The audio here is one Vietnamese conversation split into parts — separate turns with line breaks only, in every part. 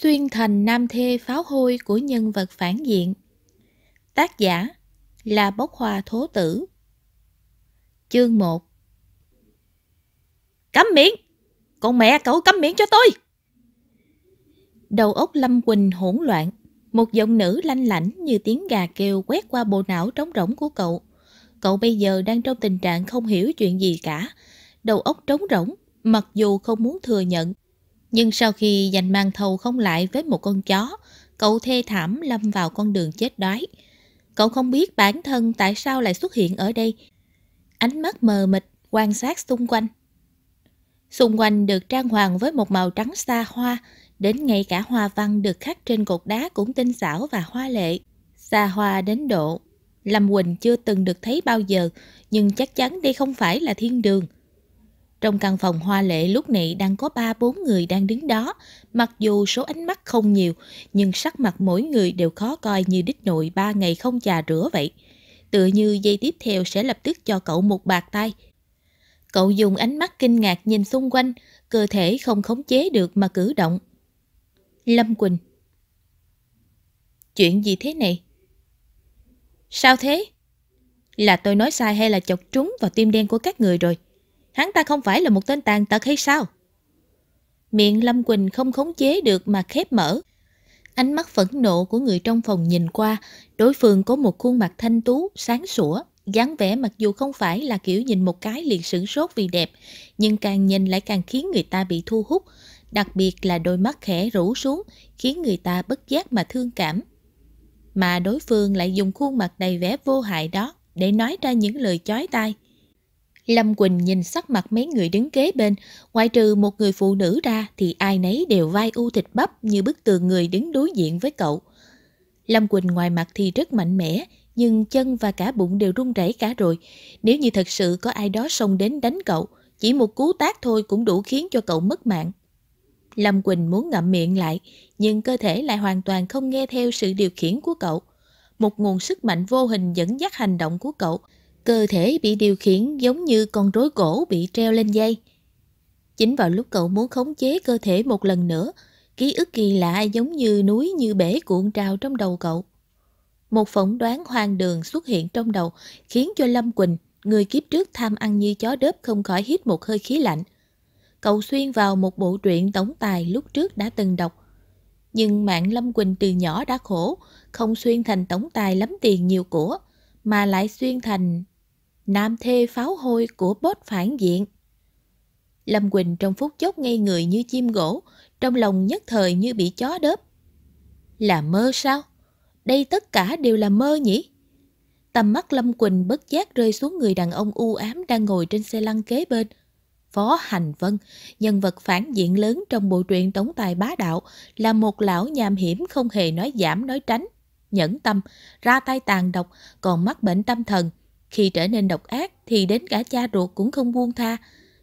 Xuyên thành nam thê pháo hôi của nhân vật phản diện Tác giả là Bốc Hoa Thố Tử Chương 1 Cấm miệng! Con mẹ cậu cấm miệng cho tôi! Đầu óc Lâm Quỳnh hỗn loạn Một giọng nữ lanh lảnh như tiếng gà kêu quét qua bộ não trống rỗng của cậu Cậu bây giờ đang trong tình trạng không hiểu chuyện gì cả Đầu óc trống rỗng Mặc dù không muốn thừa nhận nhưng sau khi giành mang thầu không lại với một con chó, cậu thê thảm lâm vào con đường chết đói. Cậu không biết bản thân tại sao lại xuất hiện ở đây. Ánh mắt mờ mịt quan sát xung quanh. Xung quanh được trang hoàng với một màu trắng xa hoa, đến ngay cả hoa văn được khắc trên cột đá cũng tinh xảo và hoa lệ. Xa hoa đến độ, Lâm Quỳnh chưa từng được thấy bao giờ, nhưng chắc chắn đây không phải là thiên đường, trong căn phòng hoa lệ lúc này đang có ba bốn người đang đứng đó, mặc dù số ánh mắt không nhiều, nhưng sắc mặt mỗi người đều khó coi như đích nội ba ngày không chà rửa vậy. Tựa như dây tiếp theo sẽ lập tức cho cậu một bạc tay. Cậu dùng ánh mắt kinh ngạc nhìn xung quanh, cơ thể không khống chế được mà cử động. Lâm Quỳnh Chuyện gì thế này? Sao thế? Là tôi nói sai hay là chọc trúng vào tim đen của các người rồi? Hắn ta không phải là một tên tàn tật hay sao? Miệng Lâm Quỳnh không khống chế được mà khép mở. Ánh mắt phẫn nộ của người trong phòng nhìn qua, đối phương có một khuôn mặt thanh tú, sáng sủa, dáng vẻ mặc dù không phải là kiểu nhìn một cái liền sửng sốt vì đẹp, nhưng càng nhìn lại càng khiến người ta bị thu hút, đặc biệt là đôi mắt khẽ rũ xuống, khiến người ta bất giác mà thương cảm. Mà đối phương lại dùng khuôn mặt đầy vẻ vô hại đó để nói ra những lời chói tai. Lâm Quỳnh nhìn sắc mặt mấy người đứng kế bên, ngoại trừ một người phụ nữ ra thì ai nấy đều vai u thịt bắp như bức tường người đứng đối diện với cậu. Lâm Quỳnh ngoài mặt thì rất mạnh mẽ, nhưng chân và cả bụng đều run rẩy cả rồi. Nếu như thật sự có ai đó xông đến đánh cậu, chỉ một cú tác thôi cũng đủ khiến cho cậu mất mạng. Lâm Quỳnh muốn ngậm miệng lại, nhưng cơ thể lại hoàn toàn không nghe theo sự điều khiển của cậu. Một nguồn sức mạnh vô hình dẫn dắt hành động của cậu, Cơ thể bị điều khiển giống như con rối cổ bị treo lên dây. Chính vào lúc cậu muốn khống chế cơ thể một lần nữa, ký ức kỳ lạ giống như núi như bể cuộn trào trong đầu cậu. Một phỏng đoán hoang đường xuất hiện trong đầu khiến cho Lâm Quỳnh, người kiếp trước tham ăn như chó đớp không khỏi hít một hơi khí lạnh. Cậu xuyên vào một bộ truyện tổng tài lúc trước đã từng đọc. Nhưng mạng Lâm Quỳnh từ nhỏ đã khổ, không xuyên thành tổng tài lắm tiền nhiều của, mà lại xuyên thành nam thê pháo hôi của bốt phản diện. Lâm Quỳnh trong phút chốc ngây người như chim gỗ, trong lòng nhất thời như bị chó đớp. Là mơ sao? Đây tất cả đều là mơ nhỉ? Tầm mắt Lâm Quỳnh bất giác rơi xuống người đàn ông u ám đang ngồi trên xe lăn kế bên. Phó Hành Vân, nhân vật phản diện lớn trong bộ truyện Tống Tài Bá Đạo, là một lão nham hiểm không hề nói giảm nói tránh, nhẫn tâm, ra tay tàn độc, còn mắc bệnh tâm thần, khi trở nên độc ác thì đến cả cha ruột cũng không buông tha,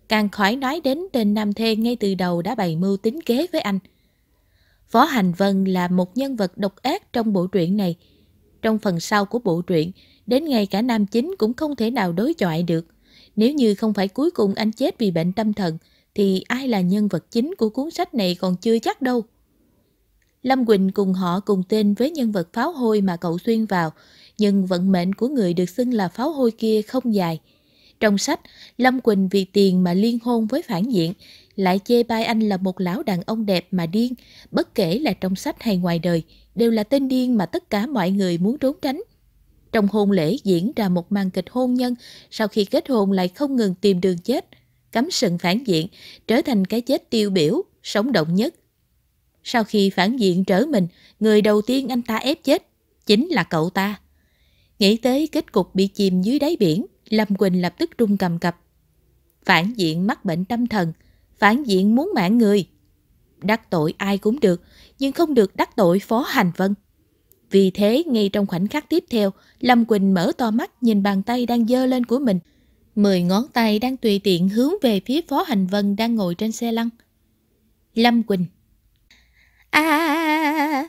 càng khỏi nói đến tên Nam Thê ngay từ đầu đã bày mưu tính kế với anh. Phó Hành Vân là một nhân vật độc ác trong bộ truyện này. Trong phần sau của bộ truyện, đến ngay cả nam chính cũng không thể nào đối chọi được. Nếu như không phải cuối cùng anh chết vì bệnh tâm thần, thì ai là nhân vật chính của cuốn sách này còn chưa chắc đâu. Lâm Quỳnh cùng họ cùng tên với nhân vật pháo hôi mà cậu xuyên vào, nhưng vận mệnh của người được xưng là pháo hôi kia không dài. Trong sách, Lâm Quỳnh vì tiền mà liên hôn với phản diện, lại chê bai anh là một lão đàn ông đẹp mà điên, bất kể là trong sách hay ngoài đời, đều là tên điên mà tất cả mọi người muốn trốn tránh. Trong hôn lễ diễn ra một màn kịch hôn nhân, sau khi kết hôn lại không ngừng tìm đường chết, cấm sừng phản diện, trở thành cái chết tiêu biểu, sống động nhất. Sau khi phản diện trở mình, người đầu tiên anh ta ép chết chính là cậu ta. Nghĩ tới kết cục bị chìm dưới đáy biển, Lâm Quỳnh lập tức rung cầm cập. Phản diện mắc bệnh tâm thần, phản diện muốn mạng người. Đắc tội ai cũng được, nhưng không được đắc tội Phó Hành Vân. Vì thế, ngay trong khoảnh khắc tiếp theo, Lâm Quỳnh mở to mắt nhìn bàn tay đang dơ lên của mình. Mười ngón tay đang tùy tiện hướng về phía Phó Hành Vân đang ngồi trên xe lăn. Lâm Quỳnh À!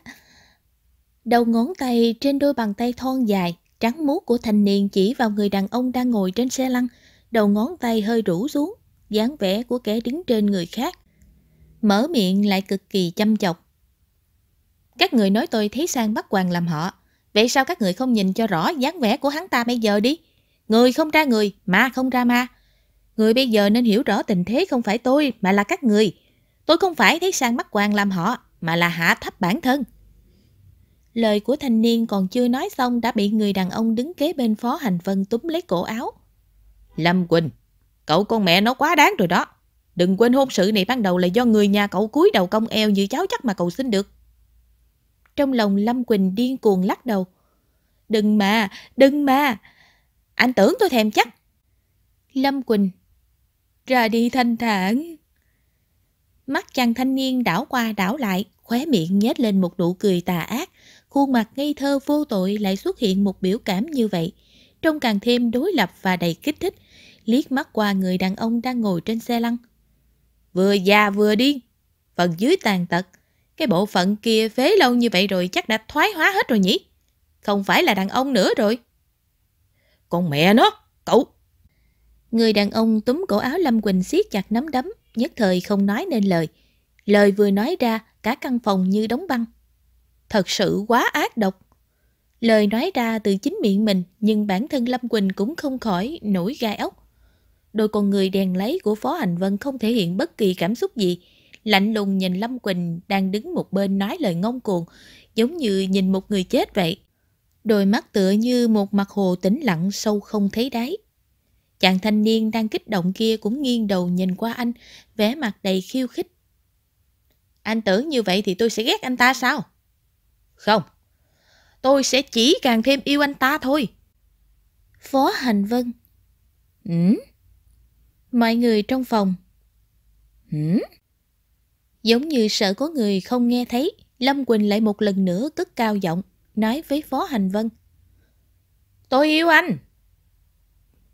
Đầu ngón tay trên đôi bàn tay thon dài Trắng mút của thanh niên chỉ vào người đàn ông đang ngồi trên xe lăn, đầu ngón tay hơi rũ xuống, dáng vẻ của kẻ đứng trên người khác. Mở miệng lại cực kỳ chăm chọc. Các người nói tôi thấy sang bắt hoàng làm họ. Vậy sao các người không nhìn cho rõ dáng vẻ của hắn ta bây giờ đi? Người không ra người, ma không ra ma. Người bây giờ nên hiểu rõ tình thế không phải tôi mà là các người. Tôi không phải thấy sang bắt quan làm họ mà là hạ thấp bản thân. Lời của thanh niên còn chưa nói xong đã bị người đàn ông đứng kế bên Phó Hành Vân túm lấy cổ áo. Lâm Quỳnh, cậu con mẹ nó quá đáng rồi đó. Đừng quên hôn sự này ban đầu là do người nhà cậu cúi đầu cong eo như cháu chắc mà cậu xin được. Trong lòng Lâm Quỳnh điên cuồng lắc đầu. Đừng mà, đừng mà. Anh tưởng tôi thèm chắc. Lâm Quỳnh, ra đi thanh thản. Mắt chàng thanh niên đảo qua đảo lại, khóe miệng nhếch lên một nụ cười tà ác khuôn mặt ngây thơ vô tội lại xuất hiện một biểu cảm như vậy, trông càng thêm đối lập và đầy kích thích, liếc mắt qua người đàn ông đang ngồi trên xe lăn. Vừa già vừa điên, phần dưới tàn tật, cái bộ phận kia phế lâu như vậy rồi chắc đã thoái hóa hết rồi nhỉ? Không phải là đàn ông nữa rồi. Con mẹ nó, cậu! Người đàn ông túm cổ áo Lâm Quỳnh siết chặt nắm đấm, nhất thời không nói nên lời. Lời vừa nói ra, cả căn phòng như đóng băng thật sự quá ác độc. Lời nói ra từ chính miệng mình nhưng bản thân Lâm Quỳnh cũng không khỏi nổi gai ốc. Đôi con người đèn lấy của Phó Hành Vân không thể hiện bất kỳ cảm xúc gì. Lạnh lùng nhìn Lâm Quỳnh đang đứng một bên nói lời ngông cuồng, giống như nhìn một người chết vậy. Đôi mắt tựa như một mặt hồ tĩnh lặng sâu không thấy đáy. Chàng thanh niên đang kích động kia cũng nghiêng đầu nhìn qua anh, vẻ mặt đầy khiêu khích. Anh tưởng như vậy thì tôi sẽ ghét anh ta sao? Không, tôi sẽ chỉ càng thêm yêu anh ta thôi. Phó Hành Vân Ừ? Mọi người trong phòng Ừ? Giống như sợ có người không nghe thấy, Lâm Quỳnh lại một lần nữa cất cao giọng, nói với Phó Hành Vân. Tôi yêu anh!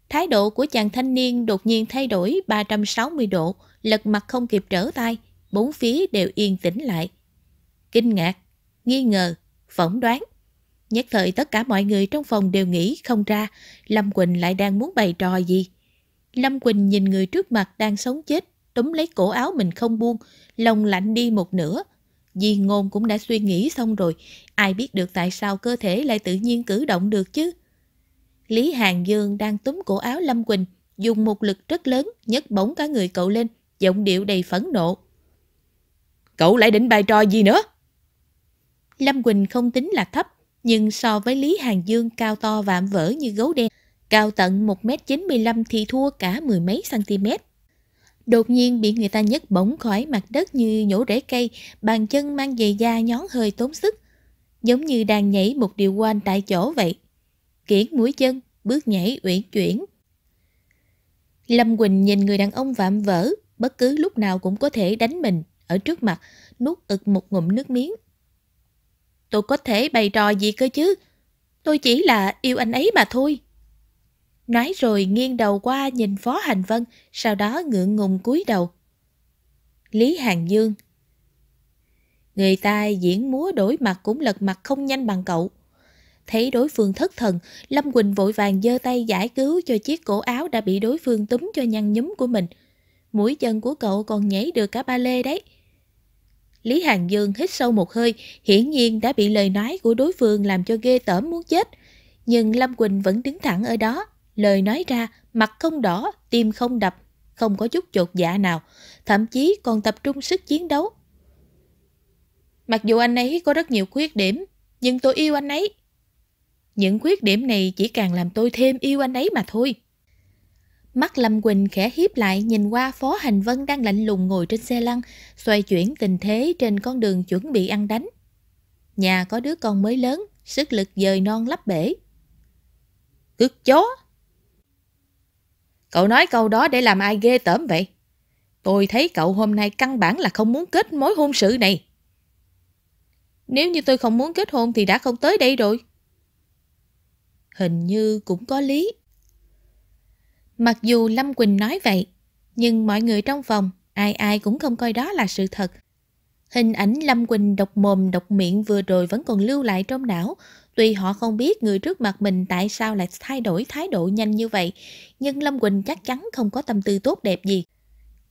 Thái độ của chàng thanh niên đột nhiên thay đổi 360 độ, lật mặt không kịp trở tay, bốn phía đều yên tĩnh lại. Kinh ngạc, nghi ngờ, phỏng đoán. Nhất thời tất cả mọi người trong phòng đều nghĩ không ra Lâm Quỳnh lại đang muốn bày trò gì. Lâm Quỳnh nhìn người trước mặt đang sống chết, túm lấy cổ áo mình không buông, lòng lạnh đi một nửa. Di ngôn cũng đã suy nghĩ xong rồi, ai biết được tại sao cơ thể lại tự nhiên cử động được chứ. Lý Hàng Dương đang túm cổ áo Lâm Quỳnh, dùng một lực rất lớn nhấc bổng cả người cậu lên, giọng điệu đầy phẫn nộ. Cậu lại định bài trò gì nữa? Lâm Quỳnh không tính là thấp, nhưng so với Lý Hàng Dương cao to vạm vỡ như gấu đen, cao tận 1m95 thì thua cả mười mấy cm. Đột nhiên bị người ta nhấc bổng khỏi mặt đất như nhổ rễ cây, bàn chân mang về da nhón hơi tốn sức, giống như đang nhảy một điều quan tại chỗ vậy. Kiển mũi chân, bước nhảy uyển chuyển. Lâm Quỳnh nhìn người đàn ông vạm vỡ, bất cứ lúc nào cũng có thể đánh mình, ở trước mặt, nuốt ực một ngụm nước miếng. Tôi có thể bày trò gì cơ chứ? Tôi chỉ là yêu anh ấy mà thôi. Nói rồi nghiêng đầu qua nhìn Phó Hành Vân, sau đó ngượng ngùng cúi đầu. Lý Hàng Dương Người ta diễn múa đổi mặt cũng lật mặt không nhanh bằng cậu. Thấy đối phương thất thần, Lâm Quỳnh vội vàng giơ tay giải cứu cho chiếc cổ áo đã bị đối phương túm cho nhăn nhúm của mình. Mũi chân của cậu còn nhảy được cả ba lê đấy. Lý Hàng Dương hít sâu một hơi, hiển nhiên đã bị lời nói của đối phương làm cho ghê tởm muốn chết. Nhưng Lâm Quỳnh vẫn đứng thẳng ở đó, lời nói ra, mặt không đỏ, tim không đập, không có chút chột dạ nào, thậm chí còn tập trung sức chiến đấu. Mặc dù anh ấy có rất nhiều khuyết điểm, nhưng tôi yêu anh ấy. Những khuyết điểm này chỉ càng làm tôi thêm yêu anh ấy mà thôi. Mắt Lâm Quỳnh khẽ hiếp lại nhìn qua Phó Hành Vân đang lạnh lùng ngồi trên xe lăn, xoay chuyển tình thế trên con đường chuẩn bị ăn đánh. Nhà có đứa con mới lớn, sức lực dời non lấp bể. Cước chó! Cậu nói câu đó để làm ai ghê tởm vậy? Tôi thấy cậu hôm nay căn bản là không muốn kết mối hôn sự này. Nếu như tôi không muốn kết hôn thì đã không tới đây rồi. Hình như cũng có lý. Mặc dù Lâm Quỳnh nói vậy, nhưng mọi người trong phòng ai ai cũng không coi đó là sự thật. Hình ảnh Lâm Quỳnh độc mồm độc miệng vừa rồi vẫn còn lưu lại trong não, Tuy họ không biết người trước mặt mình tại sao lại thay đổi thái độ nhanh như vậy, nhưng Lâm Quỳnh chắc chắn không có tâm tư tốt đẹp gì.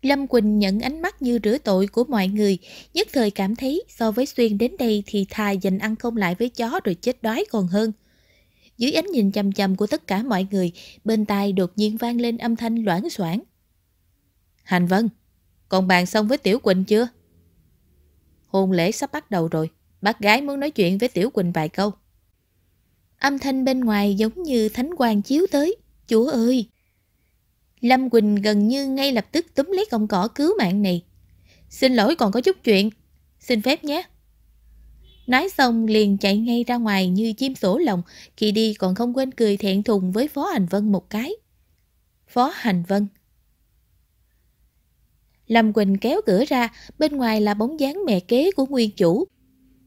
Lâm Quỳnh nhận ánh mắt như rửa tội của mọi người, nhất thời cảm thấy so với Xuyên đến đây thì thà dành ăn không lại với chó rồi chết đói còn hơn. Dưới ánh nhìn chăm chăm của tất cả mọi người, bên tai đột nhiên vang lên âm thanh loãng xoảng. Hành Vân, còn bàn xong với Tiểu Quỳnh chưa? Hôn lễ sắp bắt đầu rồi, bác gái muốn nói chuyện với Tiểu Quỳnh vài câu. Âm thanh bên ngoài giống như thánh quang chiếu tới. Chúa ơi! Lâm Quỳnh gần như ngay lập tức túm lấy cọng cỏ cứu mạng này. Xin lỗi còn có chút chuyện. Xin phép nhé. Nói xong liền chạy ngay ra ngoài như chim sổ lồng, khi đi còn không quên cười thẹn thùng với Phó Hành Vân một cái. Phó Hành Vân Lâm Quỳnh kéo cửa ra, bên ngoài là bóng dáng mẹ kế của nguyên chủ.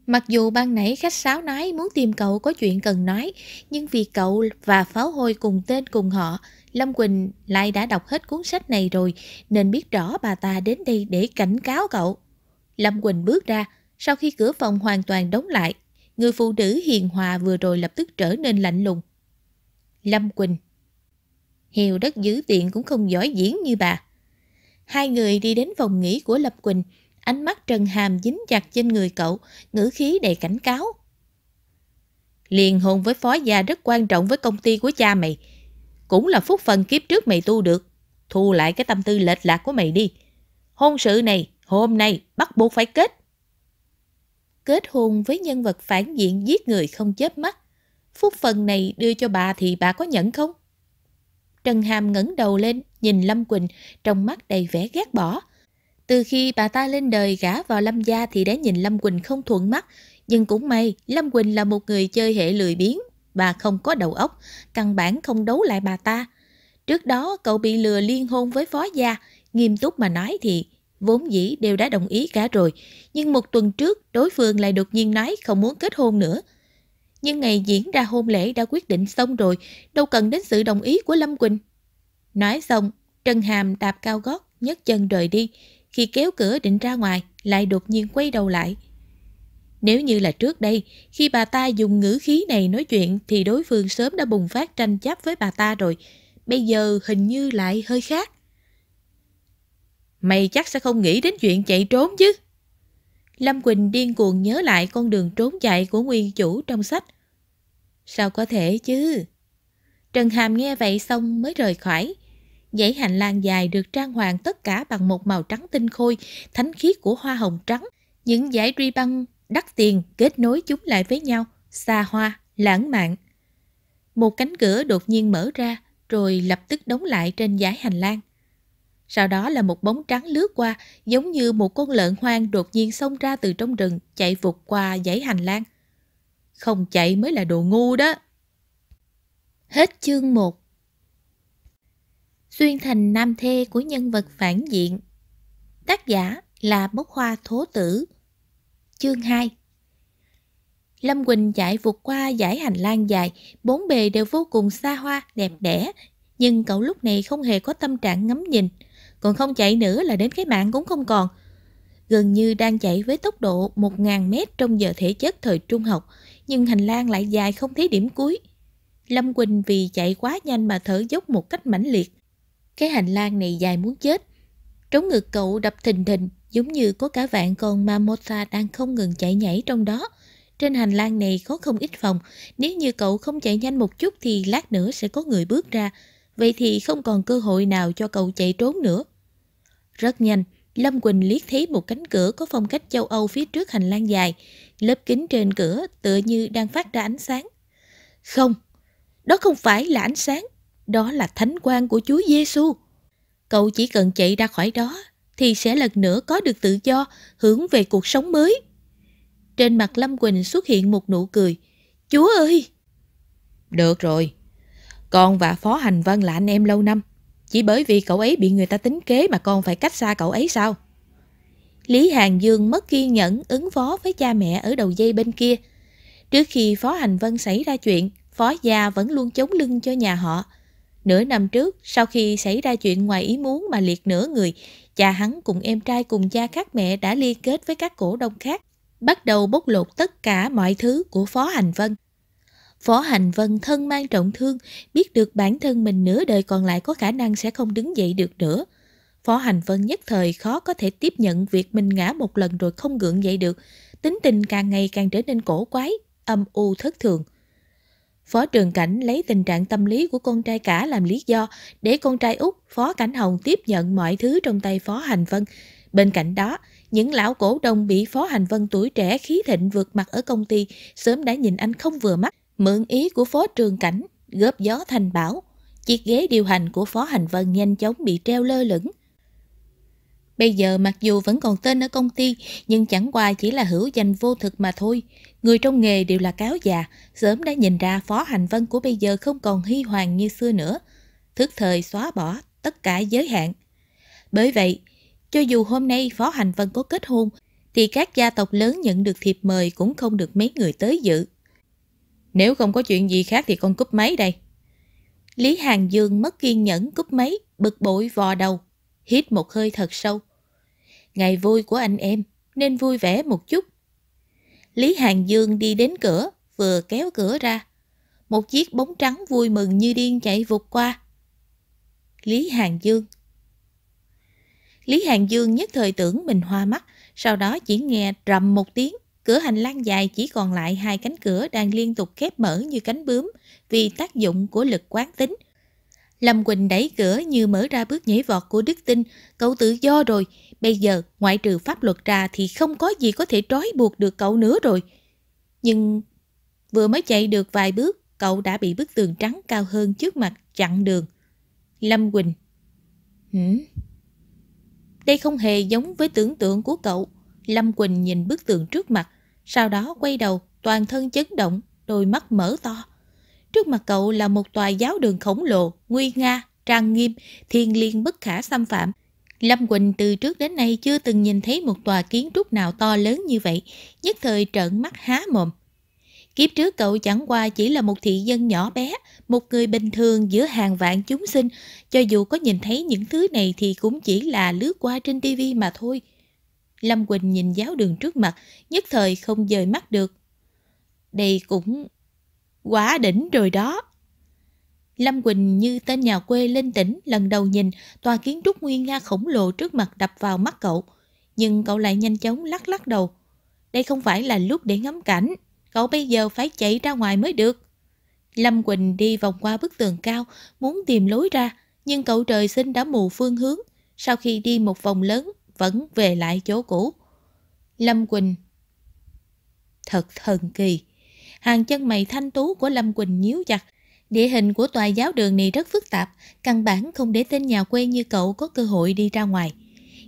Mặc dù ban nãy khách sáo nói muốn tìm cậu có chuyện cần nói, nhưng vì cậu và Pháo Hôi cùng tên cùng họ, Lâm Quỳnh lại đã đọc hết cuốn sách này rồi, nên biết rõ bà ta đến đây để cảnh cáo cậu. Lâm Quỳnh bước ra, sau khi cửa phòng hoàn toàn đóng lại, người phụ nữ hiền hòa vừa rồi lập tức trở nên lạnh lùng. Lâm Quỳnh Heo đất giữ tiện cũng không giỏi diễn như bà. Hai người đi đến phòng nghỉ của Lâm Quỳnh, ánh mắt Trần Hàm dính chặt trên người cậu, ngữ khí đầy cảnh cáo. Liên hôn với phó gia rất quan trọng với công ty của cha mày. Cũng là phúc phần kiếp trước mày tu được. Thu lại cái tâm tư lệch lạc của mày đi. Hôn sự này, hôm nay, bắt buộc phải kết kết hôn với nhân vật phản diện giết người không chớp mắt. Phúc phần này đưa cho bà thì bà có nhận không? Trần Hàm ngẩng đầu lên, nhìn Lâm Quỳnh, trong mắt đầy vẻ ghét bỏ. Từ khi bà ta lên đời gả vào Lâm gia thì đã nhìn Lâm Quỳnh không thuận mắt, nhưng cũng may, Lâm Quỳnh là một người chơi hệ lười biếng, bà không có đầu óc, căn bản không đấu lại bà ta. Trước đó, cậu bị lừa liên hôn với phó gia, nghiêm túc mà nói thì vốn dĩ đều đã đồng ý cả rồi, nhưng một tuần trước đối phương lại đột nhiên nói không muốn kết hôn nữa. Nhưng ngày diễn ra hôn lễ đã quyết định xong rồi, đâu cần đến sự đồng ý của Lâm Quỳnh. Nói xong, Trần Hàm đạp cao gót, nhấc chân rời đi, khi kéo cửa định ra ngoài lại đột nhiên quay đầu lại. Nếu như là trước đây, khi bà ta dùng ngữ khí này nói chuyện thì đối phương sớm đã bùng phát tranh chấp với bà ta rồi, bây giờ hình như lại hơi khác. Mày chắc sẽ không nghĩ đến chuyện chạy trốn chứ. Lâm Quỳnh điên cuồng nhớ lại con đường trốn chạy của nguyên chủ trong sách. Sao có thể chứ? Trần Hàm nghe vậy xong mới rời khỏi. Dãy hành lang dài được trang hoàng tất cả bằng một màu trắng tinh khôi, thánh khiết của hoa hồng trắng. Những dải ri băng đắt tiền kết nối chúng lại với nhau, xa hoa, lãng mạn. Một cánh cửa đột nhiên mở ra, rồi lập tức đóng lại trên dãy hành lang. Sau đó là một bóng trắng lướt qua, giống như một con lợn hoang đột nhiên xông ra từ trong rừng, chạy vụt qua dãy hành lang. Không chạy mới là đồ ngu đó. Hết chương 1 Xuyên thành nam thê của nhân vật phản diện Tác giả là Bốc Hoa Thố Tử Chương 2 Lâm Quỳnh chạy vượt qua dãy hành lang dài, bốn bề đều vô cùng xa hoa, đẹp đẽ, nhưng cậu lúc này không hề có tâm trạng ngắm nhìn. Còn không chạy nữa là đến cái mạng cũng không còn Gần như đang chạy với tốc độ 1.000 mét trong giờ thể chất thời trung học Nhưng hành lang lại dài không thấy điểm cuối Lâm Quỳnh vì chạy quá nhanh mà thở dốc một cách mãnh liệt Cái hành lang này dài muốn chết Trống ngực cậu đập thình thình Giống như có cả vạn con mamota đang không ngừng chạy nhảy trong đó trên hành lang này có không ít phòng, nếu như cậu không chạy nhanh một chút thì lát nữa sẽ có người bước ra. Vậy thì không còn cơ hội nào cho cậu chạy trốn nữa. Rất nhanh, Lâm Quỳnh liếc thấy một cánh cửa có phong cách châu Âu phía trước hành lang dài. Lớp kính trên cửa tựa như đang phát ra ánh sáng. Không, đó không phải là ánh sáng, đó là thánh quang của Chúa Giêsu. Cậu chỉ cần chạy ra khỏi đó thì sẽ lần nữa có được tự do, hướng về cuộc sống mới. Trên mặt Lâm Quỳnh xuất hiện một nụ cười. Chúa ơi! Được rồi, con và Phó Hành Vân là anh em lâu năm. Chỉ bởi vì cậu ấy bị người ta tính kế mà con phải cách xa cậu ấy sao? Lý Hàng Dương mất kiên nhẫn ứng phó với cha mẹ ở đầu dây bên kia. Trước khi Phó Hành Vân xảy ra chuyện, Phó Gia vẫn luôn chống lưng cho nhà họ. Nửa năm trước, sau khi xảy ra chuyện ngoài ý muốn mà liệt nửa người, cha hắn cùng em trai cùng cha khác mẹ đã liên kết với các cổ đông khác, bắt đầu bóc lột tất cả mọi thứ của Phó Hành Vân. Phó Hành Vân thân mang trọng thương, biết được bản thân mình nửa đời còn lại có khả năng sẽ không đứng dậy được nữa. Phó Hành Vân nhất thời khó có thể tiếp nhận việc mình ngã một lần rồi không gượng dậy được, tính tình càng ngày càng trở nên cổ quái, âm u thất thường. Phó Trường Cảnh lấy tình trạng tâm lý của con trai cả làm lý do để con trai út Phó Cảnh Hồng tiếp nhận mọi thứ trong tay Phó Hành Vân. Bên cạnh đó, những lão cổ đông bị Phó Hành Vân tuổi trẻ khí thịnh vượt mặt ở công ty sớm đã nhìn anh không vừa mắt, Mượn ý của phó trường cảnh, góp gió thành bão, chiếc ghế điều hành của phó hành vân nhanh chóng bị treo lơ lửng. Bây giờ mặc dù vẫn còn tên ở công ty, nhưng chẳng qua chỉ là hữu danh vô thực mà thôi. Người trong nghề đều là cáo già, sớm đã nhìn ra phó hành vân của bây giờ không còn hy hoàng như xưa nữa. Thức thời xóa bỏ tất cả giới hạn. Bởi vậy, cho dù hôm nay phó hành vân có kết hôn, thì các gia tộc lớn nhận được thiệp mời cũng không được mấy người tới dự. Nếu không có chuyện gì khác thì con cúp máy đây. Lý Hàng Dương mất kiên nhẫn cúp máy, bực bội vò đầu, hít một hơi thật sâu. Ngày vui của anh em, nên vui vẻ một chút. Lý Hàng Dương đi đến cửa, vừa kéo cửa ra. Một chiếc bóng trắng vui mừng như điên chạy vụt qua. Lý Hàng Dương Lý Hàng Dương nhất thời tưởng mình hoa mắt, sau đó chỉ nghe rầm một tiếng, Cửa hành lang dài chỉ còn lại hai cánh cửa đang liên tục khép mở như cánh bướm vì tác dụng của lực quán tính. Lâm Quỳnh đẩy cửa như mở ra bước nhảy vọt của Đức Tinh, cậu tự do rồi, bây giờ ngoại trừ pháp luật ra thì không có gì có thể trói buộc được cậu nữa rồi. Nhưng vừa mới chạy được vài bước, cậu đã bị bức tường trắng cao hơn trước mặt chặn đường. Lâm Quỳnh Hử? Đây không hề giống với tưởng tượng của cậu. Lâm Quỳnh nhìn bức tường trước mặt, sau đó quay đầu, toàn thân chấn động, đôi mắt mở to. Trước mặt cậu là một tòa giáo đường khổng lồ, nguy nga, trang nghiêm, thiên liên bất khả xâm phạm. Lâm Quỳnh từ trước đến nay chưa từng nhìn thấy một tòa kiến trúc nào to lớn như vậy, nhất thời trợn mắt há mồm. Kiếp trước cậu chẳng qua chỉ là một thị dân nhỏ bé, một người bình thường giữa hàng vạn chúng sinh, cho dù có nhìn thấy những thứ này thì cũng chỉ là lướt qua trên tivi mà thôi. Lâm Quỳnh nhìn giáo đường trước mặt, nhất thời không dời mắt được. Đây cũng quá đỉnh rồi đó. Lâm Quỳnh như tên nhà quê lên tỉnh lần đầu nhìn tòa kiến trúc nguyên Nga khổng lồ trước mặt đập vào mắt cậu. Nhưng cậu lại nhanh chóng lắc lắc đầu. Đây không phải là lúc để ngắm cảnh, cậu bây giờ phải chạy ra ngoài mới được. Lâm Quỳnh đi vòng qua bức tường cao, muốn tìm lối ra, nhưng cậu trời sinh đã mù phương hướng. Sau khi đi một vòng lớn, vẫn về lại chỗ cũ. Lâm Quỳnh Thật thần kỳ! Hàng chân mày thanh tú của Lâm Quỳnh nhíu chặt. Địa hình của tòa giáo đường này rất phức tạp, căn bản không để tên nhà quê như cậu có cơ hội đi ra ngoài.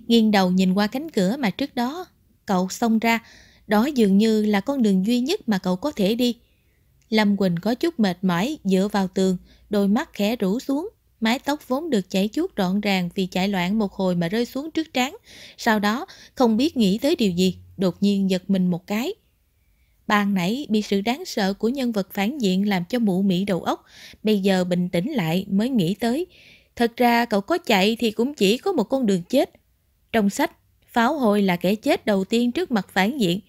Nghiêng đầu nhìn qua cánh cửa mà trước đó, cậu xông ra, đó dường như là con đường duy nhất mà cậu có thể đi. Lâm Quỳnh có chút mệt mỏi dựa vào tường, đôi mắt khẽ rủ xuống. Mái tóc vốn được chảy chuốt rọn ràng vì chạy loạn một hồi mà rơi xuống trước trán. Sau đó, không biết nghĩ tới điều gì, đột nhiên giật mình một cái. Ban nãy bị sự đáng sợ của nhân vật phản diện làm cho mụ mị đầu óc, bây giờ bình tĩnh lại mới nghĩ tới. Thật ra cậu có chạy thì cũng chỉ có một con đường chết. Trong sách, pháo hồi là kẻ chết đầu tiên trước mặt phản diện.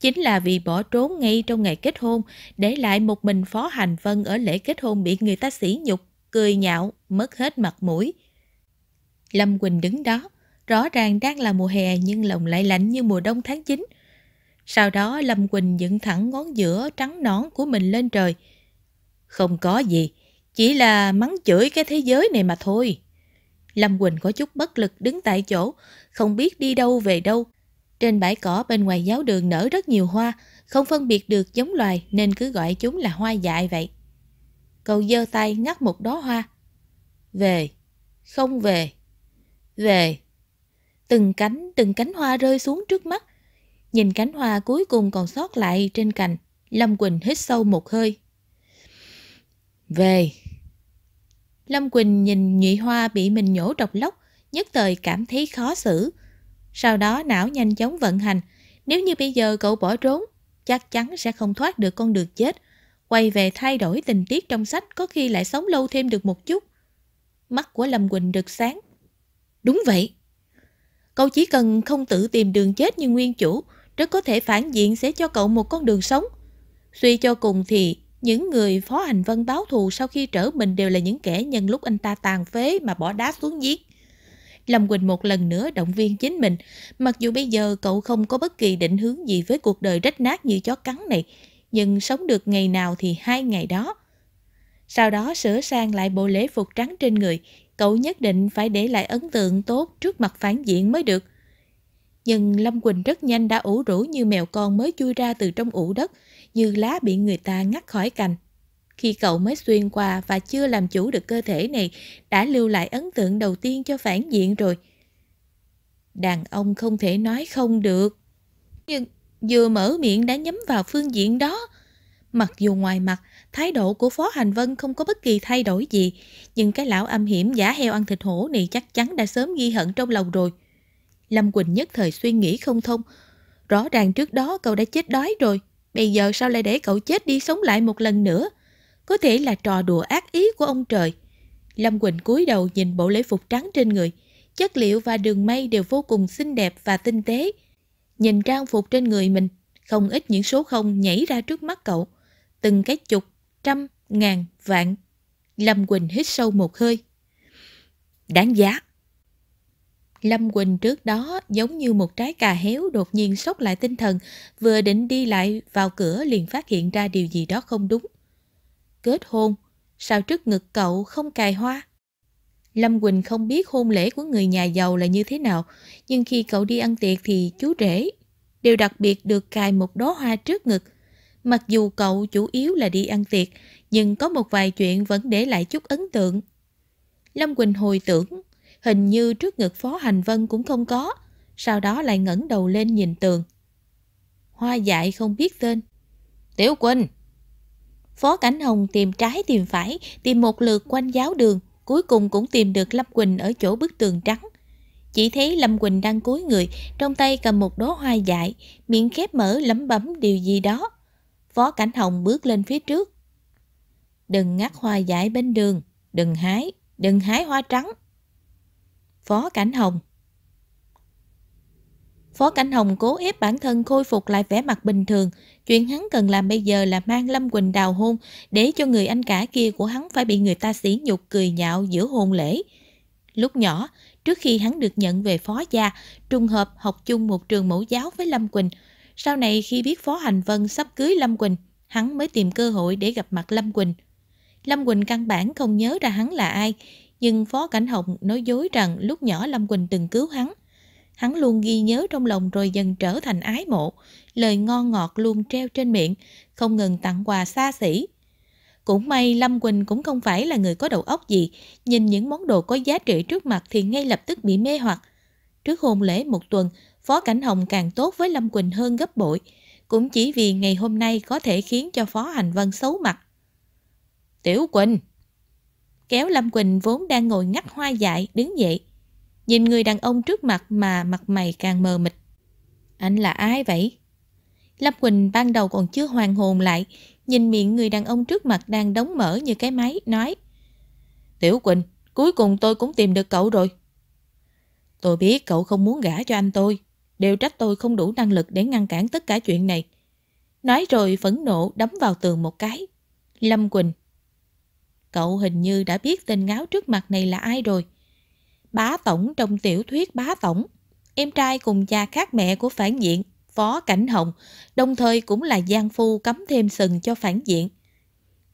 Chính là vì bỏ trốn ngay trong ngày kết hôn, để lại một mình Phó Hành Vân ở lễ kết hôn bị người ta sỉ nhục cười nhạo, mất hết mặt mũi. Lâm Quỳnh đứng đó, rõ ràng đang là mùa hè nhưng lòng lại lạnh như mùa đông tháng 9. Sau đó Lâm Quỳnh dựng thẳng ngón giữa trắng nón của mình lên trời. Không có gì, chỉ là mắng chửi cái thế giới này mà thôi. Lâm Quỳnh có chút bất lực đứng tại chỗ, không biết đi đâu về đâu. Trên bãi cỏ bên ngoài giáo đường nở rất nhiều hoa, không phân biệt được giống loài nên cứ gọi chúng là hoa dại vậy. Cậu giơ tay ngắt một đóa hoa. Về, không về, về. Từng cánh, từng cánh hoa rơi xuống trước mắt. Nhìn cánh hoa cuối cùng còn sót lại trên cành, Lâm Quỳnh hít sâu một hơi. Về. Lâm Quỳnh nhìn nhụy hoa bị mình nhổ độc lốc, nhất thời cảm thấy khó xử. Sau đó não nhanh chóng vận hành, nếu như bây giờ cậu bỏ trốn, chắc chắn sẽ không thoát được con đường chết quay về thay đổi tình tiết trong sách có khi lại sống lâu thêm được một chút. Mắt của Lâm Quỳnh được sáng. Đúng vậy. Cậu chỉ cần không tự tìm đường chết như nguyên chủ, rất có thể phản diện sẽ cho cậu một con đường sống. Suy cho cùng thì những người phó hành vân báo thù sau khi trở mình đều là những kẻ nhân lúc anh ta tàn phế mà bỏ đá xuống giết Lâm Quỳnh một lần nữa động viên chính mình, mặc dù bây giờ cậu không có bất kỳ định hướng gì với cuộc đời rách nát như chó cắn này, nhưng sống được ngày nào thì hai ngày đó. Sau đó sửa sang lại bộ lễ phục trắng trên người, cậu nhất định phải để lại ấn tượng tốt trước mặt phản diện mới được. Nhưng Lâm Quỳnh rất nhanh đã ủ rũ như mèo con mới chui ra từ trong ủ đất, như lá bị người ta ngắt khỏi cành. Khi cậu mới xuyên qua và chưa làm chủ được cơ thể này, đã lưu lại ấn tượng đầu tiên cho phản diện rồi. Đàn ông không thể nói không được. Nhưng vừa mở miệng đã nhắm vào phương diện đó. Mặc dù ngoài mặt, thái độ của Phó Hành Vân không có bất kỳ thay đổi gì, nhưng cái lão âm hiểm giả heo ăn thịt hổ này chắc chắn đã sớm ghi hận trong lòng rồi. Lâm Quỳnh nhất thời suy nghĩ không thông. Rõ ràng trước đó cậu đã chết đói rồi, bây giờ sao lại để cậu chết đi sống lại một lần nữa? Có thể là trò đùa ác ý của ông trời. Lâm Quỳnh cúi đầu nhìn bộ lễ phục trắng trên người, chất liệu và đường may đều vô cùng xinh đẹp và tinh tế. Nhìn trang phục trên người mình, không ít những số không nhảy ra trước mắt cậu. Từng cái chục, trăm, ngàn, vạn. Lâm Quỳnh hít sâu một hơi. Đáng giá. Lâm Quỳnh trước đó giống như một trái cà héo đột nhiên sốc lại tinh thần, vừa định đi lại vào cửa liền phát hiện ra điều gì đó không đúng. Kết hôn, sao trước ngực cậu không cài hoa? Lâm Quỳnh không biết hôn lễ của người nhà giàu là như thế nào, nhưng khi cậu đi ăn tiệc thì chú rể đều đặc biệt được cài một đóa hoa trước ngực. Mặc dù cậu chủ yếu là đi ăn tiệc, nhưng có một vài chuyện vẫn để lại chút ấn tượng. Lâm Quỳnh hồi tưởng, hình như trước ngực Phó Hành Vân cũng không có, sau đó lại ngẩng đầu lên nhìn tường. Hoa dại không biết tên. Tiểu Quỳnh! Phó Cảnh Hồng tìm trái tìm phải, tìm một lượt quanh giáo đường, cuối cùng cũng tìm được Lâm Quỳnh ở chỗ bức tường trắng. Chỉ thấy Lâm Quỳnh đang cúi người, trong tay cầm một đố hoa dại, miệng khép mở lấm bấm điều gì đó. Phó Cảnh Hồng bước lên phía trước. Đừng ngắt hoa dại bên đường, đừng hái, đừng hái hoa trắng. Phó Cảnh Hồng Phó Cảnh Hồng cố ép bản thân khôi phục lại vẻ mặt bình thường, Chuyện hắn cần làm bây giờ là mang Lâm Quỳnh đào hôn để cho người anh cả kia của hắn phải bị người ta xỉ nhục cười nhạo giữa hôn lễ. Lúc nhỏ, trước khi hắn được nhận về phó gia, trùng hợp học chung một trường mẫu giáo với Lâm Quỳnh. Sau này khi biết Phó Hành Vân sắp cưới Lâm Quỳnh, hắn mới tìm cơ hội để gặp mặt Lâm Quỳnh. Lâm Quỳnh căn bản không nhớ ra hắn là ai, nhưng Phó Cảnh Hồng nói dối rằng lúc nhỏ Lâm Quỳnh từng cứu hắn. Hắn luôn ghi nhớ trong lòng rồi dần trở thành ái mộ, lời ngon ngọt luôn treo trên miệng, không ngừng tặng quà xa xỉ. Cũng may Lâm Quỳnh cũng không phải là người có đầu óc gì, nhìn những món đồ có giá trị trước mặt thì ngay lập tức bị mê hoặc. Trước hôn lễ một tuần, Phó Cảnh Hồng càng tốt với Lâm Quỳnh hơn gấp bội, cũng chỉ vì ngày hôm nay có thể khiến cho Phó Hành Vân xấu mặt. Tiểu Quỳnh! Kéo Lâm Quỳnh vốn đang ngồi ngắt hoa dại, đứng dậy. Nhìn người đàn ông trước mặt mà mặt mày càng mờ mịt. Anh là ai vậy? Lâm Quỳnh ban đầu còn chưa hoàn hồn lại, nhìn miệng người đàn ông trước mặt đang đóng mở như cái máy, nói Tiểu Quỳnh, cuối cùng tôi cũng tìm được cậu rồi. Tôi biết cậu không muốn gả cho anh tôi, đều trách tôi không đủ năng lực để ngăn cản tất cả chuyện này. Nói rồi phẫn nộ đấm vào tường một cái. Lâm Quỳnh Cậu hình như đã biết tên ngáo trước mặt này là ai rồi bá tổng trong tiểu thuyết bá tổng, em trai cùng cha khác mẹ của phản diện Phó Cảnh Hồng, đồng thời cũng là giang phu cấm thêm sừng cho phản diện.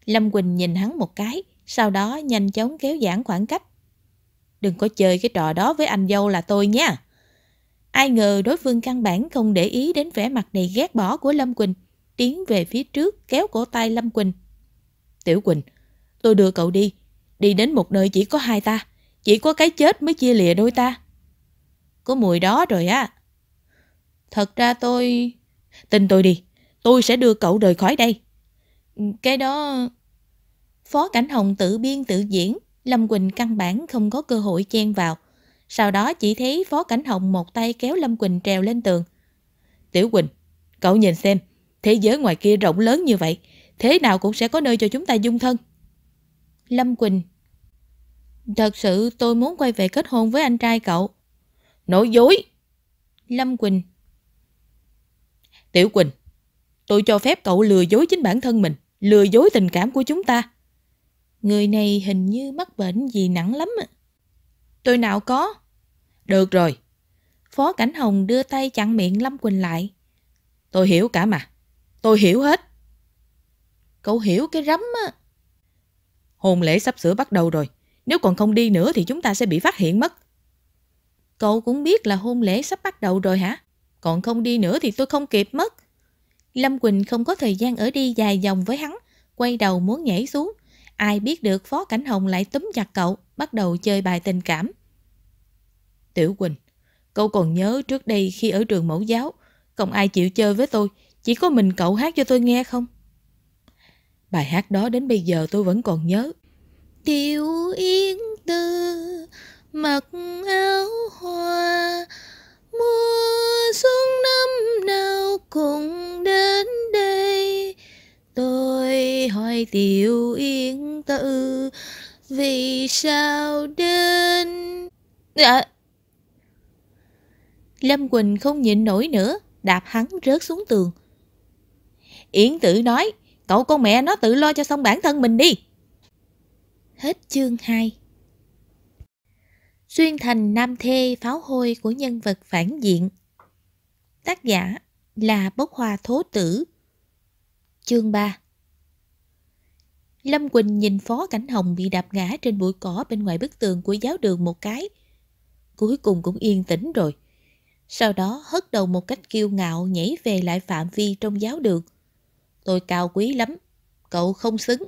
Lâm Quỳnh nhìn hắn một cái, sau đó nhanh chóng kéo giãn khoảng cách. Đừng có chơi cái trò đó với anh dâu là tôi nha. Ai ngờ đối phương căn bản không để ý đến vẻ mặt đầy ghét bỏ của Lâm Quỳnh, tiến về phía trước kéo cổ tay Lâm Quỳnh. Tiểu Quỳnh, tôi đưa cậu đi, đi đến một nơi chỉ có hai ta. Chỉ có cái chết mới chia lìa đôi ta. Có mùi đó rồi á. Thật ra tôi... Tin tôi đi, tôi sẽ đưa cậu rời khỏi đây. Cái đó... Phó Cảnh Hồng tự biên tự diễn, Lâm Quỳnh căn bản không có cơ hội chen vào. Sau đó chỉ thấy Phó Cảnh Hồng một tay kéo Lâm Quỳnh trèo lên tường. Tiểu Quỳnh, cậu nhìn xem, thế giới ngoài kia rộng lớn như vậy, thế nào cũng sẽ có nơi cho chúng ta dung thân. Lâm Quỳnh Thật sự tôi muốn quay về kết hôn với anh trai cậu. Nói dối! Lâm Quỳnh Tiểu Quỳnh, tôi cho phép cậu lừa dối chính bản thân mình, lừa dối tình cảm của chúng ta. Người này hình như mắc bệnh gì nặng lắm. Tôi nào có. Được rồi. Phó Cảnh Hồng đưa tay chặn miệng Lâm Quỳnh lại. Tôi hiểu cả mà. Tôi hiểu hết. Cậu hiểu cái rắm á. Hôn lễ sắp sửa bắt đầu rồi. Nếu còn không đi nữa thì chúng ta sẽ bị phát hiện mất. Cậu cũng biết là hôn lễ sắp bắt đầu rồi hả? Còn không đi nữa thì tôi không kịp mất. Lâm Quỳnh không có thời gian ở đi dài dòng với hắn, quay đầu muốn nhảy xuống. Ai biết được Phó Cảnh Hồng lại túm chặt cậu, bắt đầu chơi bài tình cảm. Tiểu Quỳnh, cậu còn nhớ trước đây khi ở trường mẫu giáo, không ai chịu chơi với tôi, chỉ có mình cậu hát cho tôi nghe không? Bài hát đó đến bây giờ tôi vẫn còn nhớ tiểu yến tư mặc áo hoa mùa xuân năm nào cũng đến đây tôi hỏi tiểu yến tư vì sao đến à. lâm quỳnh không nhịn nổi nữa đạp hắn rớt xuống tường yến tử nói cậu con mẹ nó tự lo cho xong bản thân mình đi Hết chương 2 Xuyên thành nam thê pháo hôi của nhân vật phản diện Tác giả là Bốc Hoa Thố Tử Chương 3 Lâm Quỳnh nhìn Phó Cảnh Hồng bị đạp ngã trên bụi cỏ bên ngoài bức tường của giáo đường một cái Cuối cùng cũng yên tĩnh rồi Sau đó hất đầu một cách kiêu ngạo nhảy về lại phạm vi trong giáo đường Tôi cao quý lắm, cậu không xứng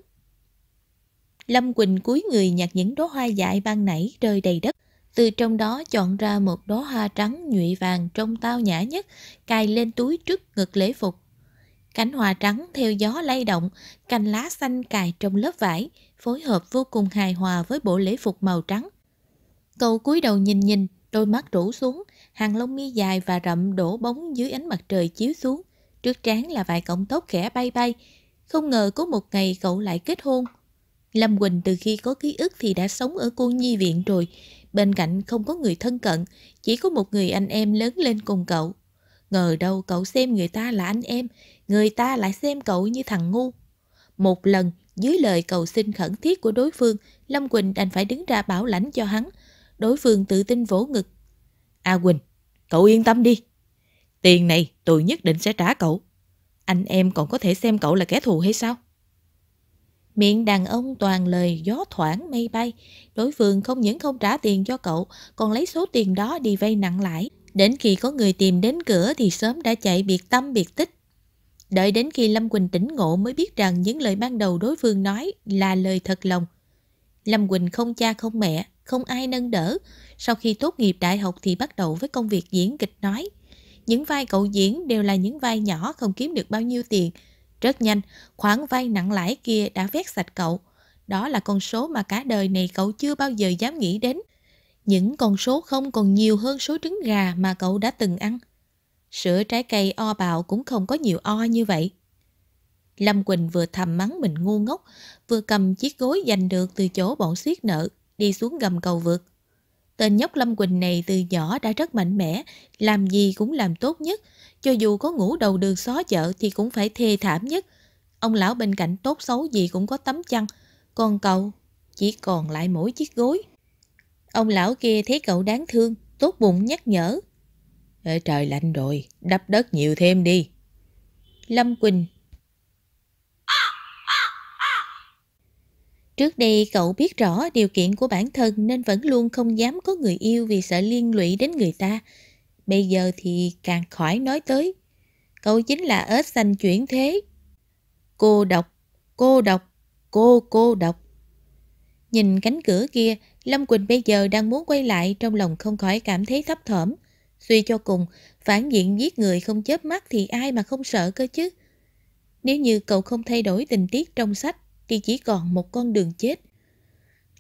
Lâm Quỳnh cúi người nhặt những đóa hoa dại ban nãy rơi đầy đất, từ trong đó chọn ra một đóa hoa trắng nhụy vàng trong tao nhã nhất, cài lên túi trước ngực lễ phục. Cánh hoa trắng theo gió lay động, cành lá xanh cài trong lớp vải, phối hợp vô cùng hài hòa với bộ lễ phục màu trắng. Cậu cúi đầu nhìn nhìn, đôi mắt rũ xuống, hàng lông mi dài và rậm đổ bóng dưới ánh mặt trời chiếu xuống. Trước trán là vài cọng tóc khẽ bay bay. Không ngờ có một ngày cậu lại kết hôn. Lâm Quỳnh từ khi có ký ức thì đã sống ở cô nhi viện rồi, bên cạnh không có người thân cận, chỉ có một người anh em lớn lên cùng cậu. Ngờ đâu cậu xem người ta là anh em, người ta lại xem cậu như thằng ngu. Một lần, dưới lời cầu xin khẩn thiết của đối phương, Lâm Quỳnh đành phải đứng ra bảo lãnh cho hắn. Đối phương tự tin vỗ ngực. A Quỳnh, cậu yên tâm đi. Tiền này tôi nhất định sẽ trả cậu. Anh em còn có thể xem cậu là kẻ thù hay sao? Miệng đàn ông toàn lời gió thoảng mây bay. Đối phương không những không trả tiền cho cậu, còn lấy số tiền đó đi vay nặng lãi. Đến khi có người tìm đến cửa thì sớm đã chạy biệt tâm biệt tích. Đợi đến khi Lâm Quỳnh tỉnh ngộ mới biết rằng những lời ban đầu đối phương nói là lời thật lòng. Lâm Quỳnh không cha không mẹ, không ai nâng đỡ. Sau khi tốt nghiệp đại học thì bắt đầu với công việc diễn kịch nói. Những vai cậu diễn đều là những vai nhỏ không kiếm được bao nhiêu tiền – rất nhanh, khoản vay nặng lãi kia đã vét sạch cậu. Đó là con số mà cả đời này cậu chưa bao giờ dám nghĩ đến. Những con số không còn nhiều hơn số trứng gà mà cậu đã từng ăn. Sữa trái cây o bạo cũng không có nhiều o như vậy. Lâm Quỳnh vừa thầm mắng mình ngu ngốc, vừa cầm chiếc gối giành được từ chỗ bọn siết nợ, đi xuống gầm cầu vượt. Tên nhóc Lâm Quỳnh này từ nhỏ đã rất mạnh mẽ, làm gì cũng làm tốt nhất, cho dù có ngủ đầu đường xó chợ thì cũng phải thê thảm nhất. Ông lão bên cạnh tốt xấu gì cũng có tấm chăn, còn cậu chỉ còn lại mỗi chiếc gối. Ông lão kia thấy cậu đáng thương, tốt bụng nhắc nhở. Ê, trời lạnh rồi, đắp đất nhiều thêm đi. Lâm Quỳnh Trước đây cậu biết rõ điều kiện của bản thân nên vẫn luôn không dám có người yêu vì sợ liên lụy đến người ta. Bây giờ thì càng khỏi nói tới. Cậu chính là ớt xanh chuyển thế. Cô độc, cô độc, cô cô độc. Nhìn cánh cửa kia, Lâm Quỳnh bây giờ đang muốn quay lại trong lòng không khỏi cảm thấy thấp thỏm. Suy cho cùng, phản diện giết người không chớp mắt thì ai mà không sợ cơ chứ. Nếu như cậu không thay đổi tình tiết trong sách thì chỉ còn một con đường chết.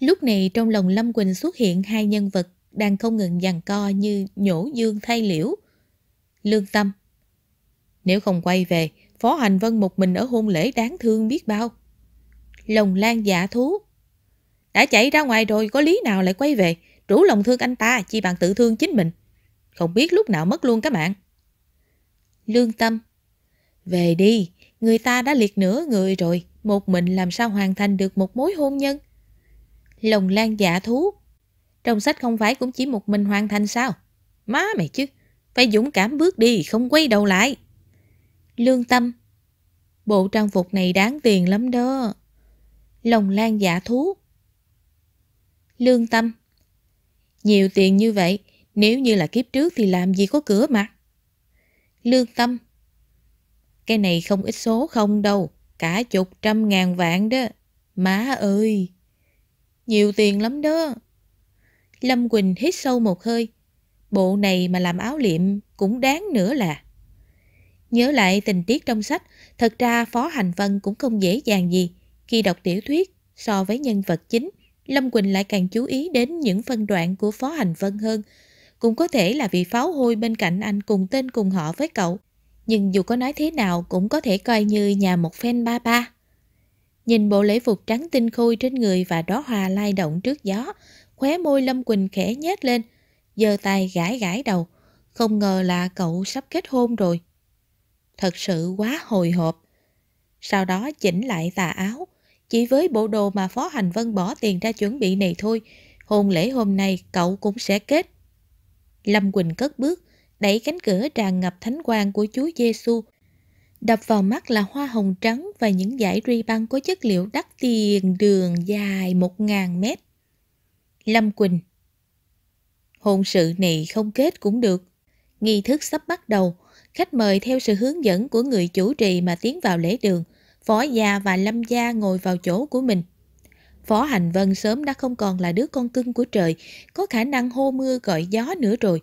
Lúc này trong lòng Lâm Quỳnh xuất hiện hai nhân vật đang không ngừng giằng co như nhổ dương thay liễu. Lương tâm. Nếu không quay về, Phó Hành Vân một mình ở hôn lễ đáng thương biết bao. Lòng lan giả thú. Đã chạy ra ngoài rồi, có lý nào lại quay về, rủ lòng thương anh ta, chỉ bằng tự thương chính mình. Không biết lúc nào mất luôn các bạn. Lương tâm. Về đi, người ta đã liệt nửa người rồi, một mình làm sao hoàn thành được một mối hôn nhân. Lòng lan giả thú. Trong sách không phải cũng chỉ một mình hoàn thành sao? Má mày chứ, phải dũng cảm bước đi, không quay đầu lại. Lương tâm, bộ trang phục này đáng tiền lắm đó. Lòng lan giả thú. Lương tâm, nhiều tiền như vậy, nếu như là kiếp trước thì làm gì có cửa mà. Lương tâm, cái này không ít số không đâu, cả chục trăm ngàn vạn đó. Má ơi, nhiều tiền lắm đó. Lâm Quỳnh hít sâu một hơi. Bộ này mà làm áo liệm cũng đáng nữa là. Nhớ lại tình tiết trong sách, thật ra Phó Hành Vân cũng không dễ dàng gì. Khi đọc tiểu thuyết, so với nhân vật chính, Lâm Quỳnh lại càng chú ý đến những phân đoạn của Phó Hành Vân hơn. Cũng có thể là vì pháo hôi bên cạnh anh cùng tên cùng họ với cậu. Nhưng dù có nói thế nào cũng có thể coi như nhà một fan ba ba. Nhìn bộ lễ phục trắng tinh khôi trên người và đóa hoa lai động trước gió, Khóe môi Lâm Quỳnh khẽ nhét lên, giơ tay gãi gãi đầu. Không ngờ là cậu sắp kết hôn rồi. Thật sự quá hồi hộp. Sau đó chỉnh lại tà áo. Chỉ với bộ đồ mà Phó Hành Vân bỏ tiền ra chuẩn bị này thôi, hôn lễ hôm nay cậu cũng sẽ kết. Lâm Quỳnh cất bước, đẩy cánh cửa tràn ngập thánh quang của Chúa Giêsu. Đập vào mắt là hoa hồng trắng và những dải ri băng có chất liệu đắt tiền đường dài 1.000 mét. Lâm Quỳnh Hôn sự này không kết cũng được. Nghi thức sắp bắt đầu, khách mời theo sự hướng dẫn của người chủ trì mà tiến vào lễ đường, Phó Gia và Lâm Gia ngồi vào chỗ của mình. Phó Hành Vân sớm đã không còn là đứa con cưng của trời, có khả năng hô mưa gọi gió nữa rồi.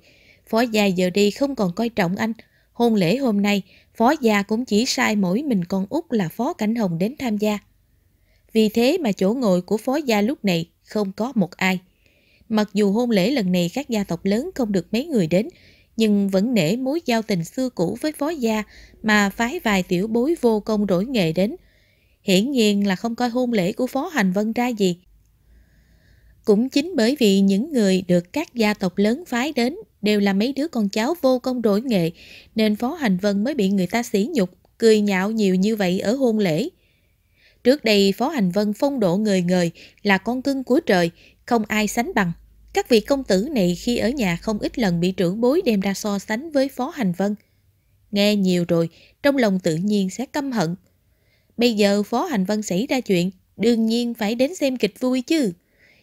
Phó Gia giờ đi không còn coi trọng anh. Hôn lễ hôm nay, Phó Gia cũng chỉ sai mỗi mình con út là Phó Cảnh Hồng đến tham gia. Vì thế mà chỗ ngồi của phó gia lúc này không có một ai. Mặc dù hôn lễ lần này các gia tộc lớn không được mấy người đến, nhưng vẫn nể mối giao tình xưa cũ với phó gia mà phái vài tiểu bối vô công rỗi nghề đến. Hiển nhiên là không coi hôn lễ của phó hành vân ra gì. Cũng chính bởi vì những người được các gia tộc lớn phái đến đều là mấy đứa con cháu vô công rỗi nghệ, nên Phó Hành Vân mới bị người ta sỉ nhục, cười nhạo nhiều như vậy ở hôn lễ. Trước đây Phó Hành Vân phong độ người người là con cưng của trời, không ai sánh bằng. Các vị công tử này khi ở nhà không ít lần bị trưởng bối đem ra so sánh với Phó Hành Vân. Nghe nhiều rồi, trong lòng tự nhiên sẽ căm hận. Bây giờ Phó Hành Vân xảy ra chuyện, đương nhiên phải đến xem kịch vui chứ.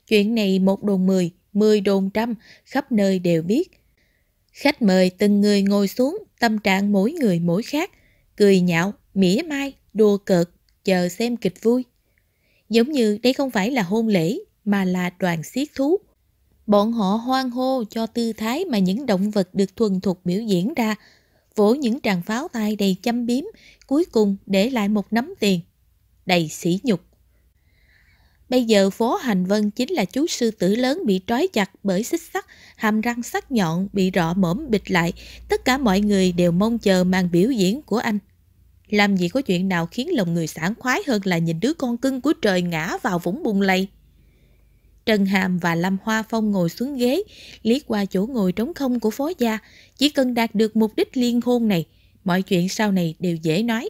Chuyện này một đồn mười, mười đồn trăm, khắp nơi đều biết. Khách mời từng người ngồi xuống, tâm trạng mỗi người mỗi khác, cười nhạo, mỉa mai, đùa cợt, chờ xem kịch vui. Giống như đây không phải là hôn lễ mà là đoàn xiết thú. Bọn họ hoan hô cho tư thái mà những động vật được thuần thục biểu diễn ra, vỗ những tràng pháo tay đầy châm biếm, cuối cùng để lại một nắm tiền. Đầy sỉ nhục. Bây giờ phố Hành Vân chính là chú sư tử lớn bị trói chặt bởi xích sắt, hàm răng sắc nhọn bị rọ mõm bịt lại. Tất cả mọi người đều mong chờ màn biểu diễn của anh. Làm gì có chuyện nào khiến lòng người sảng khoái hơn là nhìn đứa con cưng của trời ngã vào vũng bùn lầy. Trần Hàm và Lâm Hoa Phong ngồi xuống ghế, liếc qua chỗ ngồi trống không của phó gia. Chỉ cần đạt được mục đích liên hôn này, mọi chuyện sau này đều dễ nói.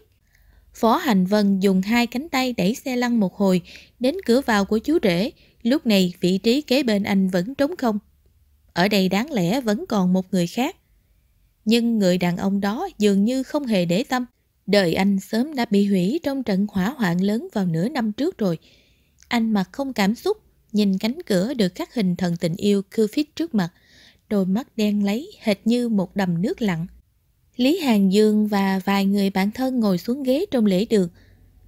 Phó Hành Vân dùng hai cánh tay đẩy xe lăn một hồi, đến cửa vào của chú rể. Lúc này vị trí kế bên anh vẫn trống không. Ở đây đáng lẽ vẫn còn một người khác. Nhưng người đàn ông đó dường như không hề để tâm. Đời anh sớm đã bị hủy trong trận hỏa hoạn lớn vào nửa năm trước rồi. Anh mặt không cảm xúc, nhìn cánh cửa được khắc hình thần tình yêu Cupid trước mặt, đôi mắt đen lấy hệt như một đầm nước lặng. Lý hàn Dương và vài người bạn thân ngồi xuống ghế trong lễ đường.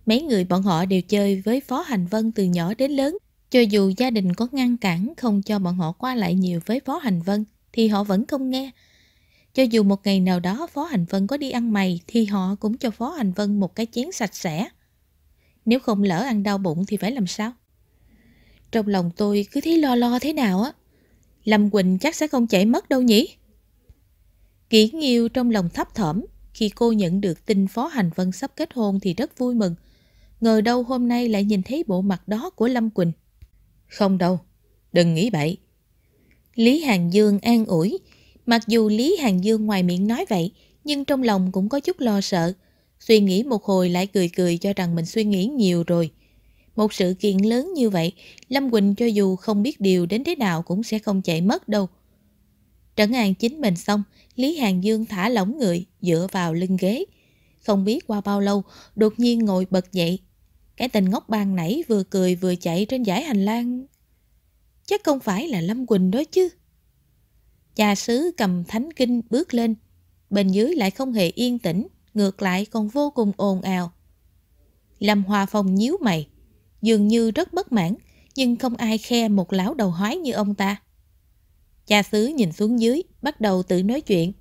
Mấy người bọn họ đều chơi với Phó Hành Vân từ nhỏ đến lớn. Cho dù gia đình có ngăn cản không cho bọn họ qua lại nhiều với Phó Hành Vân thì họ vẫn không nghe. Cho dù một ngày nào đó Phó Hành Vân có đi ăn mày thì họ cũng cho Phó Hành Vân một cái chén sạch sẽ. Nếu không lỡ ăn đau bụng thì phải làm sao? Trong lòng tôi cứ thấy lo lo thế nào á. Lâm Quỳnh chắc sẽ không chảy mất đâu nhỉ? Kỷ Nghiêu trong lòng thấp thỏm khi cô nhận được tin Phó Hành Vân sắp kết hôn thì rất vui mừng. Ngờ đâu hôm nay lại nhìn thấy bộ mặt đó của Lâm Quỳnh. Không đâu, đừng nghĩ bậy. Lý Hàng Dương an ủi, Mặc dù Lý Hàng Dương ngoài miệng nói vậy, nhưng trong lòng cũng có chút lo sợ. Suy nghĩ một hồi lại cười cười cho rằng mình suy nghĩ nhiều rồi. Một sự kiện lớn như vậy, Lâm Quỳnh cho dù không biết điều đến thế nào cũng sẽ không chạy mất đâu. Trấn an chính mình xong, Lý Hàng Dương thả lỏng người, dựa vào lưng ghế. Không biết qua bao lâu, đột nhiên ngồi bật dậy. Cái tình ngốc ban nãy vừa cười vừa chạy trên giải hành lang. Chắc không phải là Lâm Quỳnh đó chứ. Cha sứ cầm thánh kinh bước lên. Bên dưới lại không hề yên tĩnh, ngược lại còn vô cùng ồn ào. Lâm Hoa Phong nhíu mày, dường như rất bất mãn, nhưng không ai khe một lão đầu hoái như ông ta. Cha xứ nhìn xuống dưới, bắt đầu tự nói chuyện.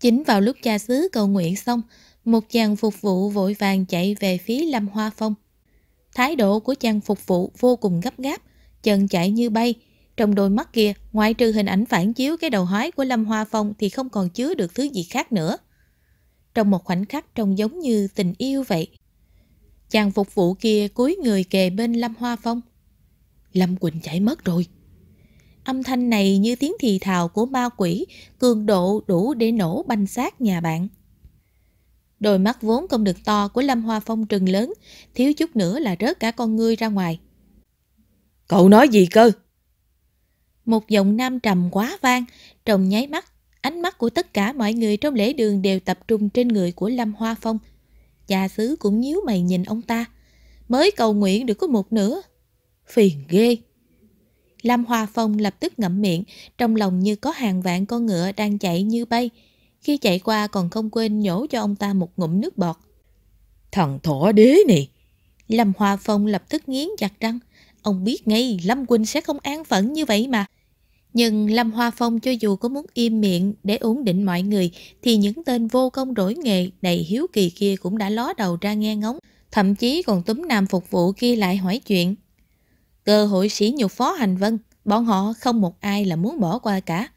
Chính vào lúc cha xứ cầu nguyện xong, một chàng phục vụ vội vàng chạy về phía Lâm Hoa Phong. Thái độ của chàng phục vụ vô cùng gấp gáp, chân chạy như bay, trong đôi mắt kia, ngoại trừ hình ảnh phản chiếu cái đầu hói của Lâm Hoa Phong thì không còn chứa được thứ gì khác nữa. Trong một khoảnh khắc trông giống như tình yêu vậy. Chàng phục vụ kia cúi người kề bên Lâm Hoa Phong. Lâm Quỳnh chảy mất rồi. Âm thanh này như tiếng thì thào của ma quỷ, cường độ đủ để nổ banh xác nhà bạn. Đôi mắt vốn không được to của Lâm Hoa Phong trừng lớn, thiếu chút nữa là rớt cả con ngươi ra ngoài. Cậu nói gì cơ? Một giọng nam trầm quá vang, trong nháy mắt, ánh mắt của tất cả mọi người trong lễ đường đều tập trung trên người của Lâm Hoa Phong. Cha xứ cũng nhíu mày nhìn ông ta, mới cầu nguyện được có một nửa. Phiền ghê! Lâm Hoa Phong lập tức ngậm miệng, trong lòng như có hàng vạn con ngựa đang chạy như bay. Khi chạy qua còn không quên nhổ cho ông ta một ngụm nước bọt. Thằng thỏ đế này! Lâm Hoa Phong lập tức nghiến chặt răng. Ông biết ngay Lâm Quỳnh sẽ không an phận như vậy mà. Nhưng Lâm Hoa Phong cho dù có muốn im miệng để ổn định mọi người thì những tên vô công rỗi nghề đầy hiếu kỳ kia cũng đã ló đầu ra nghe ngóng, thậm chí còn túm nam phục vụ kia lại hỏi chuyện. Cơ hội sĩ nhục Phó Hành Vân, bọn họ không một ai là muốn bỏ qua cả.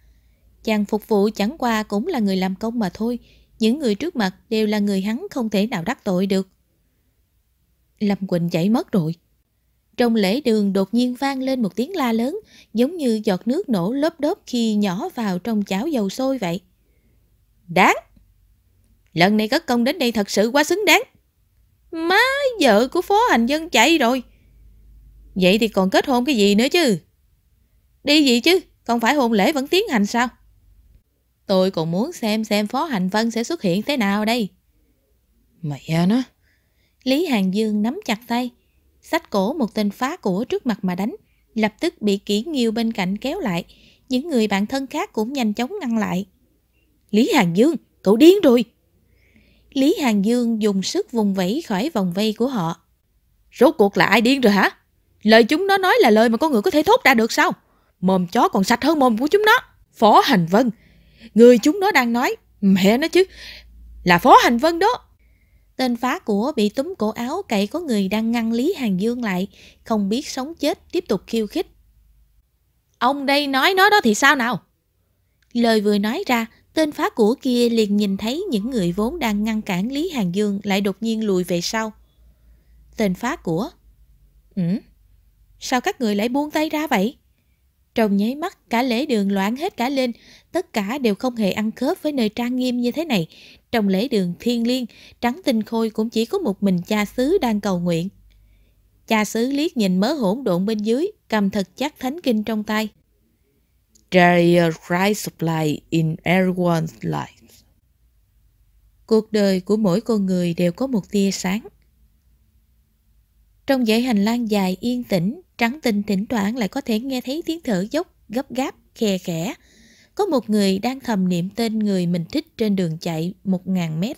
Chàng phục vụ chẳng qua cũng là người làm công mà thôi, những người trước mặt đều là người hắn không thể nào đắc tội được. Lâm Quỳnh chảy mất rồi. Trong lễ đường đột nhiên vang lên một tiếng la lớn, giống như giọt nước nổ lớp đốp khi nhỏ vào trong cháo dầu sôi vậy. Đáng! Lần này các công đến đây thật sự quá xứng đáng. Má vợ của phó hành dân chạy rồi. Vậy thì còn kết hôn cái gì nữa chứ? Đi gì chứ? Không phải hôn lễ vẫn tiến hành sao? Tôi còn muốn xem xem Phó Hành Vân sẽ xuất hiện thế nào đây. Mẹ nó. Lý Hàng Dương nắm chặt tay, sách cổ một tên phá của trước mặt mà đánh, lập tức bị kỹ nghiêu bên cạnh kéo lại. Những người bạn thân khác cũng nhanh chóng ngăn lại. Lý Hàng Dương, cậu điên rồi! Lý Hàng Dương dùng sức vùng vẫy khỏi vòng vây của họ. Rốt cuộc là ai điên rồi hả? Lời chúng nó nói là lời mà con người có thể thốt ra được sao? Mồm chó còn sạch hơn mồm của chúng nó. Phó Hành Vân, người chúng nó đang nói, mẹ nó chứ, là Phó Hành Vân đó. Tên phá của bị túm cổ áo cậy có người đang ngăn Lý Hàng Dương lại, không biết sống chết tiếp tục khiêu khích. Ông đây nói nói đó thì sao nào? Lời vừa nói ra, tên phá của kia liền nhìn thấy những người vốn đang ngăn cản Lý Hàng Dương lại đột nhiên lùi về sau. Tên phá của? Ừ? Sao các người lại buông tay ra vậy? Trong nháy mắt, cả lễ đường loạn hết cả lên, tất cả đều không hề ăn khớp với nơi trang nghiêm như thế này, trong lễ đường thiên liêng, trắng tinh khôi cũng chỉ có một mình cha xứ đang cầu nguyện. Cha xứ liếc nhìn mớ hỗn độn bên dưới, cầm thật chắc thánh kinh trong tay. There is right supply in everyone's life. Cuộc đời của mỗi con người đều có một tia sáng. Trong dãy hành lang dài yên tĩnh, trắng tinh thỉnh thoảng lại có thể nghe thấy tiếng thở dốc, gấp gáp, khe khẽ có một người đang thầm niệm tên người mình thích trên đường chạy 1.000 mét.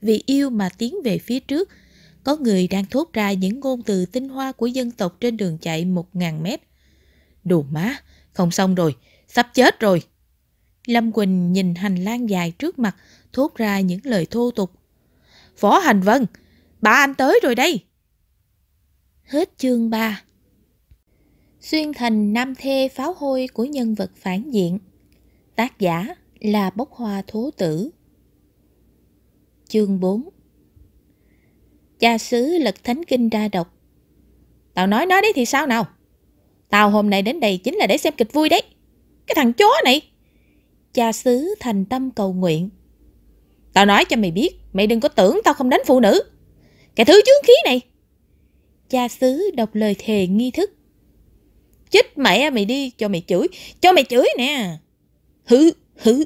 Vì yêu mà tiến về phía trước. Có người đang thốt ra những ngôn từ tinh hoa của dân tộc trên đường chạy 1.000 mét. đồ má, không xong rồi, sắp chết rồi. Lâm Quỳnh nhìn hành lang dài trước mặt, thốt ra những lời thô tục. Phó Hành Vân, bà anh tới rồi đây. Hết chương 3 Xuyên thành nam thê pháo hôi của nhân vật phản diện Tác giả là Bốc Hoa Thố Tử Chương 4 Cha sứ lật thánh kinh ra đọc Tao nói nói đấy thì sao nào Tao hôm nay đến đây chính là để xem kịch vui đấy Cái thằng chó này Cha sứ thành tâm cầu nguyện Tao nói cho mày biết Mày đừng có tưởng tao không đánh phụ nữ Cái thứ chướng khí này Cha xứ đọc lời thề nghi thức Chích mẹ mày đi cho mày chửi Cho mày chửi nè hứ, hứ.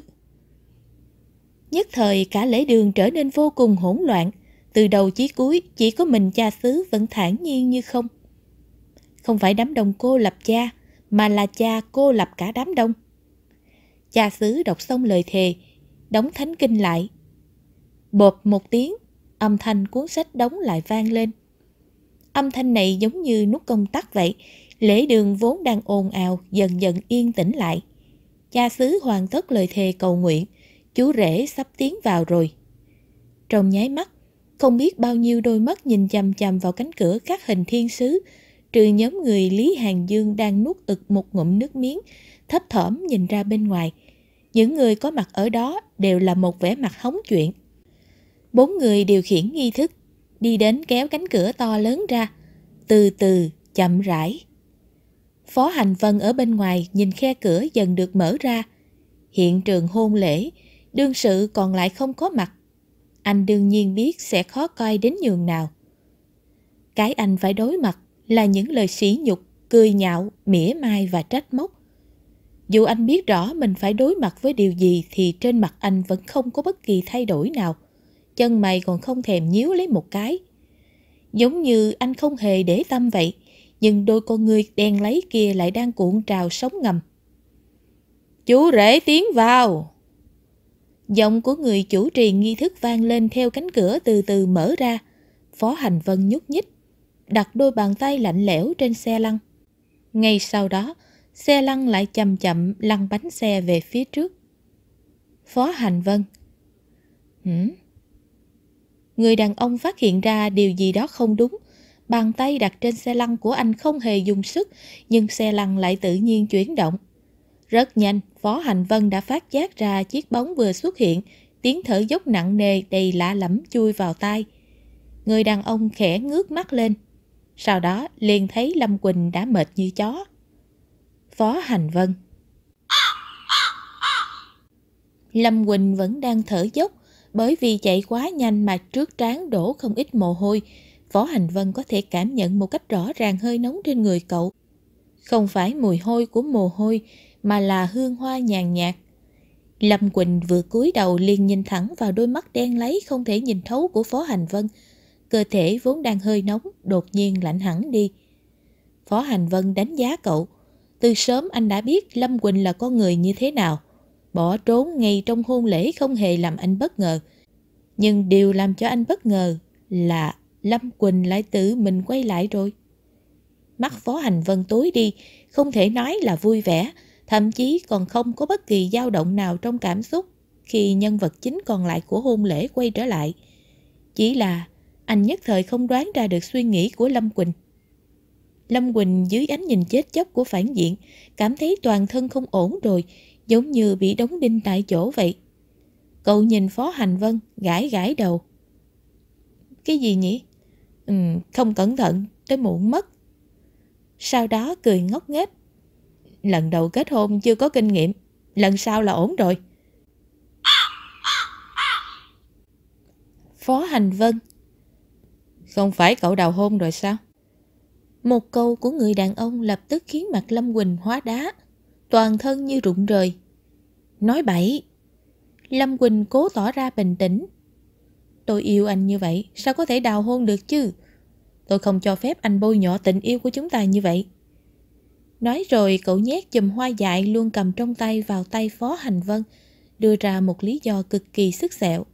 Nhất thời cả lễ đường trở nên vô cùng hỗn loạn, từ đầu chí cuối chỉ có mình cha xứ vẫn thản nhiên như không. Không phải đám đông cô lập cha, mà là cha cô lập cả đám đông. Cha xứ đọc xong lời thề, đóng thánh kinh lại. Bộp một tiếng, âm thanh cuốn sách đóng lại vang lên. Âm thanh này giống như nút công tắc vậy, lễ đường vốn đang ồn ào dần dần yên tĩnh lại cha xứ hoàn tất lời thề cầu nguyện, chú rể sắp tiến vào rồi. Trong nháy mắt, không biết bao nhiêu đôi mắt nhìn chằm chằm vào cánh cửa các hình thiên sứ, trừ nhóm người Lý Hàng Dương đang nuốt ực một ngụm nước miếng, thấp thỏm nhìn ra bên ngoài. Những người có mặt ở đó đều là một vẻ mặt hóng chuyện. Bốn người điều khiển nghi thức, đi đến kéo cánh cửa to lớn ra, từ từ, chậm rãi. Phó Hành Vân ở bên ngoài nhìn khe cửa dần được mở ra. Hiện trường hôn lễ, đương sự còn lại không có mặt. Anh đương nhiên biết sẽ khó coi đến nhường nào. Cái anh phải đối mặt là những lời sỉ nhục, cười nhạo, mỉa mai và trách móc. Dù anh biết rõ mình phải đối mặt với điều gì thì trên mặt anh vẫn không có bất kỳ thay đổi nào. Chân mày còn không thèm nhíu lấy một cái. Giống như anh không hề để tâm vậy nhưng đôi con người đen lấy kia lại đang cuộn trào sóng ngầm. Chú rể tiến vào! Giọng của người chủ trì nghi thức vang lên theo cánh cửa từ từ mở ra. Phó Hành Vân nhúc nhích, đặt đôi bàn tay lạnh lẽo trên xe lăn. Ngay sau đó, xe lăn lại chậm chậm lăn bánh xe về phía trước. Phó Hành Vân Hử? Người đàn ông phát hiện ra điều gì đó không đúng, Bàn tay đặt trên xe lăn của anh không hề dùng sức, nhưng xe lăn lại tự nhiên chuyển động. Rất nhanh, Phó Hành Vân đã phát giác ra chiếc bóng vừa xuất hiện, tiếng thở dốc nặng nề đầy lạ lẫm chui vào tai. Người đàn ông khẽ ngước mắt lên. Sau đó liền thấy Lâm Quỳnh đã mệt như chó. Phó Hành Vân Lâm Quỳnh vẫn đang thở dốc bởi vì chạy quá nhanh mà trước trán đổ không ít mồ hôi, Võ Hành Vân có thể cảm nhận một cách rõ ràng hơi nóng trên người cậu. Không phải mùi hôi của mồ hôi, mà là hương hoa nhàn nhạt. Lâm Quỳnh vừa cúi đầu liền nhìn thẳng vào đôi mắt đen lấy không thể nhìn thấu của Phó Hành Vân. Cơ thể vốn đang hơi nóng, đột nhiên lạnh hẳn đi. Phó Hành Vân đánh giá cậu. Từ sớm anh đã biết Lâm Quỳnh là con người như thế nào. Bỏ trốn ngay trong hôn lễ không hề làm anh bất ngờ. Nhưng điều làm cho anh bất ngờ là Lâm Quỳnh lại tự mình quay lại rồi. Mắt Phó Hành Vân tối đi, không thể nói là vui vẻ, thậm chí còn không có bất kỳ dao động nào trong cảm xúc khi nhân vật chính còn lại của hôn lễ quay trở lại. Chỉ là anh nhất thời không đoán ra được suy nghĩ của Lâm Quỳnh. Lâm Quỳnh dưới ánh nhìn chết chóc của phản diện, cảm thấy toàn thân không ổn rồi, giống như bị đóng đinh tại chỗ vậy. Cậu nhìn Phó Hành Vân, gãi gãi đầu. Cái gì nhỉ? ừ, không cẩn thận tới muộn mất. Sau đó cười ngốc nghếch. Lần đầu kết hôn chưa có kinh nghiệm, lần sau là ổn rồi. Phó Hành Vân Không phải cậu đào hôn rồi sao? Một câu của người đàn ông lập tức khiến mặt Lâm Quỳnh hóa đá, toàn thân như rụng rời. Nói bậy! Lâm Quỳnh cố tỏ ra bình tĩnh, Tôi yêu anh như vậy, sao có thể đào hôn được chứ? Tôi không cho phép anh bôi nhọ tình yêu của chúng ta như vậy. Nói rồi cậu nhét chùm hoa dại luôn cầm trong tay vào tay Phó Hành Vân, đưa ra một lý do cực kỳ sức sẹo.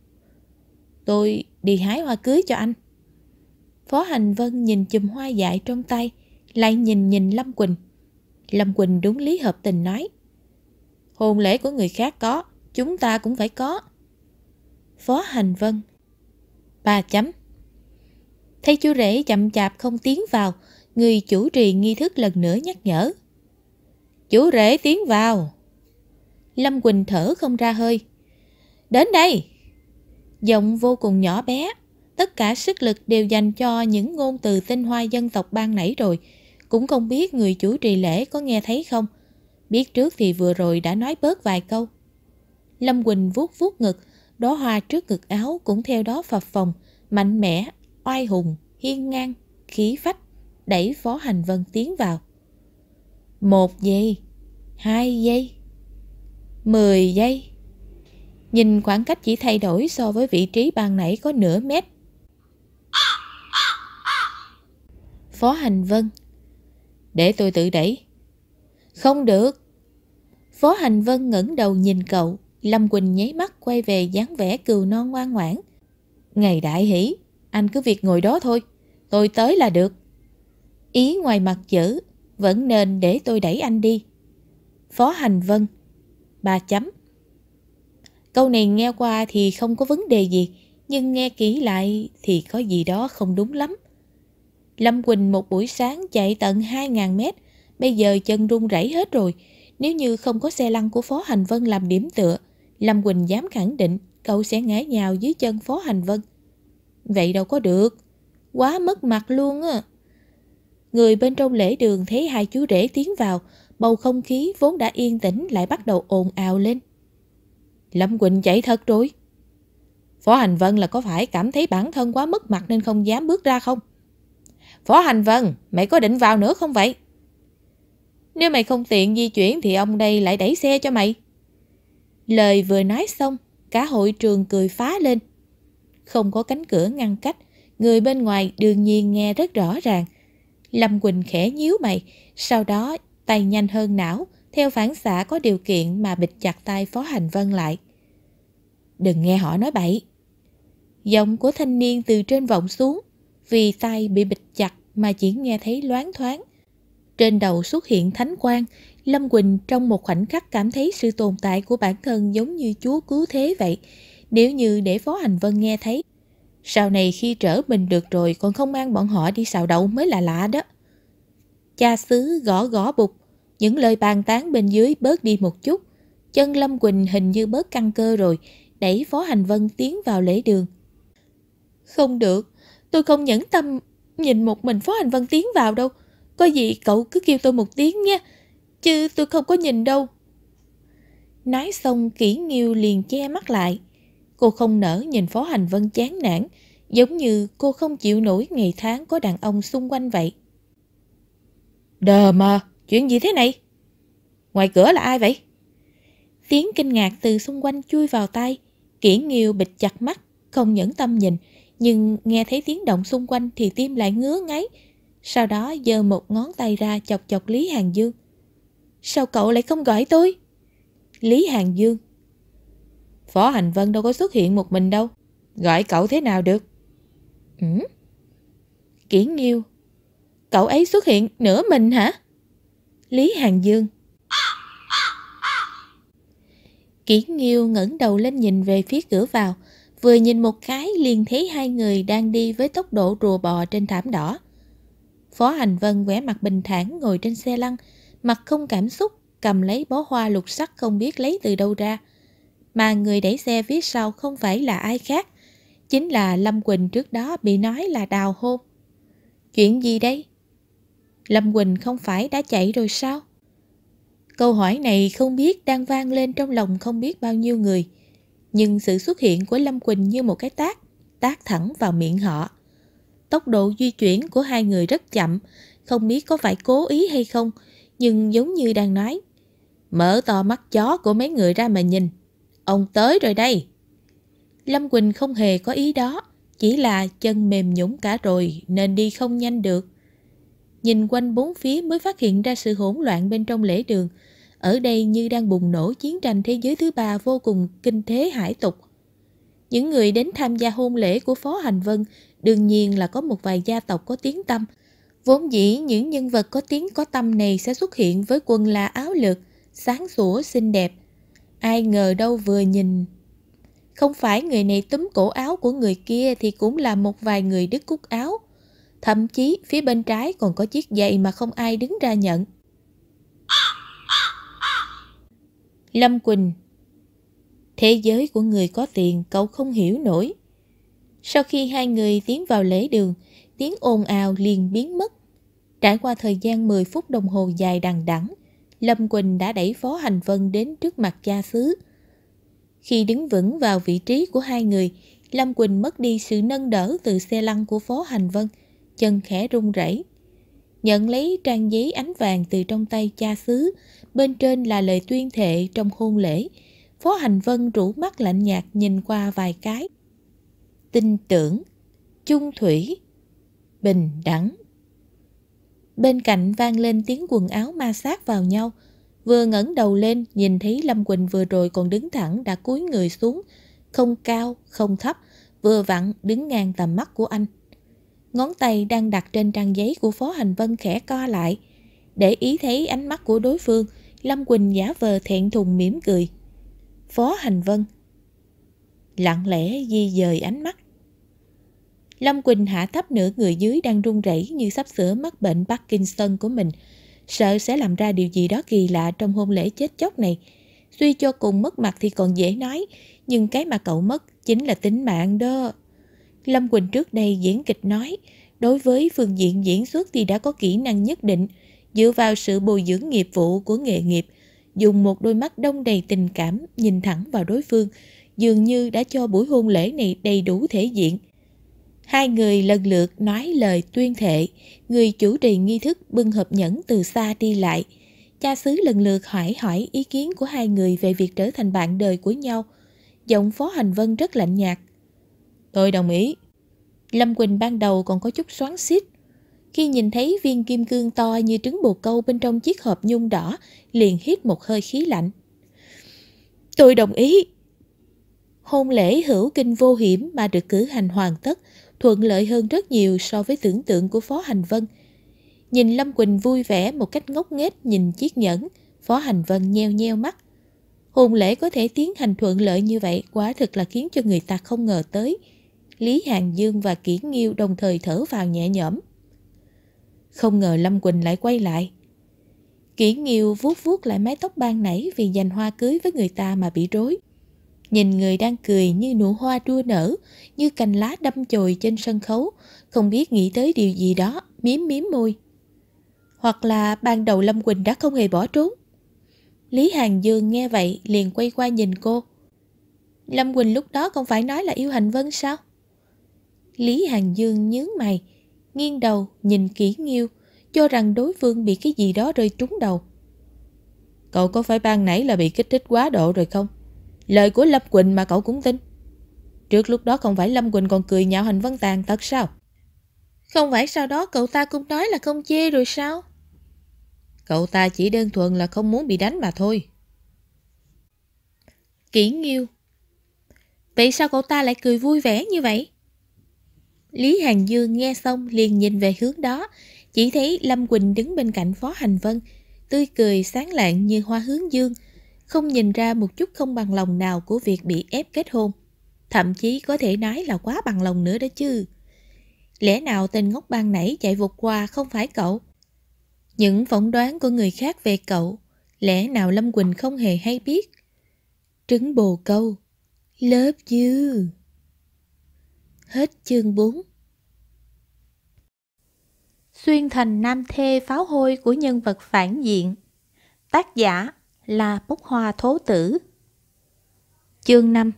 Tôi đi hái hoa cưới cho anh. Phó Hành Vân nhìn chùm hoa dại trong tay, lại nhìn nhìn Lâm Quỳnh. Lâm Quỳnh đúng lý hợp tình nói. Hôn lễ của người khác có, chúng ta cũng phải có. Phó Hành Vân ba chấm. Thấy chú rể chậm chạp không tiến vào, người chủ trì nghi thức lần nữa nhắc nhở. Chú rể tiến vào. Lâm Quỳnh thở không ra hơi. Đến đây! Giọng vô cùng nhỏ bé, tất cả sức lực đều dành cho những ngôn từ tinh hoa dân tộc ban nãy rồi. Cũng không biết người chủ trì lễ có nghe thấy không. Biết trước thì vừa rồi đã nói bớt vài câu. Lâm Quỳnh vuốt vuốt ngực, đó hoa trước ngực áo cũng theo đó phập phồng, mạnh mẽ, oai hùng, hiên ngang, khí phách, đẩy Phó Hành Vân tiến vào. Một giây, hai giây, mười giây. Nhìn khoảng cách chỉ thay đổi so với vị trí ban nãy có nửa mét. Phó Hành Vân Để tôi tự đẩy. Không được. Phó Hành Vân ngẩng đầu nhìn cậu, Lâm Quỳnh nháy mắt quay về dáng vẻ cừu non ngoan ngoãn. Ngày đại hỷ, anh cứ việc ngồi đó thôi, tôi tới là được. Ý ngoài mặt chữ, vẫn nên để tôi đẩy anh đi. Phó Hành Vân, ba chấm. Câu này nghe qua thì không có vấn đề gì, nhưng nghe kỹ lại thì có gì đó không đúng lắm. Lâm Quỳnh một buổi sáng chạy tận 2.000 mét, bây giờ chân run rẩy hết rồi, nếu như không có xe lăn của Phó Hành Vân làm điểm tựa, Lâm Quỳnh dám khẳng định cậu sẽ ngã nhào dưới chân Phó Hành Vân. Vậy đâu có được, quá mất mặt luôn á. Người bên trong lễ đường thấy hai chú rể tiến vào, bầu không khí vốn đã yên tĩnh lại bắt đầu ồn ào lên. Lâm Quỳnh chạy thật rồi. Phó Hành Vân là có phải cảm thấy bản thân quá mất mặt nên không dám bước ra không? Phó Hành Vân, mày có định vào nữa không vậy? Nếu mày không tiện di chuyển thì ông đây lại đẩy xe cho mày. Lời vừa nói xong, cả hội trường cười phá lên. Không có cánh cửa ngăn cách, người bên ngoài đương nhiên nghe rất rõ ràng. Lâm Quỳnh khẽ nhíu mày, sau đó tay nhanh hơn não, theo phản xạ có điều kiện mà bịch chặt tay Phó Hành Vân lại. Đừng nghe họ nói bậy. Giọng của thanh niên từ trên vọng xuống, vì tay bị bịch chặt mà chỉ nghe thấy loáng thoáng. Trên đầu xuất hiện thánh quang, Lâm Quỳnh trong một khoảnh khắc cảm thấy sự tồn tại của bản thân giống như Chúa cứu thế vậy. Nếu như để Phó Hành Vân nghe thấy, sau này khi trở mình được rồi còn không mang bọn họ đi xào đậu mới là lạ đó. Cha xứ gõ gõ bục, những lời bàn tán bên dưới bớt đi một chút. Chân Lâm Quỳnh hình như bớt căng cơ rồi, đẩy Phó Hành Vân tiến vào lễ đường. Không được, tôi không nhẫn tâm nhìn một mình Phó Hành Vân tiến vào đâu. Có gì cậu cứ kêu tôi một tiếng nha, chứ tôi không có nhìn đâu. Nói xong kỹ nghiêu liền che mắt lại. Cô không nở nhìn Phó Hành Vân chán nản, giống như cô không chịu nổi ngày tháng có đàn ông xung quanh vậy. Đờ mà, chuyện gì thế này? Ngoài cửa là ai vậy? Tiếng kinh ngạc từ xung quanh chui vào tay, kỹ nghiêu bịt chặt mắt, không nhẫn tâm nhìn, nhưng nghe thấy tiếng động xung quanh thì tim lại ngứa ngáy. Sau đó giơ một ngón tay ra chọc chọc Lý Hàng Dương. Sao cậu lại không gọi tôi? Lý Hàng Dương Phó Hành Vân đâu có xuất hiện một mình đâu. Gọi cậu thế nào được? Ừ? Kỷ Nghiêu Cậu ấy xuất hiện nửa mình hả? Lý Hàng Dương Kỷ Nghiêu ngẩng đầu lên nhìn về phía cửa vào, vừa nhìn một cái liền thấy hai người đang đi với tốc độ rùa bò trên thảm đỏ. Phó Hành Vân vẻ mặt bình thản ngồi trên xe lăn, mặt không cảm xúc, cầm lấy bó hoa lục sắc không biết lấy từ đâu ra. Mà người đẩy xe phía sau không phải là ai khác, chính là Lâm Quỳnh trước đó bị nói là đào hôn. Chuyện gì đây? Lâm Quỳnh không phải đã chạy rồi sao? Câu hỏi này không biết đang vang lên trong lòng không biết bao nhiêu người. Nhưng sự xuất hiện của Lâm Quỳnh như một cái tác, tác thẳng vào miệng họ. Tốc độ di chuyển của hai người rất chậm, không biết có phải cố ý hay không, nhưng giống như đang nói. Mở to mắt chó của mấy người ra mà nhìn. Ông tới rồi đây. Lâm Quỳnh không hề có ý đó, chỉ là chân mềm nhũng cả rồi nên đi không nhanh được. Nhìn quanh bốn phía mới phát hiện ra sự hỗn loạn bên trong lễ đường. Ở đây như đang bùng nổ chiến tranh thế giới thứ ba vô cùng kinh thế hải tục. Những người đến tham gia hôn lễ của Phó Hành Vân đương nhiên là có một vài gia tộc có tiếng tăm, Vốn dĩ những nhân vật có tiếng có tâm này sẽ xuất hiện với quần là áo lược, sáng sủa xinh đẹp. Ai ngờ đâu vừa nhìn. Không phải người này túm cổ áo của người kia thì cũng là một vài người đứt cúc áo. Thậm chí phía bên trái còn có chiếc giày mà không ai đứng ra nhận. Lâm Quỳnh Thế giới của người có tiền cậu không hiểu nổi. Sau khi hai người tiến vào lễ đường, tiếng ồn ào liền biến mất. Trải qua thời gian 10 phút đồng hồ dài đằng đẵng, Lâm Quỳnh đã đẩy Phó Hành Vân đến trước mặt cha xứ. Khi đứng vững vào vị trí của hai người, Lâm Quỳnh mất đi sự nâng đỡ từ xe lăn của Phó Hành Vân, chân khẽ run rẩy. Nhận lấy trang giấy ánh vàng từ trong tay cha xứ, bên trên là lời tuyên thệ trong hôn lễ. Phó Hành Vân rủ mắt lạnh nhạt nhìn qua vài cái. Tin tưởng, chung thủy, bình đẳng. Bên cạnh vang lên tiếng quần áo ma sát vào nhau. Vừa ngẩng đầu lên, nhìn thấy Lâm Quỳnh vừa rồi còn đứng thẳng đã cúi người xuống, không cao, không thấp, vừa vặn đứng ngang tầm mắt của anh. Ngón tay đang đặt trên trang giấy của Phó Hành Vân khẽ co lại. Để ý thấy ánh mắt của đối phương, Lâm Quỳnh giả vờ thẹn thùng mỉm cười. Phó Hành Vân lặng lẽ di dời ánh mắt Lâm Quỳnh hạ thấp nửa người dưới đang run rẩy như sắp sửa mắc bệnh Parkinson của mình, sợ sẽ làm ra điều gì đó kỳ lạ trong hôn lễ chết chóc này. Suy cho cùng mất mặt thì còn dễ nói, nhưng cái mà cậu mất chính là tính mạng đó. Lâm Quỳnh trước đây diễn kịch nói, đối với phương diện diễn xuất thì đã có kỹ năng nhất định, dựa vào sự bồi dưỡng nghiệp vụ của nghề nghiệp, dùng một đôi mắt đông đầy tình cảm nhìn thẳng vào đối phương, dường như đã cho buổi hôn lễ này đầy đủ thể diện. Hai người lần lượt nói lời tuyên thệ, người chủ trì nghi thức bưng hộp nhẫn từ xa đi lại. Cha xứ lần lượt hỏi hỏi ý kiến của hai người về việc trở thành bạn đời của nhau. Giọng Phó Hành Vân rất lạnh nhạt. Tôi đồng ý. Lâm Quỳnh ban đầu còn có chút xoắn xít. Khi nhìn thấy viên kim cương to như trứng bồ câu bên trong chiếc hộp nhung đỏ, liền hít một hơi khí lạnh. Tôi đồng ý. Hôn lễ hữu kinh vô hiểm mà được cử hành hoàn tất thuận lợi hơn rất nhiều so với tưởng tượng của Phó Hành Vân. Nhìn Lâm Quỳnh vui vẻ một cách ngốc nghếch nhìn chiếc nhẫn, Phó Hành Vân nheo nheo mắt. Hôn lễ có thể tiến hành thuận lợi như vậy quá thực là khiến cho người ta không ngờ tới. Lý Hàng Dương và Kỷ Nghiêu đồng thời thở vào nhẹ nhõm. Không ngờ Lâm Quỳnh lại quay lại. Kỷ Nghiêu vuốt vuốt lại mái tóc ban nảy vì giành hoa cưới với người ta mà bị rối. Nhìn người đang cười như nụ hoa đua nở, như cành lá đâm chồi trên sân khấu, không biết nghĩ tới điều gì đó, miếm miếm môi. Hoặc là ban đầu Lâm Quỳnh đã không hề bỏ trốn. Lý Hàng Dương nghe vậy liền quay qua nhìn cô. Lâm Quỳnh lúc đó không phải nói là yêu Hành Vân sao? Lý Hàng Dương nhướng mày, nghiêng đầu nhìn kỹ nghiêu, cho rằng đối phương bị cái gì đó rơi trúng đầu. Cậu có phải ban nãy là bị kích thích quá độ rồi không? Lời của Lâm Quỳnh mà cậu cũng tin. Trước lúc đó không phải Lâm Quỳnh còn cười nhạo Hành Văn Tàn thật sao? Không phải sau đó cậu ta cũng nói là không chê rồi sao? Cậu ta chỉ đơn thuần là không muốn bị đánh mà thôi. Kỷ Nghiêu Vậy sao cậu ta lại cười vui vẻ như vậy? Lý Hàng Dương nghe xong liền nhìn về hướng đó, chỉ thấy Lâm Quỳnh đứng bên cạnh Phó Hành Vân, tươi cười sáng lạng như hoa hướng dương, không nhìn ra một chút không bằng lòng nào của việc bị ép kết hôn. Thậm chí có thể nói là quá bằng lòng nữa đó chứ. Lẽ nào tên ngốc ban nãy chạy vụt qua không phải cậu? Những phỏng đoán của người khác về cậu, lẽ nào Lâm Quỳnh không hề hay biết? Trứng bồ câu, lớp dư. Hết chương 4 Xuyên thành nam thê pháo hôi của nhân vật phản diện Tác giả là bốc hoa thố tử. Chương 5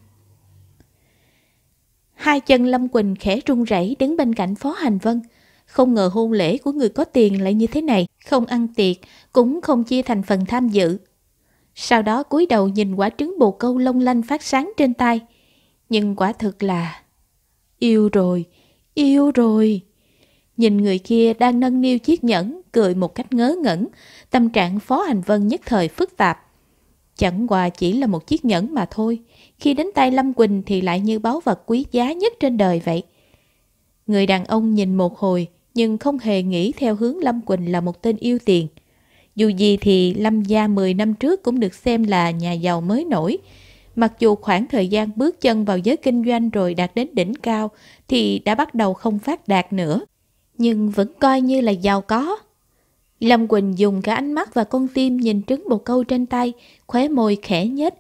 Hai chân Lâm Quỳnh khẽ run rẩy đứng bên cạnh Phó Hành Vân. Không ngờ hôn lễ của người có tiền lại như thế này, không ăn tiệc, cũng không chia thành phần tham dự. Sau đó cúi đầu nhìn quả trứng bồ câu long lanh phát sáng trên tay. Nhưng quả thực là... Yêu rồi, yêu rồi. Nhìn người kia đang nâng niu chiếc nhẫn, cười một cách ngớ ngẩn, tâm trạng Phó Hành Vân nhất thời phức tạp. Chẳng qua chỉ là một chiếc nhẫn mà thôi, khi đến tay Lâm Quỳnh thì lại như báu vật quý giá nhất trên đời vậy. Người đàn ông nhìn một hồi nhưng không hề nghĩ theo hướng Lâm Quỳnh là một tên yêu tiền. Dù gì thì Lâm Gia 10 năm trước cũng được xem là nhà giàu mới nổi. Mặc dù khoảng thời gian bước chân vào giới kinh doanh rồi đạt đến đỉnh cao thì đã bắt đầu không phát đạt nữa nhưng vẫn coi như là giàu có. Lâm Quỳnh dùng cả ánh mắt và con tim nhìn trứng bồ câu trên tay, khóe môi khẽ nhếch.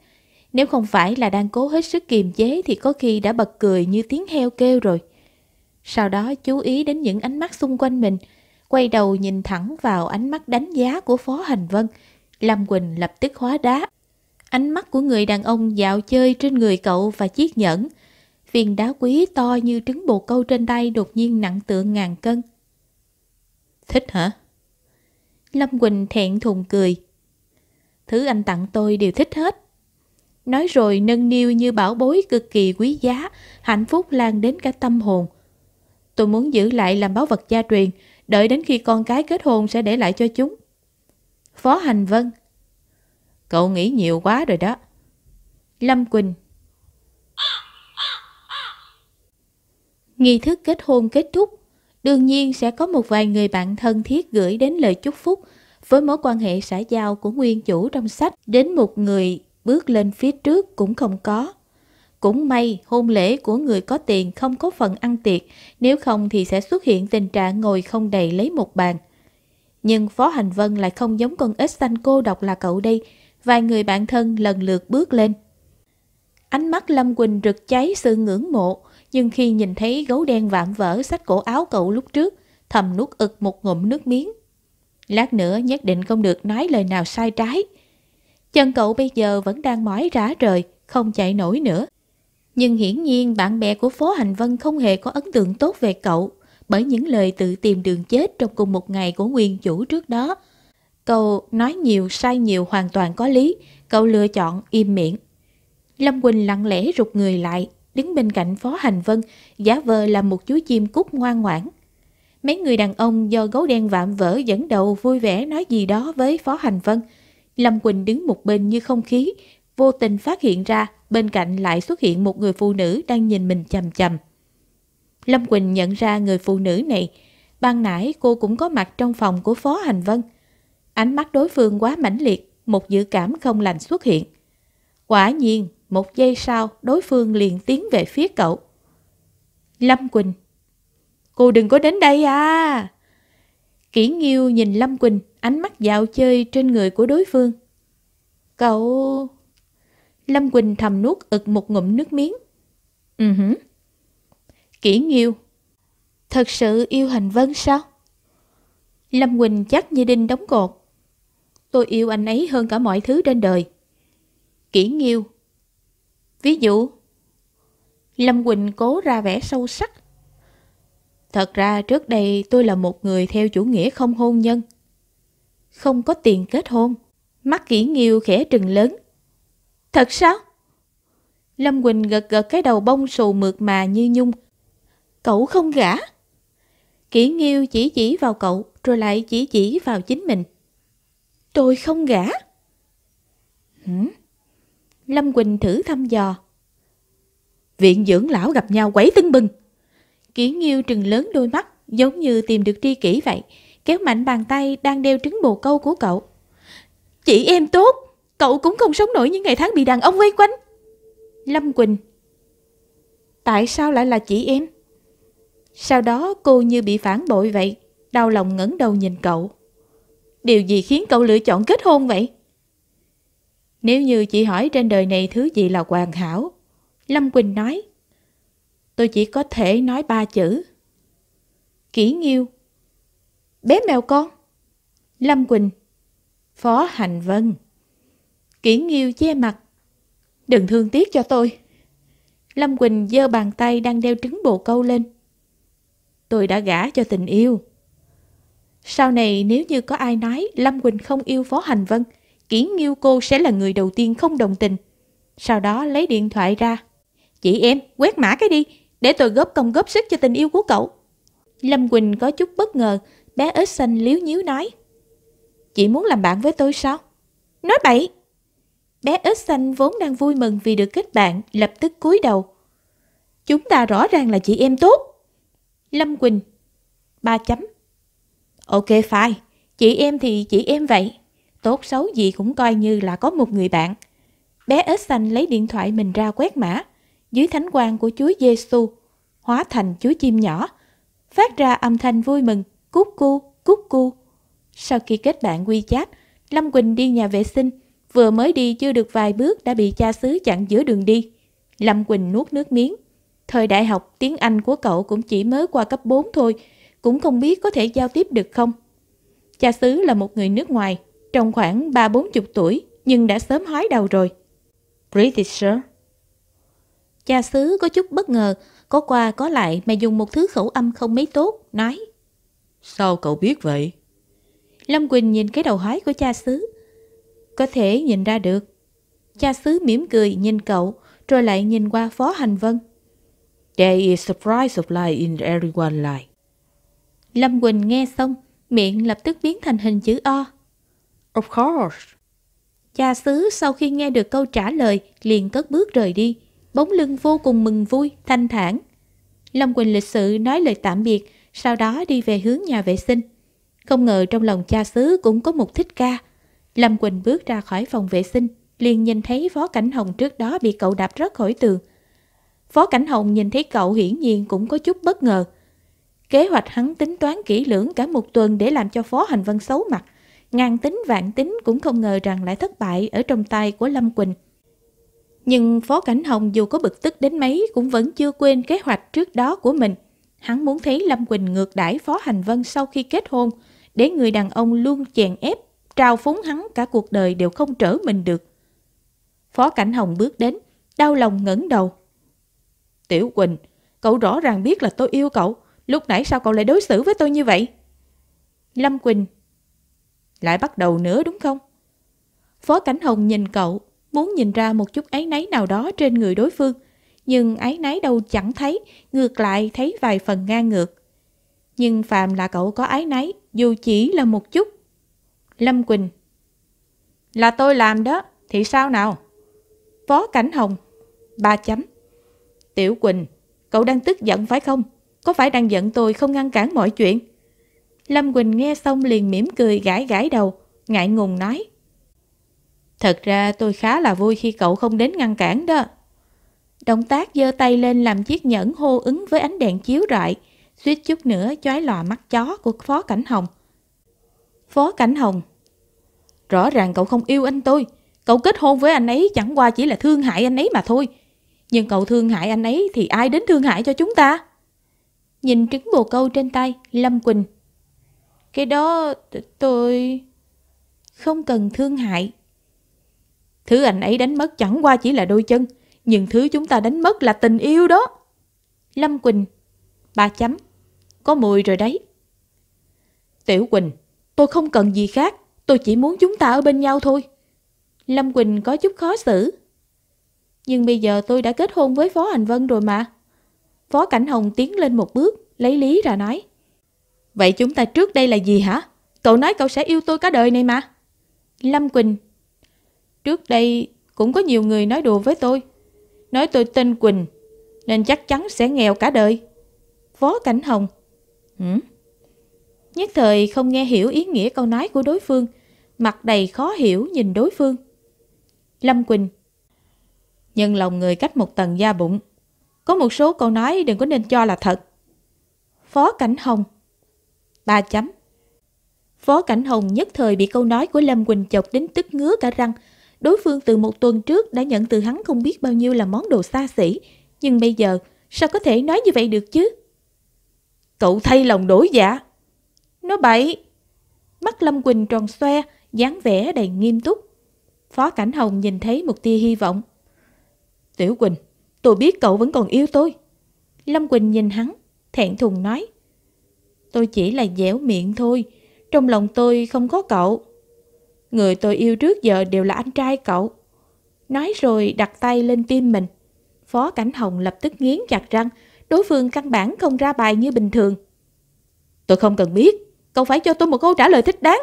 Nếu không phải là đang cố hết sức kiềm chế thì có khi đã bật cười như tiếng heo kêu rồi. Sau đó chú ý đến những ánh mắt xung quanh mình, quay đầu nhìn thẳng vào ánh mắt đánh giá của Phó Hành Vân. Lâm Quỳnh lập tức hóa đá. Ánh mắt của người đàn ông dạo chơi trên người cậu và chiếc nhẫn – viên đá quý to như trứng bồ câu trên tay đột nhiên nặng tựa ngàn cân. Thích hả? Lâm Quỳnh thẹn thùng cười. Thứ anh tặng tôi đều thích hết. Nói rồi nâng niu như bảo bối cực kỳ quý giá, hạnh phúc lan đến cả tâm hồn. Tôi muốn giữ lại làm báu vật gia truyền, đợi đến khi con cái kết hôn sẽ để lại cho chúng. Phó Hành Vân Cậu nghĩ nhiều quá rồi đó. Lâm Quỳnh Nghi thức kết hôn kết thúc, đương nhiên sẽ có một vài người bạn thân thiết gửi đến lời chúc phúc với mối quan hệ xã giao của nguyên chủ trong sách đến một người bước lên phía trước cũng không có. Cũng may hôn lễ của người có tiền không có phần ăn tiệc, nếu không thì sẽ xuất hiện tình trạng ngồi không đầy lấy một bàn. Nhưng Phó Hành Vân lại không giống con ếch xanh cô độc là cậu đây, vài người bạn thân lần lượt bước lên. Ánh mắt Lâm Quỳnh rực cháy sự ngưỡng mộ, nhưng khi nhìn thấy gấu đen vạm vỡ sách cổ áo cậu lúc trước, thầm nuốt ực một ngụm nước miếng. Lát nữa nhất định không được nói lời nào sai trái. Chân cậu bây giờ vẫn đang mỏi rã rời, không chạy nổi nữa. Nhưng hiển nhiên bạn bè của Phố Hành Vân không hề có ấn tượng tốt về cậu bởi những lời tự tìm đường chết trong cùng một ngày của nguyên chủ trước đó. Cậu nói nhiều sai nhiều hoàn toàn có lý, cậu lựa chọn im miệng. Lâm Quỳnh lặng lẽ rụt người lại, đứng bên cạnh Phó Hành Vân, giả vờ là một chú chim cút ngoan ngoãn. Mấy người đàn ông do gấu đen vạm vỡ dẫn đầu vui vẻ nói gì đó với Phó Hành Vân. Lâm Quỳnh đứng một bên như không khí, vô tình phát hiện ra bên cạnh lại xuất hiện một người phụ nữ đang nhìn mình chầm chầm. Lâm Quỳnh nhận ra người phụ nữ này, ban nãy cô cũng có mặt trong phòng của Phó Hành Vân. Ánh mắt đối phương quá mãnh liệt, một dự cảm không lành xuất hiện. Quả nhiên, một giây sau, đối phương liền tiến về phía cậu. Lâm Quỳnh Cô đừng có đến đây à! Kỷ Nghiêu nhìn Lâm Quỳnh, ánh mắt dạo chơi trên người của đối phương. Cậu... Lâm Quỳnh thầm nuốt ực một ngụm nước miếng. Ừ uh Kỷ Nghiêu Thật sự yêu Hành Vân sao? Lâm Quỳnh chắc như đinh đóng cột. Tôi yêu anh ấy hơn cả mọi thứ trên đời. Kỷ Nghiêu Ví dụ, Lâm Quỳnh cố ra vẻ sâu sắc. Thật ra trước đây tôi là một người theo chủ nghĩa không hôn nhân. Không có tiền kết hôn. Mắt kỹ nghiêu khẽ trừng lớn. Thật sao? Lâm Quỳnh gật gật cái đầu bông xù mượt mà như nhung. Cậu không gả? Kỷ nghiêu chỉ chỉ vào cậu rồi lại chỉ chỉ vào chính mình. Tôi không gả. Hửm? Lâm Quỳnh thử thăm dò. Viện dưỡng lão gặp nhau quấy tưng bừng. Kiến Nghiêu trừng lớn đôi mắt, giống như tìm được tri kỷ vậy, kéo mạnh bàn tay đang đeo trứng bồ câu của cậu. Chị em tốt, cậu cũng không sống nổi những ngày tháng bị đàn ông vây quanh. Lâm Quỳnh Tại sao lại là chị em? Sau đó cô như bị phản bội vậy, đau lòng ngẩng đầu nhìn cậu. Điều gì khiến cậu lựa chọn kết hôn vậy? Nếu như chị hỏi trên đời này thứ gì là hoàn hảo, Lâm Quỳnh nói, tôi chỉ có thể nói ba chữ. Kỷ nghiêu, bé mèo con, Lâm Quỳnh, Phó Hành Vân. Kỷ nghiêu che mặt, đừng thương tiếc cho tôi. Lâm Quỳnh giơ bàn tay đang đeo trứng bồ câu lên. Tôi đã gả cho tình yêu. Sau này nếu như có ai nói Lâm Quỳnh không yêu Phó Hành Vân, kiến Nghiêu cô sẽ là người đầu tiên không đồng tình. Sau đó lấy điện thoại ra. Chị em, quét mã cái đi, để tôi góp công góp sức cho tình yêu của cậu. Lâm Quỳnh có chút bất ngờ, bé ếch xanh liếu nhíu nói. Chị muốn làm bạn với tôi sao? Nói bậy! Bé ếch xanh vốn đang vui mừng vì được kết bạn, lập tức cúi đầu. Chúng ta rõ ràng là chị em tốt. Lâm Quỳnh. Ba chấm. Ok fine, chị em thì chị em vậy tốt xấu gì cũng coi như là có một người bạn. Bé ếch xanh lấy điện thoại mình ra quét mã, dưới thánh quang của Chúa Giêsu hóa thành chú chim nhỏ, phát ra âm thanh vui mừng, cút cu, cút cu. Sau khi kết bạn WeChat, Lâm Quỳnh đi nhà vệ sinh, vừa mới đi chưa được vài bước đã bị cha xứ chặn giữa đường đi. Lâm Quỳnh nuốt nước miếng. Thời đại học, tiếng Anh của cậu cũng chỉ mới qua cấp 4 thôi, cũng không biết có thể giao tiếp được không. Cha xứ là một người nước ngoài, trong khoảng ba bốn chục tuổi nhưng đã sớm hói đầu rồi. Britisher. Cha xứ có chút bất ngờ, có qua có lại mà dùng một thứ khẩu âm không mấy tốt, nói. Sao cậu biết vậy? Lâm Quỳnh nhìn cái đầu hói của cha xứ. Có thể nhìn ra được. Cha xứ mỉm cười nhìn cậu, rồi lại nhìn qua Phó Hành Vân. There is surprise of life in everyone's life. Lâm Quỳnh nghe xong, miệng lập tức biến thành hình chữ O. Of course. Cha xứ sau khi nghe được câu trả lời liền cất bước rời đi, bóng lưng vô cùng mừng vui, thanh thản. Lâm Quỳnh lịch sự nói lời tạm biệt, sau đó đi về hướng nhà vệ sinh. Không ngờ trong lòng cha xứ cũng có một thích ca. Lâm Quỳnh bước ra khỏi phòng vệ sinh, liền nhìn thấy Phó Cảnh Hồng trước đó bị cậu đạp rớt khỏi tường. Phó Cảnh Hồng nhìn thấy cậu hiển nhiên cũng có chút bất ngờ. Kế hoạch hắn tính toán kỹ lưỡng cả một tuần để làm cho Phó Hành Vân xấu mặt ngàn tính vạn tính cũng không ngờ rằng lại thất bại ở trong tay của Lâm Quỳnh. Nhưng Phó Cảnh Hồng dù có bực tức đến mấy cũng vẫn chưa quên kế hoạch trước đó của mình. Hắn muốn thấy Lâm Quỳnh ngược đãi Phó Hành Vân sau khi kết hôn, để người đàn ông luôn chèn ép, trao phúng hắn cả cuộc đời đều không trở mình được. Phó Cảnh Hồng bước đến, đau lòng ngẩng đầu. Tiểu Quỳnh, cậu rõ ràng biết là tôi yêu cậu, lúc nãy sao cậu lại đối xử với tôi như vậy? Lâm Quỳnh lại bắt đầu nữa đúng không? Phó Cảnh Hồng nhìn cậu, muốn nhìn ra một chút ái náy nào đó trên người đối phương, nhưng ái náy đâu chẳng thấy, ngược lại thấy vài phần ngang ngược. Nhưng phàm là cậu có ái náy, dù chỉ là một chút. Lâm Quỳnh Là tôi làm đó, thì sao nào? Phó Cảnh Hồng Ba chấm Tiểu Quỳnh, cậu đang tức giận phải không? Có phải đang giận tôi không ngăn cản mọi chuyện? Lâm Quỳnh nghe xong liền mỉm cười gãi gãi đầu, ngại ngùng nói. Thật ra tôi khá là vui khi cậu không đến ngăn cản đó. Động tác giơ tay lên làm chiếc nhẫn hô ứng với ánh đèn chiếu rọi, suýt chút nữa chói lòa mắt chó của Phó Cảnh Hồng. Phó Cảnh Hồng Rõ ràng cậu không yêu anh tôi, cậu kết hôn với anh ấy chẳng qua chỉ là thương hại anh ấy mà thôi. Nhưng cậu thương hại anh ấy thì ai đến thương hại cho chúng ta? Nhìn trứng bồ câu trên tay, Lâm Quỳnh cái đó tôi không cần thương hại thứ anh ấy đánh mất chẳng qua chỉ là đôi chân nhưng thứ chúng ta đánh mất là tình yêu đó lâm quỳnh ba chấm có mùi rồi đấy tiểu quỳnh tôi không cần gì khác tôi chỉ muốn chúng ta ở bên nhau thôi lâm quỳnh có chút khó xử nhưng bây giờ tôi đã kết hôn với phó hành vân rồi mà phó cảnh hồng tiến lên một bước lấy lý ra nói Vậy chúng ta trước đây là gì hả? Cậu nói cậu sẽ yêu tôi cả đời này mà. Lâm Quỳnh Trước đây cũng có nhiều người nói đùa với tôi. Nói tôi tên Quỳnh, nên chắc chắn sẽ nghèo cả đời. Phó Cảnh Hồng Ừ? Nhất thời không nghe hiểu ý nghĩa câu nói của đối phương, mặt đầy khó hiểu nhìn đối phương. Lâm Quỳnh Nhân lòng người cách một tầng da bụng. Có một số câu nói đừng có nên cho là thật. Phó Cảnh Hồng Ba chấm. Phó Cảnh Hồng nhất thời bị câu nói của Lâm Quỳnh chọc đến tức ngứa cả răng. Đối phương từ một tuần trước đã nhận từ hắn không biết bao nhiêu là món đồ xa xỉ. Nhưng bây giờ, sao có thể nói như vậy được chứ? Cậu thay lòng đổi dạ. Nó bậy. Mắt Lâm Quỳnh tròn xoe, dáng vẻ đầy nghiêm túc. Phó Cảnh Hồng nhìn thấy một tia hy vọng. Tiểu Quỳnh, tôi biết cậu vẫn còn yêu tôi. Lâm Quỳnh nhìn hắn, thẹn thùng nói. Tôi chỉ là dẻo miệng thôi. Trong lòng tôi không có cậu. Người tôi yêu trước giờ đều là anh trai cậu. Nói rồi đặt tay lên tim mình. Phó Cảnh Hồng lập tức nghiến chặt răng. Đối phương căn bản không ra bài như bình thường. Tôi không cần biết. Cậu phải cho tôi một câu trả lời thích đáng.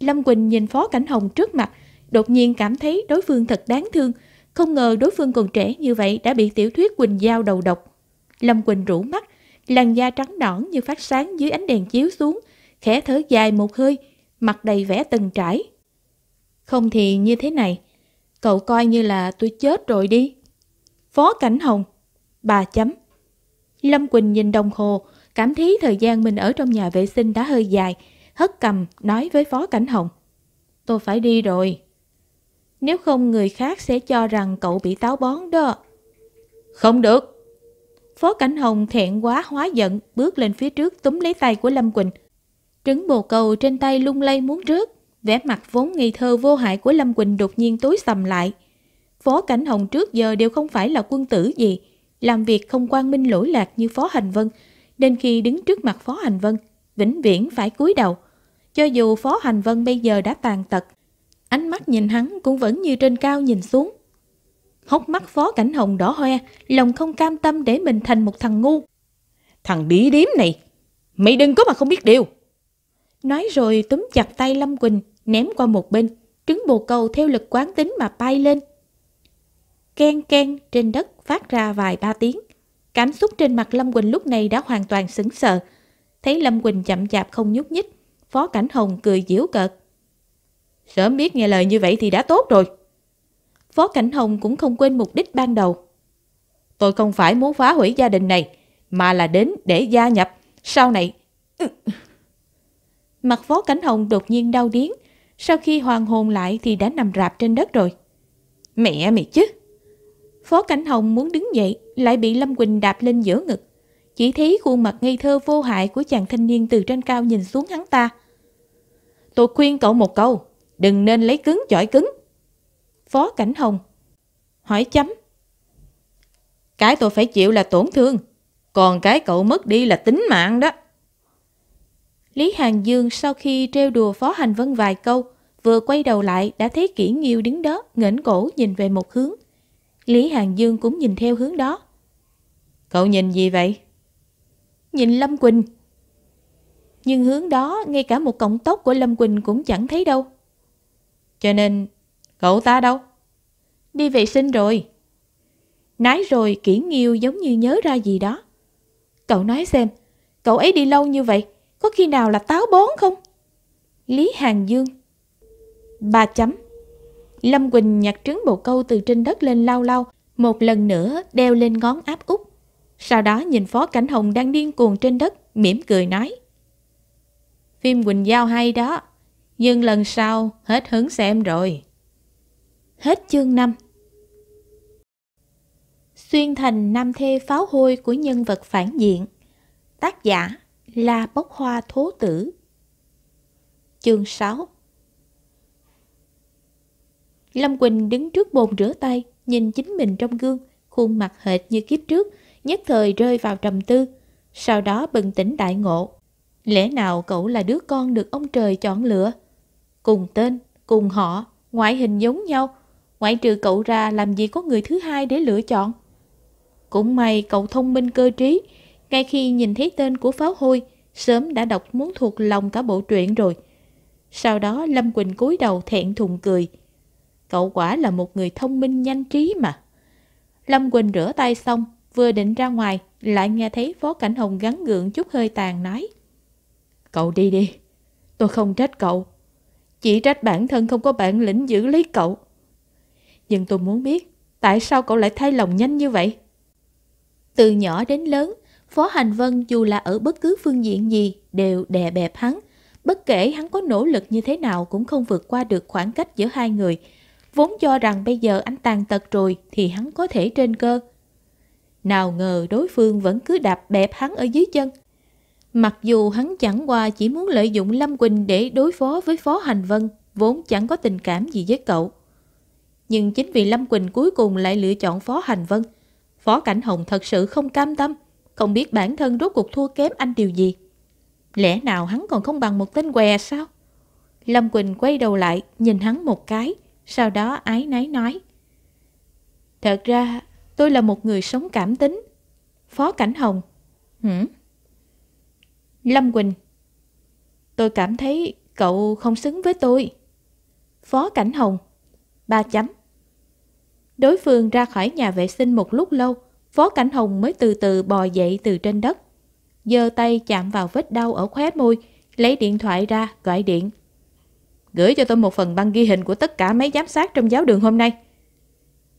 Lâm Quỳnh nhìn Phó Cảnh Hồng trước mặt. Đột nhiên cảm thấy đối phương thật đáng thương. Không ngờ đối phương còn trẻ như vậy đã bị tiểu thuyết Quỳnh Giao đầu độc. Lâm Quỳnh rủ mắt, làn da trắng nõn như phát sáng dưới ánh đèn chiếu xuống, khẽ thở dài một hơi, mặt đầy vẻ từng trải. Không thì như thế này, cậu coi như là tôi chết rồi đi. Phó Cảnh Hồng, bà chấm. Lâm Quỳnh nhìn đồng hồ, cảm thấy thời gian mình ở trong nhà vệ sinh đã hơi dài, hất cầm nói với Phó Cảnh Hồng. Tôi phải đi rồi. Nếu không người khác sẽ cho rằng cậu bị táo bón đó. Không được. Phó Cảnh Hồng thẹn quá hóa giận, bước lên phía trước túm lấy tay của Lâm Quỳnh. Trứng bồ câu trên tay lung lay muốn rớt, vẻ mặt vốn ngây thơ vô hại của Lâm Quỳnh đột nhiên tối sầm lại. Phó Cảnh Hồng trước giờ đều không phải là quân tử gì, làm việc không quan minh lỗi lạc như Phó Hành Vân, nên khi đứng trước mặt Phó Hành Vân, vĩnh viễn phải cúi đầu. Cho dù Phó Hành Vân bây giờ đã tàn tật, ánh mắt nhìn hắn cũng vẫn như trên cao nhìn xuống, Hốc mắt Phó Cảnh Hồng đỏ hoe, lòng không cam tâm để mình thành một thằng ngu. Thằng bí điếm này, mày đừng có mà không biết điều. Nói rồi túm chặt tay Lâm Quỳnh, ném qua một bên, trứng bồ câu theo lực quán tính mà bay lên. Ken ken trên đất phát ra vài ba tiếng. Cảm xúc trên mặt Lâm Quỳnh lúc này đã hoàn toàn sững sờ. Thấy Lâm Quỳnh chậm chạp không nhúc nhích, Phó Cảnh Hồng cười giễu cợt. Sớm biết nghe lời như vậy thì đã tốt rồi. Phó Cảnh Hồng cũng không quên mục đích ban đầu. Tôi không phải muốn phá hủy gia đình này, mà là đến để gia nhập. Sau này... Ừ. Mặt Phó Cảnh Hồng đột nhiên đau điếng. Sau khi hoàng hồn lại thì đã nằm rạp trên đất rồi. Mẹ mày chứ! Phó Cảnh Hồng muốn đứng dậy, lại bị Lâm Quỳnh đạp lên giữa ngực. Chỉ thấy khuôn mặt ngây thơ vô hại của chàng thanh niên từ trên cao nhìn xuống hắn ta. Tôi khuyên cậu một câu, đừng nên lấy cứng chọi cứng. Phó Cảnh Hồng. Hỏi chấm. Cái tôi phải chịu là tổn thương, còn cái cậu mất đi là tính mạng đó. Lý Hàng Dương sau khi trêu đùa Phó Hành Vân vài câu, vừa quay đầu lại đã thấy Kỷ Nghiêu đứng đó ngẩng cổ nhìn về một hướng. Lý Hàng Dương cũng nhìn theo hướng đó. Cậu nhìn gì vậy? Nhìn Lâm Quỳnh. Nhưng hướng đó ngay cả một cọng tóc của Lâm Quỳnh cũng chẳng thấy đâu. Cho nên Cậu ta đâu? Đi vệ sinh rồi. Nãy rồi kỹ nghiêu giống như nhớ ra gì đó. Cậu nói xem, cậu ấy đi lâu như vậy, có khi nào là táo bón không? Lý Hàng Dương Ba chấm Lâm Quỳnh nhặt trứng bồ câu từ trên đất lên lau lau, một lần nữa đeo lên ngón áp út. Sau đó nhìn Phó Cảnh Hồng đang điên cuồng trên đất, mỉm cười nói. Phim Quỳnh Giao hay đó, nhưng lần sau hết hứng xem rồi. Hết chương 5 Xuyên thành nam thê pháo hôi của nhân vật phản diện Tác giả là bốc hoa thố tử Chương 6 Lâm Quỳnh đứng trước bồn rửa tay Nhìn chính mình trong gương Khuôn mặt hệt như kiếp trước Nhất thời rơi vào trầm tư Sau đó bừng tỉnh đại ngộ Lẽ nào cậu là đứa con được ông trời chọn lựa Cùng tên, cùng họ, ngoại hình giống nhau Ngoại trừ cậu ra làm gì có người thứ hai để lựa chọn. Cũng may cậu thông minh cơ trí, ngay khi nhìn thấy tên của pháo hôi, sớm đã đọc muốn thuộc lòng cả bộ truyện rồi. Sau đó Lâm Quỳnh cúi đầu thẹn thùng cười. Cậu quả là một người thông minh nhanh trí mà. Lâm Quỳnh rửa tay xong, vừa định ra ngoài, lại nghe thấy Phó Cảnh Hồng gắn gượng chút hơi tàn nói. Cậu đi đi, tôi không trách cậu. Chỉ trách bản thân không có bản lĩnh giữ lấy cậu nhưng tôi muốn biết tại sao cậu lại thay lòng nhanh như vậy? Từ nhỏ đến lớn, Phó Hành Vân dù là ở bất cứ phương diện gì đều đè bẹp hắn. Bất kể hắn có nỗ lực như thế nào cũng không vượt qua được khoảng cách giữa hai người. Vốn cho rằng bây giờ anh tàn tật rồi thì hắn có thể trên cơ. Nào ngờ đối phương vẫn cứ đạp bẹp hắn ở dưới chân. Mặc dù hắn chẳng qua chỉ muốn lợi dụng Lâm Quỳnh để đối phó với Phó Hành Vân, vốn chẳng có tình cảm gì với cậu. Nhưng chính vì Lâm Quỳnh cuối cùng lại lựa chọn Phó Hành Vân. Phó Cảnh Hồng thật sự không cam tâm, không biết bản thân rốt cuộc thua kém anh điều gì. Lẽ nào hắn còn không bằng một tên què sao? Lâm Quỳnh quay đầu lại, nhìn hắn một cái, sau đó ái náy nói. Thật ra, tôi là một người sống cảm tính. Phó Cảnh Hồng. Hử? Lâm Quỳnh. Tôi cảm thấy cậu không xứng với tôi. Phó Cảnh Hồng ba chấm. Đối phương ra khỏi nhà vệ sinh một lúc lâu, Phó Cảnh Hồng mới từ từ bò dậy từ trên đất. giơ tay chạm vào vết đau ở khóe môi, lấy điện thoại ra gọi điện. Gửi cho tôi một phần băng ghi hình của tất cả mấy giám sát trong giáo đường hôm nay.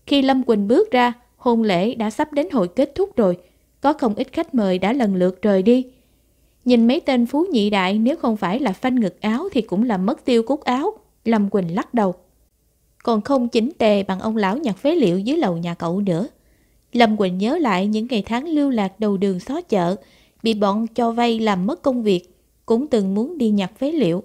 Khi Lâm Quỳnh bước ra, hôn lễ đã sắp đến hội kết thúc rồi, có không ít khách mời đã lần lượt rời đi. Nhìn mấy tên phú nhị đại nếu không phải là phanh ngực áo thì cũng là mất tiêu cúc áo, Lâm Quỳnh lắc đầu còn không chính tề bằng ông lão nhặt phế liệu dưới lầu nhà cậu nữa. Lâm Quỳnh nhớ lại những ngày tháng lưu lạc đầu đường xó chợ, bị bọn cho vay làm mất công việc, cũng từng muốn đi nhặt phế liệu.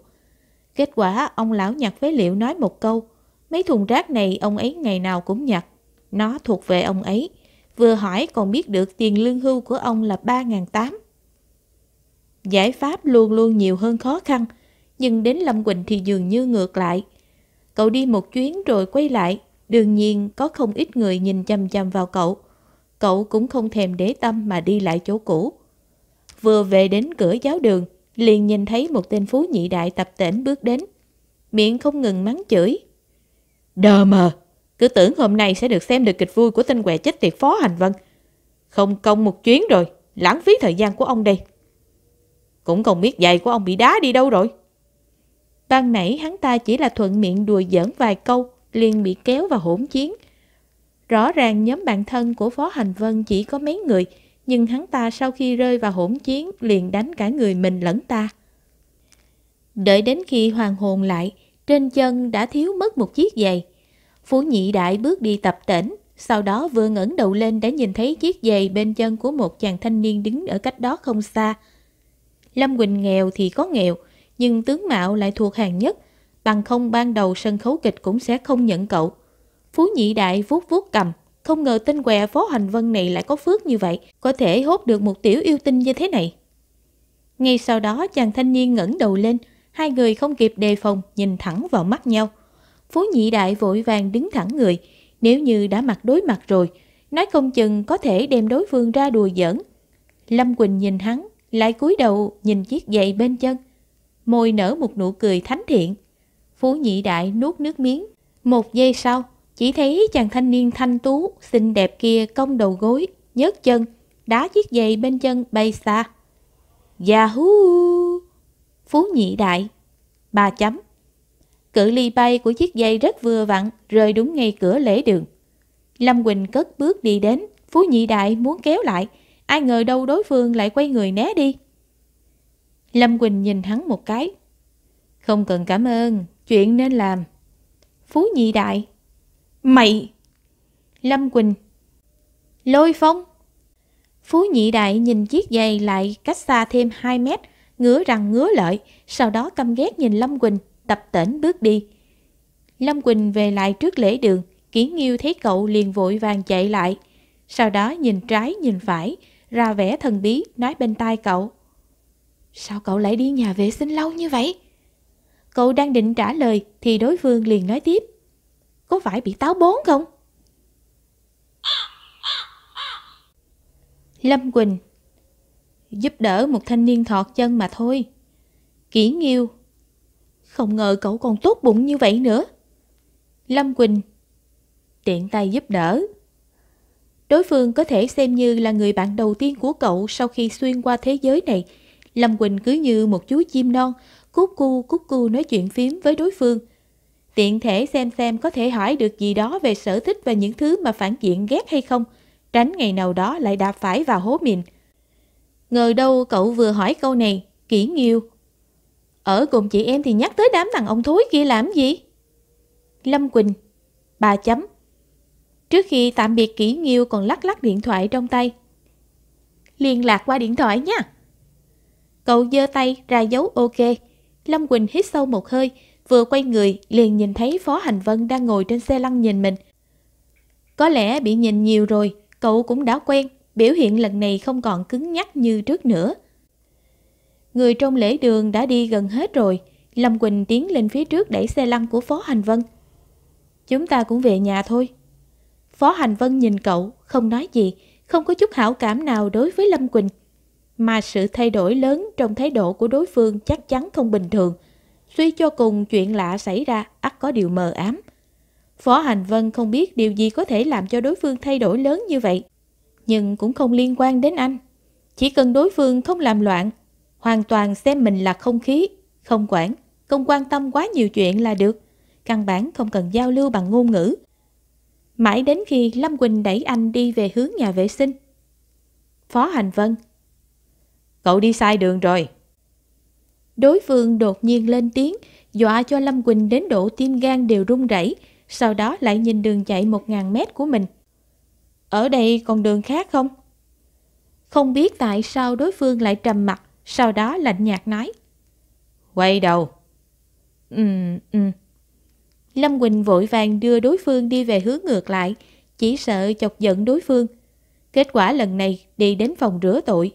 Kết quả ông lão nhặt phế liệu nói một câu, mấy thùng rác này ông ấy ngày nào cũng nhặt, nó thuộc về ông ấy. Vừa hỏi còn biết được tiền lương hưu của ông là 3.800. Giải pháp luôn luôn nhiều hơn khó khăn, nhưng đến Lâm Quỳnh thì dường như ngược lại – Cậu đi một chuyến rồi quay lại, đương nhiên có không ít người nhìn chăm chăm vào cậu. Cậu cũng không thèm để tâm mà đi lại chỗ cũ. Vừa về đến cửa giáo đường, liền nhìn thấy một tên phú nhị đại tập tễnh bước đến. Miệng không ngừng mắng chửi. Đờ mờ, cứ tưởng hôm nay sẽ được xem được kịch vui của tên quẹ chết tiệt phó hành vân. Không công một chuyến rồi, lãng phí thời gian của ông đây. Cũng không biết giày của ông bị đá đi đâu rồi. Ban nãy hắn ta chỉ là thuận miệng đùa giỡn vài câu, liền bị kéo vào hỗn chiến. Rõ ràng nhóm bạn thân của Phó Hành Vân chỉ có mấy người, nhưng hắn ta sau khi rơi vào hỗn chiến liền đánh cả người mình lẫn ta. Đợi đến khi hoàng hồn lại, trên chân đã thiếu mất một chiếc giày. Phú nhị đại bước đi tập tỉnh, sau đó vừa ngẩng đầu lên đã nhìn thấy chiếc giày bên chân của một chàng thanh niên đứng ở cách đó không xa. Lâm Quỳnh nghèo thì có nghèo, nhưng tướng mạo lại thuộc hàng nhất, bằng không ban đầu sân khấu kịch cũng sẽ không nhận cậu. Phú nhị đại vuốt vuốt cầm, không ngờ tên què Phó Hành Vân này lại có phước như vậy, có thể hốt được một tiểu yêu tinh như thế này. Ngay sau đó chàng thanh niên ngẩng đầu lên, hai người không kịp đề phòng nhìn thẳng vào mắt nhau. Phú nhị đại vội vàng đứng thẳng người, nếu như đã mặt đối mặt rồi, nói không chừng có thể đem đối phương ra đùa giỡn. Lâm Quỳnh nhìn hắn, lại cúi đầu nhìn chiếc giày bên chân, môi nở một nụ cười thánh thiện. Phú nhị đại nuốt nước miếng. Một giây sau, chỉ thấy chàng thanh niên thanh tú, xinh đẹp kia cong đầu gối, nhấc chân, đá chiếc giày bên chân bay xa. Yahoo! Phú nhị đại. Ba chấm. Cự ly bay của chiếc giày rất vừa vặn, rơi đúng ngay cửa lễ đường. Lâm Quỳnh cất bước đi đến, Phú nhị đại muốn kéo lại, ai ngờ đâu đối phương lại quay người né đi. Lâm Quỳnh nhìn hắn một cái. Không cần cảm ơn, chuyện nên làm. Phú nhị đại. Mày! Lâm Quỳnh. Lôi phong. Phú nhị đại nhìn chiếc giày lại cách xa thêm 2 mét, ngứa răng ngứa lợi, sau đó căm ghét nhìn Lâm Quỳnh, tập tễnh bước đi. Lâm Quỳnh về lại trước lễ đường, Kiến Nghiêu thấy cậu liền vội vàng chạy lại. Sau đó nhìn trái nhìn phải, ra vẻ thần bí nói bên tai cậu. Sao cậu lại đi nhà vệ sinh lâu như vậy? Cậu đang định trả lời thì đối phương liền nói tiếp. Có phải bị táo bón không? Lâm Quỳnh Giúp đỡ một thanh niên thọt chân mà thôi. Kỷ Nghiêu Không ngờ cậu còn tốt bụng như vậy nữa. Lâm Quỳnh Tiện tay giúp đỡ đối phương có thể xem như là người bạn đầu tiên của cậu sau khi xuyên qua thế giới này Lâm Quỳnh cứ như một chú chim non, cút cu cút cu nói chuyện phím với đối phương. Tiện thể xem xem có thể hỏi được gì đó về sở thích và những thứ mà phản diện ghét hay không, tránh ngày nào đó lại đạp phải vào hố mìn. Ngờ đâu cậu vừa hỏi câu này, kỹ nghiêu. Ở cùng chị em thì nhắc tới đám thằng ông thối kia làm gì? Lâm Quỳnh, bà chấm. Trước khi tạm biệt kỹ nghiêu còn lắc lắc điện thoại trong tay. Liên lạc qua điện thoại nha. Cậu giơ tay ra dấu ok. Lâm Quỳnh hít sâu một hơi, vừa quay người liền nhìn thấy Phó Hành Vân đang ngồi trên xe lăn nhìn mình. Có lẽ bị nhìn nhiều rồi, cậu cũng đã quen, biểu hiện lần này không còn cứng nhắc như trước nữa. Người trong lễ đường đã đi gần hết rồi, Lâm Quỳnh tiến lên phía trước đẩy xe lăn của Phó Hành Vân. Chúng ta cũng về nhà thôi. Phó Hành Vân nhìn cậu, không nói gì, không có chút hảo cảm nào đối với Lâm Quỳnh mà sự thay đổi lớn trong thái độ của đối phương chắc chắn không bình thường. Suy cho cùng chuyện lạ xảy ra ắt có điều mờ ám. Phó Hành Vân không biết điều gì có thể làm cho đối phương thay đổi lớn như vậy, nhưng cũng không liên quan đến anh. Chỉ cần đối phương không làm loạn, hoàn toàn xem mình là không khí, không quản, không quan tâm quá nhiều chuyện là được, căn bản không cần giao lưu bằng ngôn ngữ. Mãi đến khi Lâm Quỳnh đẩy anh đi về hướng nhà vệ sinh. Phó Hành Vân Cậu đi sai đường rồi. Đối phương đột nhiên lên tiếng, dọa cho Lâm Quỳnh đến độ tim gan đều run rẩy, sau đó lại nhìn đường chạy 1.000 mét của mình. Ở đây còn đường khác không? Không biết tại sao đối phương lại trầm mặt, sau đó lạnh nhạt nói. Quay đầu. Ừ, ừ. Lâm Quỳnh vội vàng đưa đối phương đi về hướng ngược lại, chỉ sợ chọc giận đối phương. Kết quả lần này đi đến phòng rửa tội.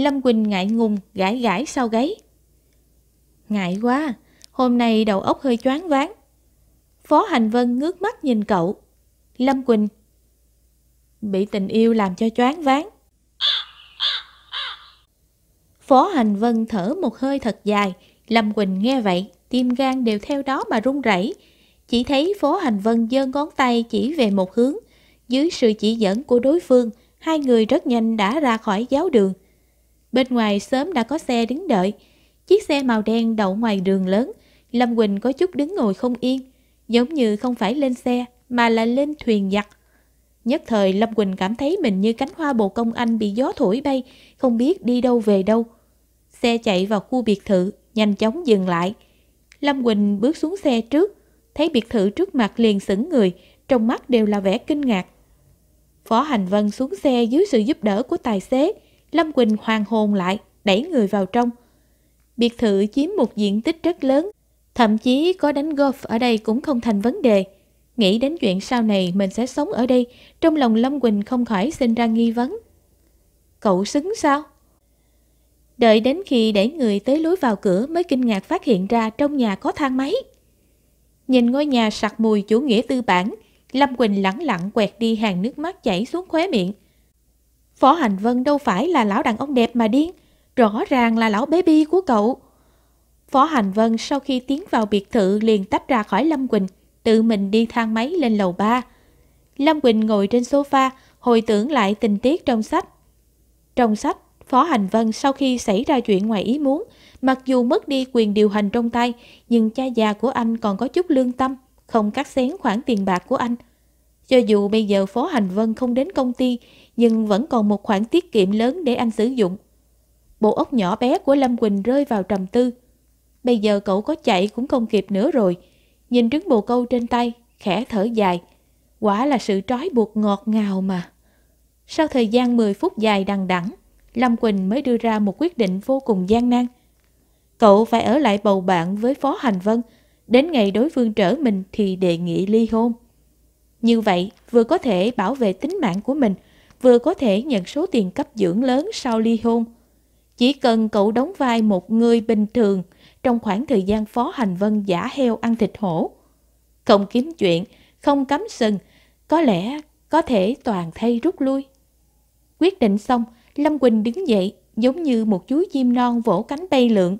Lâm Quỳnh ngại ngùng, gãi gãi sau gáy. Ngại quá, hôm nay đầu óc hơi choáng váng. Phó Hành Vân ngước mắt nhìn cậu. Lâm Quỳnh bị tình yêu làm cho choáng váng. Phó Hành Vân thở một hơi thật dài, Lâm Quỳnh nghe vậy, tim gan đều theo đó mà run rẩy. Chỉ thấy Phó Hành Vân giơ ngón tay chỉ về một hướng, dưới sự chỉ dẫn của đối phương, hai người rất nhanh đã ra khỏi giáo đường, Bên ngoài sớm đã có xe đứng đợi. Chiếc xe màu đen đậu ngoài đường lớn. Lâm Quỳnh có chút đứng ngồi không yên. Giống như không phải lên xe mà là lên thuyền giặt. Nhất thời Lâm Quỳnh cảm thấy mình như cánh hoa bồ công anh bị gió thổi bay, không biết đi đâu về đâu. Xe chạy vào khu biệt thự, nhanh chóng dừng lại. Lâm Quỳnh bước xuống xe trước, thấy biệt thự trước mặt liền sững người, trong mắt đều là vẻ kinh ngạc. Phó Hành Vân xuống xe dưới sự giúp đỡ của tài xế, Lâm Quỳnh hoàng hồn lại, đẩy người vào trong. Biệt thự chiếm một diện tích rất lớn, thậm chí có đánh golf ở đây cũng không thành vấn đề. Nghĩ đến chuyện sau này mình sẽ sống ở đây, trong lòng Lâm Quỳnh không khỏi sinh ra nghi vấn. Cậu xứng sao? Đợi đến khi đẩy người tới lối vào cửa mới kinh ngạc phát hiện ra trong nhà có thang máy. Nhìn ngôi nhà sặc mùi chủ nghĩa tư bản, Lâm Quỳnh lẳng lặng quẹt đi hàng nước mắt chảy xuống khóe miệng. Phó Hành Vân đâu phải là lão đàn ông đẹp mà điên, rõ ràng là lão baby của cậu. Phó Hành Vân sau khi tiến vào biệt thự liền tách ra khỏi Lâm Quỳnh, tự mình đi thang máy lên lầu 3. Lâm Quỳnh ngồi trên sofa, hồi tưởng lại tình tiết trong sách. Trong sách, Phó Hành Vân sau khi xảy ra chuyện ngoài ý muốn, mặc dù mất đi quyền điều hành trong tay, nhưng cha già của anh còn có chút lương tâm, không cắt xén khoản tiền bạc của anh. Cho dù bây giờ Phó Hành Vân không đến công ty, nhưng vẫn còn một khoản tiết kiệm lớn để anh sử dụng. Bộ ốc nhỏ bé của Lâm Quỳnh rơi vào trầm tư. Bây giờ cậu có chạy cũng không kịp nữa rồi. Nhìn trứng bồ câu trên tay, khẽ thở dài. Quả là sự trói buộc ngọt ngào mà. Sau thời gian 10 phút dài đằng đẵng, Lâm Quỳnh mới đưa ra một quyết định vô cùng gian nan. Cậu phải ở lại bầu bạn với Phó Hành Vân, đến ngày đối phương trở mình thì đề nghị ly hôn. Như vậy, vừa có thể bảo vệ tính mạng của mình, vừa có thể nhận số tiền cấp dưỡng lớn sau ly hôn. Chỉ cần cậu đóng vai một người bình thường trong khoảng thời gian Phó Hành Vân giả heo ăn thịt hổ. Không kiếm chuyện, không cắm sừng, có lẽ có thể toàn thay rút lui. Quyết định xong, Lâm Quỳnh đứng dậy giống như một chú chim non vỗ cánh bay lượn.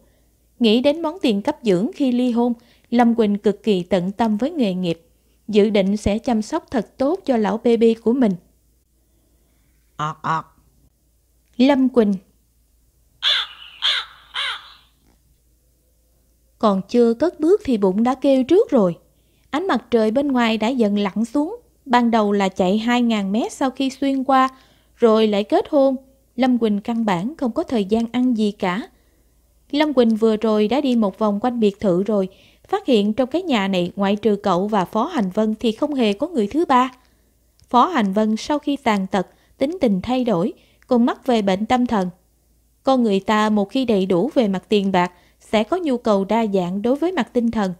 Nghĩ đến món tiền cấp dưỡng khi ly hôn, Lâm Quỳnh cực kỳ tận tâm với nghề nghiệp, dự định sẽ chăm sóc thật tốt cho lão baby của mình ọt ọt. Lâm Quỳnh Còn chưa cất bước thì bụng đã kêu trước rồi. Ánh mặt trời bên ngoài đã dần lặn xuống. Ban đầu là chạy 2.000 mét sau khi xuyên qua, rồi lại kết hôn. Lâm Quỳnh căn bản không có thời gian ăn gì cả. Lâm Quỳnh vừa rồi đã đi một vòng quanh biệt thự rồi, phát hiện trong cái nhà này ngoại trừ cậu và Phó Hành Vân thì không hề có người thứ ba. Phó Hành Vân sau khi tàn tật tính tình thay đổi, còn mắc về bệnh tâm thần. Con người ta một khi đầy đủ về mặt tiền bạc sẽ có nhu cầu đa dạng đối với mặt tinh thần.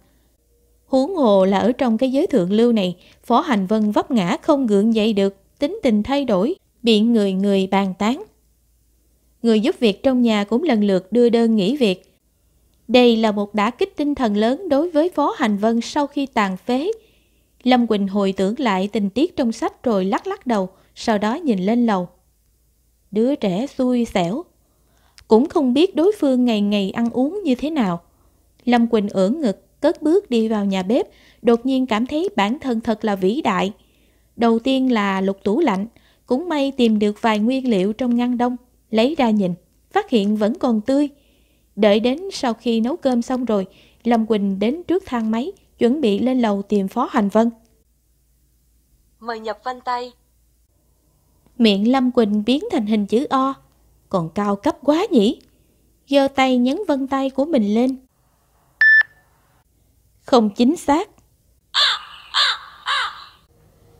Huống hồ là ở trong cái giới thượng lưu này, Phó Hành Vân vấp ngã không gượng dậy được, tính tình thay đổi, bị người người bàn tán. Người giúp việc trong nhà cũng lần lượt đưa đơn nghỉ việc. Đây là một đả kích tinh thần lớn đối với Phó Hành Vân sau khi tàn phế. Lâm Quỳnh hồi tưởng lại tình tiết trong sách rồi lắc lắc đầu – sau đó nhìn lên lầu. Đứa trẻ xui xẻo. Cũng không biết đối phương ngày ngày ăn uống như thế nào. Lâm Quỳnh ưỡn ngực, cất bước đi vào nhà bếp, đột nhiên cảm thấy bản thân thật là vĩ đại. Đầu tiên là lục tủ lạnh, cũng may tìm được vài nguyên liệu trong ngăn đông, lấy ra nhìn, phát hiện vẫn còn tươi. Đợi đến sau khi nấu cơm xong rồi, Lâm Quỳnh đến trước thang máy, chuẩn bị lên lầu tìm Phó Hành Vân. Mời nhập vân tay, Miệng Lâm Quỳnh biến thành hình chữ O Còn cao cấp quá nhỉ giơ tay nhấn vân tay của mình lên Không chính xác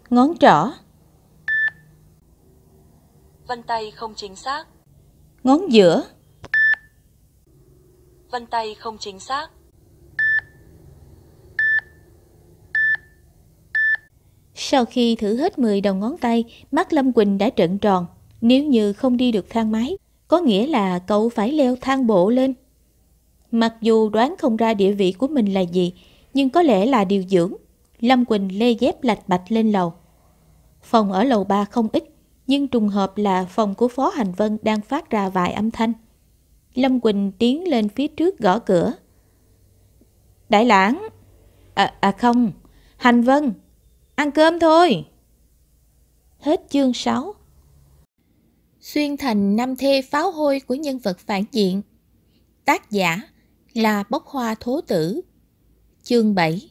Ngón trỏ Vân tay không chính xác Ngón giữa Vân tay không chính xác Sau khi thử hết 10 đầu ngón tay, mắt Lâm Quỳnh đã trợn tròn. Nếu như không đi được thang máy, có nghĩa là cậu phải leo thang bộ lên. Mặc dù đoán không ra địa vị của mình là gì, nhưng có lẽ là điều dưỡng. Lâm Quỳnh lê dép lạch bạch lên lầu. Phòng ở lầu 3 không ít, nhưng trùng hợp là phòng của Phó Hành Vân đang phát ra vài âm thanh. Lâm Quỳnh tiến lên phía trước gõ cửa. Đại lãng! À, à không, Hành Vân, Ăn cơm thôi. Hết chương 6 Xuyên thành năm thê pháo hôi của nhân vật phản diện Tác giả là bốc hoa thố tử Chương 7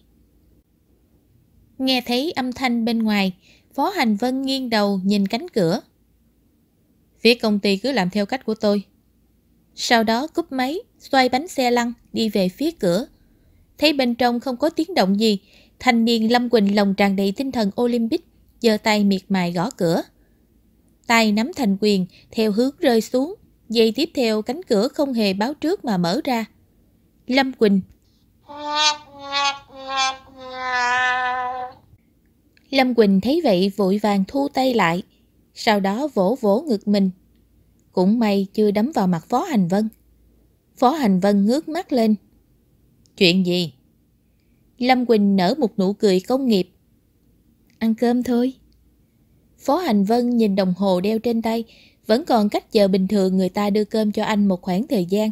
Nghe thấy âm thanh bên ngoài Phó Hành Vân nghiêng đầu nhìn cánh cửa Phía công ty cứ làm theo cách của tôi Sau đó cúp máy Xoay bánh xe lăn Đi về phía cửa Thấy bên trong không có tiếng động gì Thanh niên Lâm Quỳnh lòng tràn đầy tinh thần Olympic, giơ tay miệt mài gõ cửa. Tay nắm thành quyền, theo hướng rơi xuống, dây tiếp theo cánh cửa không hề báo trước mà mở ra. Lâm Quỳnh Lâm Quỳnh thấy vậy vội vàng thu tay lại, sau đó vỗ vỗ ngực mình. Cũng may chưa đấm vào mặt Phó Hành Vân. Phó Hành Vân ngước mắt lên. Chuyện gì? Lâm Quỳnh nở một nụ cười công nghiệp. Ăn cơm thôi. Phó Hành Vân nhìn đồng hồ đeo trên tay, vẫn còn cách giờ bình thường người ta đưa cơm cho anh một khoảng thời gian.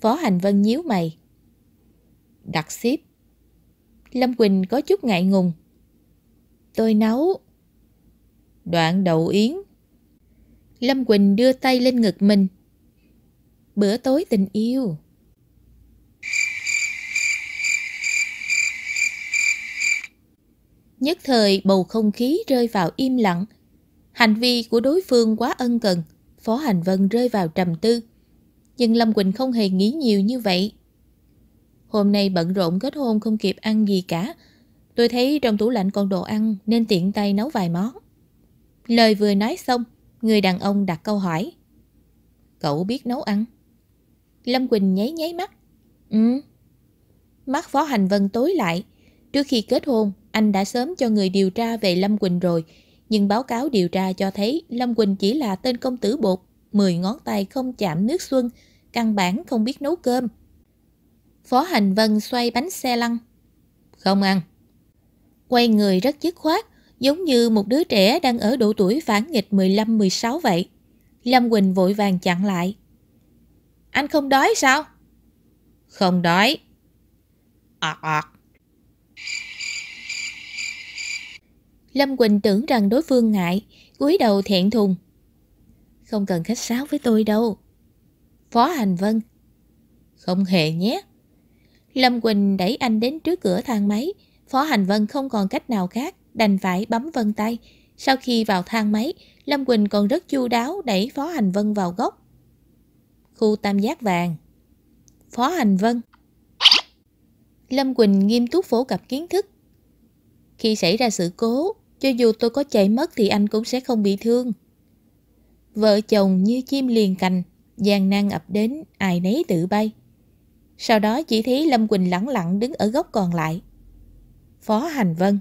Phó Hành Vân nhíu mày. Đặt xếp. Lâm Quỳnh có chút ngại ngùng. Tôi nấu. Đoạn đậu yến. Lâm Quỳnh đưa tay lên ngực mình. Bữa tối tình yêu. Nhất thời bầu không khí rơi vào im lặng. Hành vi của đối phương quá ân cần, Phó Hành Vân rơi vào trầm tư. Nhưng Lâm Quỳnh không hề nghĩ nhiều như vậy. Hôm nay bận rộn kết hôn không kịp ăn gì cả. Tôi thấy trong tủ lạnh còn đồ ăn nên tiện tay nấu vài món. Lời vừa nói xong, người đàn ông đặt câu hỏi. Cậu biết nấu ăn? Lâm Quỳnh nháy nháy mắt. Ừ. Mắt Phó Hành Vân tối lại. Trước khi kết hôn, anh đã sớm cho người điều tra về Lâm Quỳnh rồi, nhưng báo cáo điều tra cho thấy Lâm Quỳnh chỉ là tên công tử bột, mười ngón tay không chạm nước xuân, căn bản không biết nấu cơm. Phó Hành Vân xoay bánh xe lăn. Không ăn. Quay người rất dứt khoát, giống như một đứa trẻ đang ở độ tuổi phản nghịch 15-16 vậy. Lâm Quỳnh vội vàng chặn lại. Anh không đói sao? Không đói. Ọt ọt. Lâm Quỳnh tưởng rằng đối phương ngại, cúi đầu thiện thùng. Không cần khách sáo với tôi đâu. Phó Hành Vân. Không hề nhé. Lâm Quỳnh đẩy anh đến trước cửa thang máy. Phó Hành Vân không còn cách nào khác, đành phải bấm vân tay. Sau khi vào thang máy, Lâm Quỳnh còn rất chu đáo đẩy Phó Hành Vân vào góc. Khu tam giác vàng. Phó Hành Vân. Lâm Quỳnh nghiêm túc phổ cập kiến thức. Khi xảy ra sự cố, cho dù tôi có chạy mất thì anh cũng sẽ không bị thương. Vợ chồng như chim liền cành, gian nan ập đến, ai nấy tự bay. Sau đó chỉ thấy Lâm Quỳnh lẳng lặng đứng ở góc còn lại. Phó Hành Vân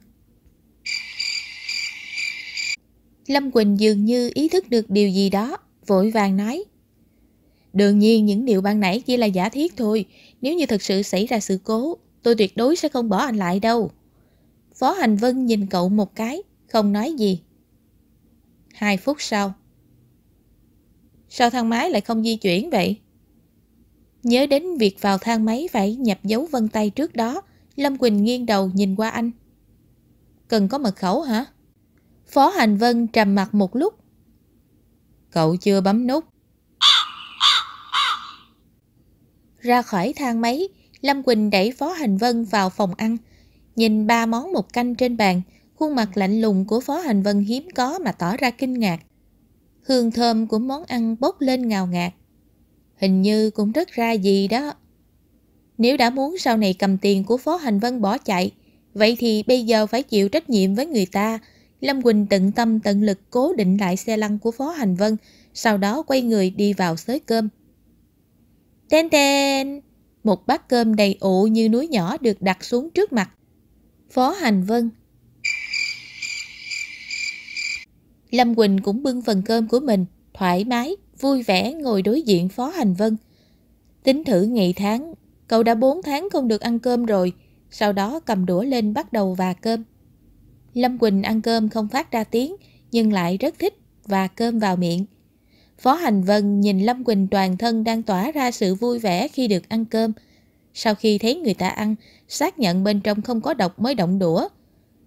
Lâm Quỳnh dường như ý thức được điều gì đó, vội vàng nói. Đương nhiên những điều ban nãy chỉ là giả thiết thôi, nếu như thật sự xảy ra sự cố, tôi tuyệt đối sẽ không bỏ anh lại đâu. Phó Hành Vân nhìn cậu một cái, không nói gì. Hai phút sau. Sao thang máy lại không di chuyển vậy? Nhớ đến việc vào thang máy phải nhập dấu vân tay trước đó, Lâm Quỳnh nghiêng đầu nhìn qua anh. Cần có mật khẩu hả? Phó Hành Vân trầm mặt một lúc. Cậu chưa bấm nút. Ra khỏi thang máy, Lâm Quỳnh đẩy Phó Hành Vân vào phòng ăn, nhìn ba món một canh trên bàn, Khuôn mặt lạnh lùng của Phó Hành Vân hiếm có mà tỏ ra kinh ngạc. Hương thơm của món ăn bốc lên ngào ngạt. Hình như cũng rất ra gì đó. Nếu đã muốn sau này cầm tiền của Phó Hành Vân bỏ chạy, vậy thì bây giờ phải chịu trách nhiệm với người ta. Lâm Quỳnh tận tâm tận lực cố định lại xe lăn của Phó Hành Vân, sau đó quay người đi vào xới cơm. Tên tên! Một bát cơm đầy ụ như núi nhỏ được đặt xuống trước mặt. Phó Hành Vân Lâm Quỳnh cũng bưng phần cơm của mình, thoải mái, vui vẻ ngồi đối diện Phó Hành Vân. Tính thử ngày tháng, cậu đã 4 tháng không được ăn cơm rồi, sau đó cầm đũa lên bắt đầu và cơm. Lâm Quỳnh ăn cơm không phát ra tiếng, nhưng lại rất thích và cơm vào miệng. Phó Hành Vân nhìn Lâm Quỳnh toàn thân đang tỏa ra sự vui vẻ khi được ăn cơm. Sau khi thấy người ta ăn, xác nhận bên trong không có độc mới động đũa.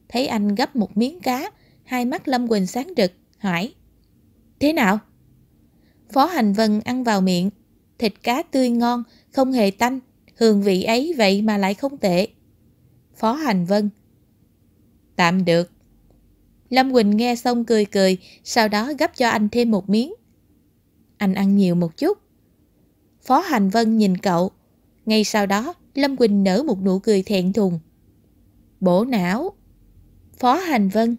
Thấy anh gấp một miếng cá, Hai mắt Lâm Quỳnh sáng rực, hỏi. Thế nào? Phó Hành Vân ăn vào miệng. Thịt cá tươi ngon, không hề tanh. Hương vị ấy vậy mà lại không tệ. Phó Hành Vân. Tạm được. Lâm Quỳnh nghe xong cười cười, sau đó gấp cho anh thêm một miếng. Anh ăn nhiều một chút. Phó Hành Vân nhìn cậu. Ngay sau đó, Lâm Quỳnh nở một nụ cười thẹn thùng. Bổ não. Phó Hành Vân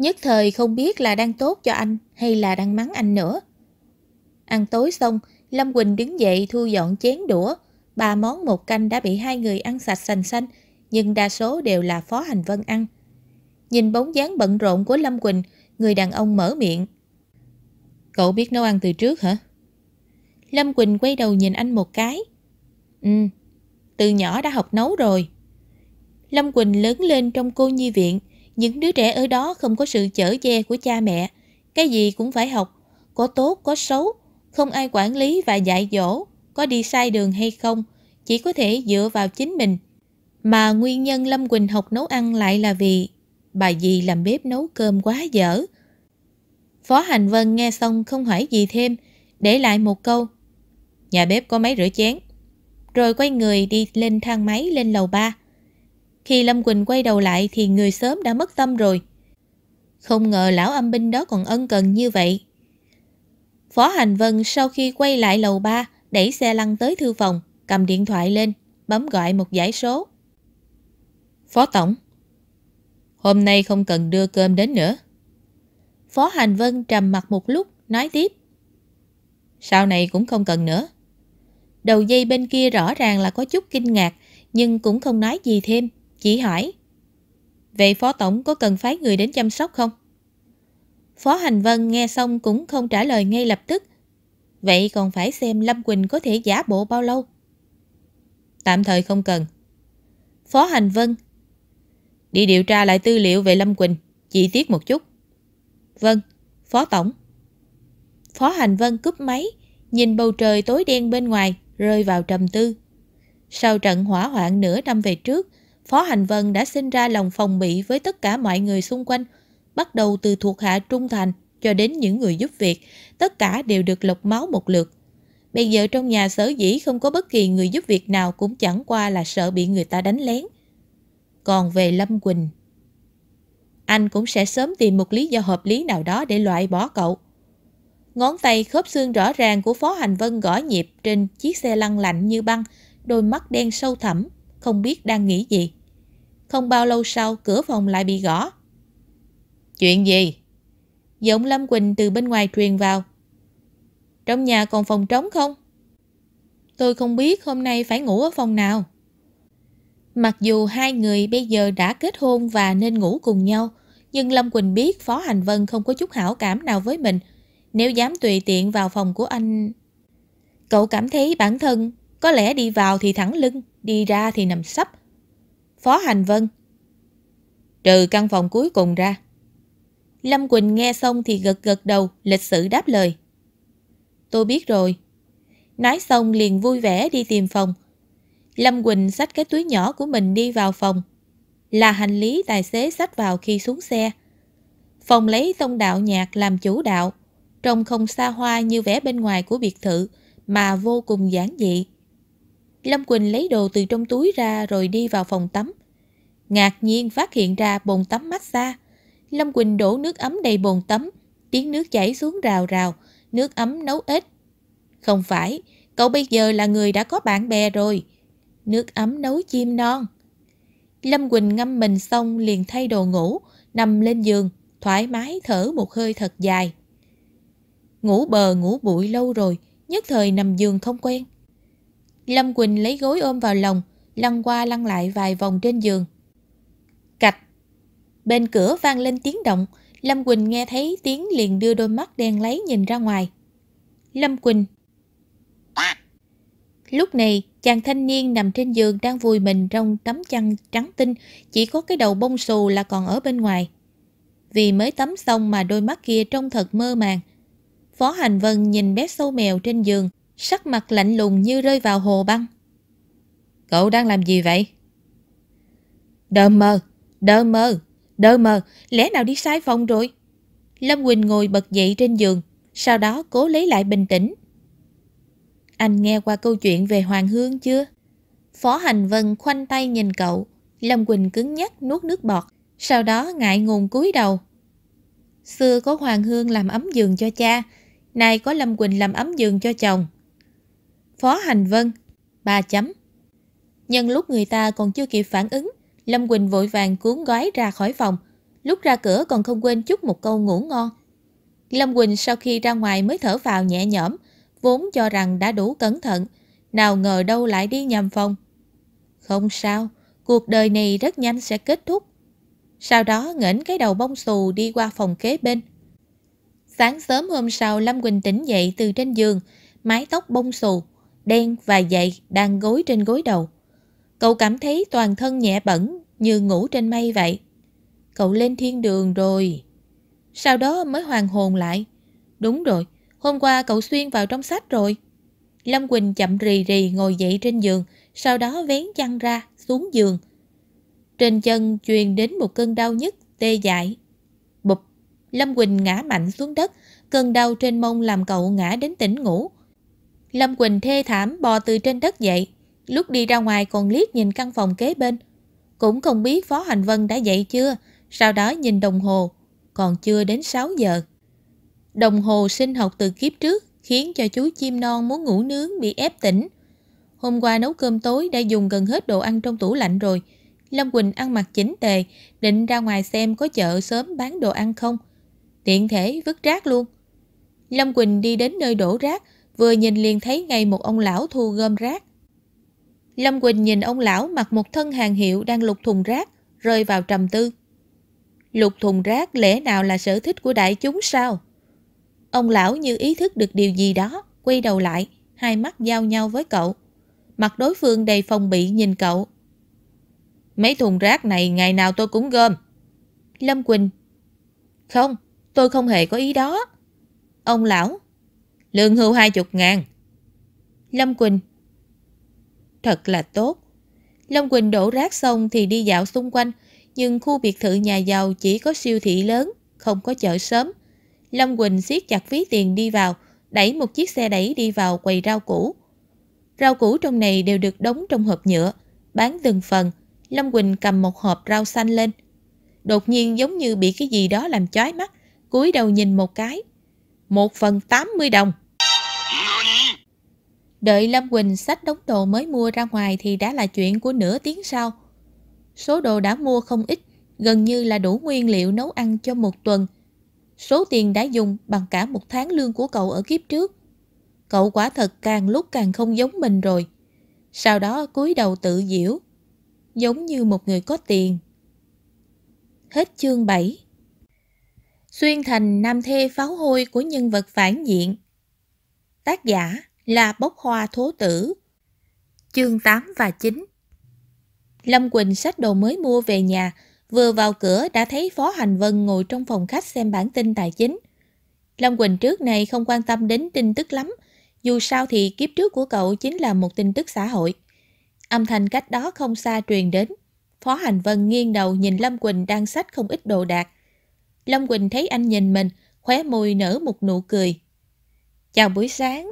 Nhất thời không biết là đang tốt cho anh hay là đang mắng anh nữa. Ăn tối xong, Lâm Quỳnh đứng dậy thu dọn chén đũa. Ba món một canh đã bị hai người ăn sạch sành xanh, nhưng đa số đều là Phó Hành Vân ăn. Nhìn bóng dáng bận rộn của Lâm Quỳnh, người đàn ông mở miệng. Cậu biết nấu ăn từ trước hả? Lâm Quỳnh quay đầu nhìn anh một cái. Ừ, từ nhỏ đã học nấu rồi. Lâm Quỳnh lớn lên trong cô nhi viện, những đứa trẻ ở đó không có sự chở che của cha mẹ, cái gì cũng phải học, có tốt có xấu, không ai quản lý và dạy dỗ, có đi sai đường hay không, chỉ có thể dựa vào chính mình. Mà nguyên nhân Lâm Quỳnh học nấu ăn lại là vì bà dì làm bếp nấu cơm quá dở. Phó Hành Vân nghe xong không hỏi gì thêm, để lại một câu. Nhà bếp có máy rửa chén. Rồi quay người đi lên thang máy lên lầu 3. Khi Lâm Quỳnh quay đầu lại thì người sớm đã mất tâm rồi. Không ngờ lão âm binh đó còn ân cần như vậy. Phó Hành Vân sau khi quay lại lầu 3, đẩy xe lăn tới thư phòng, cầm điện thoại lên, bấm gọi một giải số. Phó Tổng Hôm nay không cần đưa cơm đến nữa. Phó Hành Vân trầm mặt một lúc, nói tiếp. Sau này cũng không cần nữa. Đầu dây bên kia rõ ràng là có chút kinh ngạc, nhưng cũng không nói gì thêm. Chỉ hỏi Vậy Phó Tổng có cần phái người đến chăm sóc không? Phó Hành Vân nghe xong cũng không trả lời ngay lập tức. Vậy còn phải xem Lâm Quỳnh có thể giả bộ bao lâu? Tạm thời không cần. Phó Hành Vân Đi điều tra lại tư liệu về Lâm Quỳnh, chi tiết một chút. Vâng, Phó Tổng. Phó Hành Vân cúp máy, nhìn bầu trời tối đen bên ngoài, rơi vào trầm tư. Sau trận hỏa hoạn nửa năm về trước, Phó Hành Vân đã sinh ra lòng phòng bị với tất cả mọi người xung quanh, bắt đầu từ thuộc hạ trung thành cho đến những người giúp việc, tất cả đều được lọc máu một lượt. Bây giờ trong nhà sở dĩ không có bất kỳ người giúp việc nào cũng chẳng qua là sợ bị người ta đánh lén. Còn về Lâm Quỳnh, anh cũng sẽ sớm tìm một lý do hợp lý nào đó để loại bỏ cậu. Ngón tay khớp xương rõ ràng của Phó Hành Vân gõ nhịp trên chiếc xe lăn lạnh như băng, đôi mắt đen sâu thẳm, không biết đang nghĩ gì. Không bao lâu sau cửa phòng lại bị gõ. Chuyện gì? Giọng Lâm Quỳnh từ bên ngoài truyền vào. Trong nhà còn phòng trống không? Tôi không biết hôm nay phải ngủ ở phòng nào. Mặc dù hai người bây giờ đã kết hôn và nên ngủ cùng nhau, nhưng Lâm Quỳnh biết Phó Hành Vân không có chút hảo cảm nào với mình. Nếu dám tùy tiện vào phòng của anh... Cậu cảm thấy bản thân có lẽ đi vào thì thẳng lưng, đi ra thì nằm sấp, Phó Hành Vân. Trừ căn phòng cuối cùng ra. Lâm Quỳnh nghe xong thì gật gật đầu, lịch sử đáp lời. Tôi biết rồi. Nói xong liền vui vẻ đi tìm phòng. Lâm Quỳnh xách cái túi nhỏ của mình đi vào phòng. Là hành lý tài xế xách vào khi xuống xe. Phòng lấy tông đạo nhạc làm chủ đạo. Trông không xa hoa như vẻ bên ngoài của biệt thự mà vô cùng giản dị. Lâm Quỳnh lấy đồ từ trong túi ra rồi đi vào phòng tắm. Ngạc nhiên phát hiện ra bồn tắm massage. Lâm Quỳnh đổ nước ấm đầy bồn tắm, tiếng nước chảy xuống rào rào, nước ấm nấu ếch. Không phải, cậu bây giờ là người đã có bạn bè rồi. Nước ấm nấu chim non. Lâm Quỳnh ngâm mình xong liền thay đồ ngủ, nằm lên giường, thoải mái thở một hơi thật dài. Ngủ bờ ngủ bụi lâu rồi, nhất thời nằm giường không quen. Lâm Quỳnh lấy gối ôm vào lòng, lăn qua lăn lại vài vòng trên giường. Cạch! Bên cửa vang lên tiếng động, Lâm Quỳnh nghe thấy tiếng liền đưa đôi mắt đen lấy nhìn ra ngoài. Lâm Quỳnh Lúc này, chàng thanh niên nằm trên giường đang vùi mình trong tấm chăn trắng tinh, chỉ có cái đầu bông xù là còn ở bên ngoài. Vì mới tắm xong mà đôi mắt kia trông thật mơ màng. Phó Hành Vân nhìn bé sâu mèo trên giường, sắc mặt lạnh lùng như rơi vào hồ băng. Cậu đang làm gì vậy? Đờ mờ, đờ mờ, đờ mờ, lẽ nào đi sai phòng rồi? Lâm Quỳnh ngồi bật dậy trên giường, sau đó cố lấy lại bình tĩnh. Anh nghe qua câu chuyện về Hoàng Hương chưa? Phó Hành Vân khoanh tay nhìn cậu, Lâm Quỳnh cứng nhắc nuốt nước bọt, sau đó ngại ngùng cúi đầu. Xưa có Hoàng Hương làm ấm giường cho cha, nay có Lâm Quỳnh làm ấm giường cho chồng. Phó Hành Vân, ba chấm. Nhân lúc người ta còn chưa kịp phản ứng, Lâm Quỳnh vội vàng cuốn gói ra khỏi phòng, lúc ra cửa còn không quên chúc một câu ngủ ngon. Lâm Quỳnh sau khi ra ngoài mới thở vào nhẹ nhõm, vốn cho rằng đã đủ cẩn thận, nào ngờ đâu lại đi nhầm phòng. Không sao, cuộc đời này rất nhanh sẽ kết thúc. Sau đó ngẩng cái đầu bông xù đi qua phòng kế bên. Sáng sớm hôm sau Lâm Quỳnh tỉnh dậy từ trên giường, mái tóc bông xù, đen và dày đang gối trên gối đầu. Cậu cảm thấy toàn thân nhẹ bẩn như ngủ trên mây vậy. Cậu lên thiên đường rồi. Sau đó mới hoàn hồn lại. Đúng rồi, hôm qua cậu xuyên vào trong sách rồi. Lâm Quỳnh chậm rì rì ngồi dậy trên giường, sau đó vén chăn ra xuống giường. Trên chân truyền đến một cơn đau nhức, tê dại. Bụp, Lâm Quỳnh ngã mạnh xuống đất, cơn đau trên mông làm cậu ngã đến tỉnh ngủ. Lâm Quỳnh thê thảm bò từ trên đất dậy, lúc đi ra ngoài còn liếc nhìn căn phòng kế bên. Cũng không biết Phó Hành Vân đã dậy chưa, sau đó nhìn đồng hồ, còn chưa đến 6 giờ. Đồng hồ sinh học từ kiếp trước khiến cho chú chim non muốn ngủ nướng bị ép tỉnh. Hôm qua nấu cơm tối đã dùng gần hết đồ ăn trong tủ lạnh rồi. Lâm Quỳnh ăn mặc chỉnh tề, định ra ngoài xem có chợ sớm bán đồ ăn không. Tiện thể vứt rác luôn. Lâm Quỳnh đi đến nơi đổ rác, vừa nhìn liền thấy ngay một ông lão thu gom rác. Lâm Quỳnh nhìn ông lão mặc một thân hàng hiệu đang lục thùng rác, rơi vào trầm tư. Lục thùng rác lẽ nào là sở thích của đại chúng sao? Ông lão như ý thức được điều gì đó, quay đầu lại, hai mắt giao nhau với cậu. Mặt đối phương đầy phòng bị nhìn cậu. Mấy thùng rác này ngày nào tôi cũng gom. Lâm Quỳnh Không, tôi không hề có ý đó. Ông lão Lương hưu hai chục ngàn. Lâm Quỳnh Thật là tốt. Lâm Quỳnh đổ rác xong thì đi dạo xung quanh, nhưng khu biệt thự nhà giàu chỉ có siêu thị lớn, không có chợ sớm. Lâm Quỳnh siết chặt ví tiền đi vào, đẩy một chiếc xe đẩy đi vào quầy rau củ. Rau củ trong này đều được đóng trong hộp nhựa, bán từng phần. Lâm Quỳnh cầm một hộp rau xanh lên. Đột nhiên giống như bị cái gì đó làm chói mắt, cúi đầu nhìn một cái. Một phần 80 đồng. Đợi Lâm Quỳnh sách đống đồ mới mua ra ngoài thì đã là chuyện của nửa tiếng sau. Số đồ đã mua không ít, gần như là đủ nguyên liệu nấu ăn cho một tuần. Số tiền đã dùng bằng cả một tháng lương của cậu ở kiếp trước. Cậu quả thật càng lúc càng không giống mình rồi. Sau đó cúi đầu tự diễu, giống như một người có tiền. Hết chương 7 Xuyên thành nam thê pháo hôi của nhân vật phản diện Tác giả là bốc hoa thố tử. Chương 8 và 9 Lâm Quỳnh sách đồ mới mua về nhà, vừa vào cửa đã thấy Phó Hành Vân ngồi trong phòng khách xem bản tin tài chính. Lâm Quỳnh trước này không quan tâm đến tin tức lắm, dù sao thì kiếp trước của cậu chính là một tin tức xã hội. Âm thanh cách đó không xa truyền đến. Phó Hành Vân nghiêng đầu nhìn Lâm Quỳnh đang sách không ít đồ đạc. Lâm Quỳnh thấy anh nhìn mình, khóe môi nở một nụ cười. Chào buổi sáng,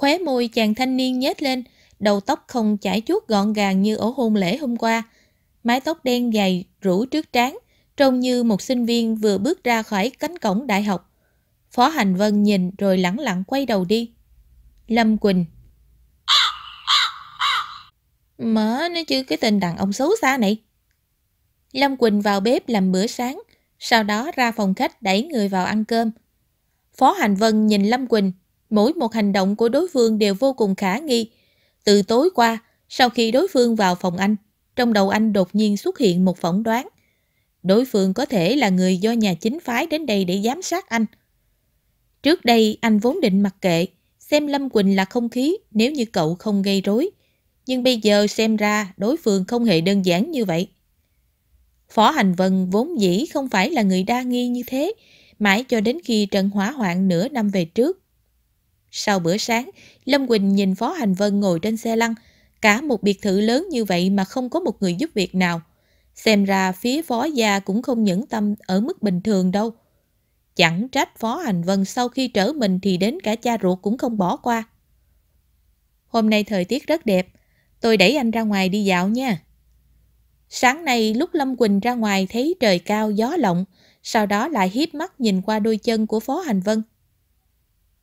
Khóe môi chàng thanh niên nhếch lên, đầu tóc không chải chuốt gọn gàng như ở hôn lễ hôm qua. Mái tóc đen dày, rủ trước trán, trông như một sinh viên vừa bước ra khỏi cánh cổng đại học. Phó Hành Vân nhìn rồi lẳng lặng quay đầu đi. Lâm Quỳnh Mở nó chứ cái tên đàn ông xấu xa này. Lâm Quỳnh vào bếp làm bữa sáng, sau đó ra phòng khách đẩy người vào ăn cơm. Phó Hành Vân nhìn Lâm Quỳnh, mỗi một hành động của đối phương đều vô cùng khả nghi. Từ tối qua, sau khi đối phương vào phòng anh, trong đầu anh đột nhiên xuất hiện một phỏng đoán. Đối phương có thể là người do nhà chính phái đến đây để giám sát anh. Trước đây anh vốn định mặc kệ, xem Lâm Quỳnh là không khí nếu như cậu không gây rối. Nhưng bây giờ xem ra đối phương không hề đơn giản như vậy. Phó Hành Vân vốn dĩ không phải là người đa nghi như thế, mãi cho đến khi trận hỏa hoạn nửa năm về trước, sau bữa sáng, Lâm Quỳnh nhìn Phó Hành Vân ngồi trên xe lăn. Cả một biệt thự lớn như vậy mà không có một người giúp việc nào. Xem ra phía phó gia cũng không nhẫn tâm ở mức bình thường đâu. Chẳng trách Phó Hành Vân sau khi trở mình thì đến cả cha ruột cũng không bỏ qua. Hôm nay thời tiết rất đẹp, tôi đẩy anh ra ngoài đi dạo nha. Sáng nay lúc Lâm Quỳnh ra ngoài thấy trời cao gió lộng, sau đó lại hiếp mắt nhìn qua đôi chân của Phó Hành Vân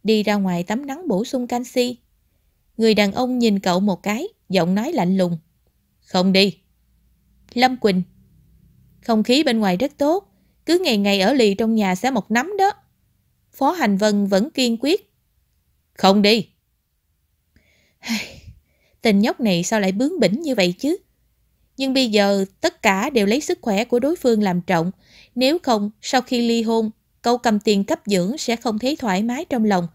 đi ra ngoài tắm nắng bổ sung canxi. Người đàn ông nhìn cậu một cái, giọng nói lạnh lùng. Không đi. Lâm Quỳnh Không khí bên ngoài rất tốt, cứ ngày ngày ở lì trong nhà sẽ mọc nắm đó. Phó Hành Vân vẫn kiên quyết. Không đi. Tình nhóc này sao lại bướng bỉnh như vậy chứ? Nhưng bây giờ tất cả đều lấy sức khỏe của đối phương làm trọng. Nếu không, sau khi ly hôn, cậu cầm tiền cấp dưỡng sẽ không thấy thoải mái trong lòng.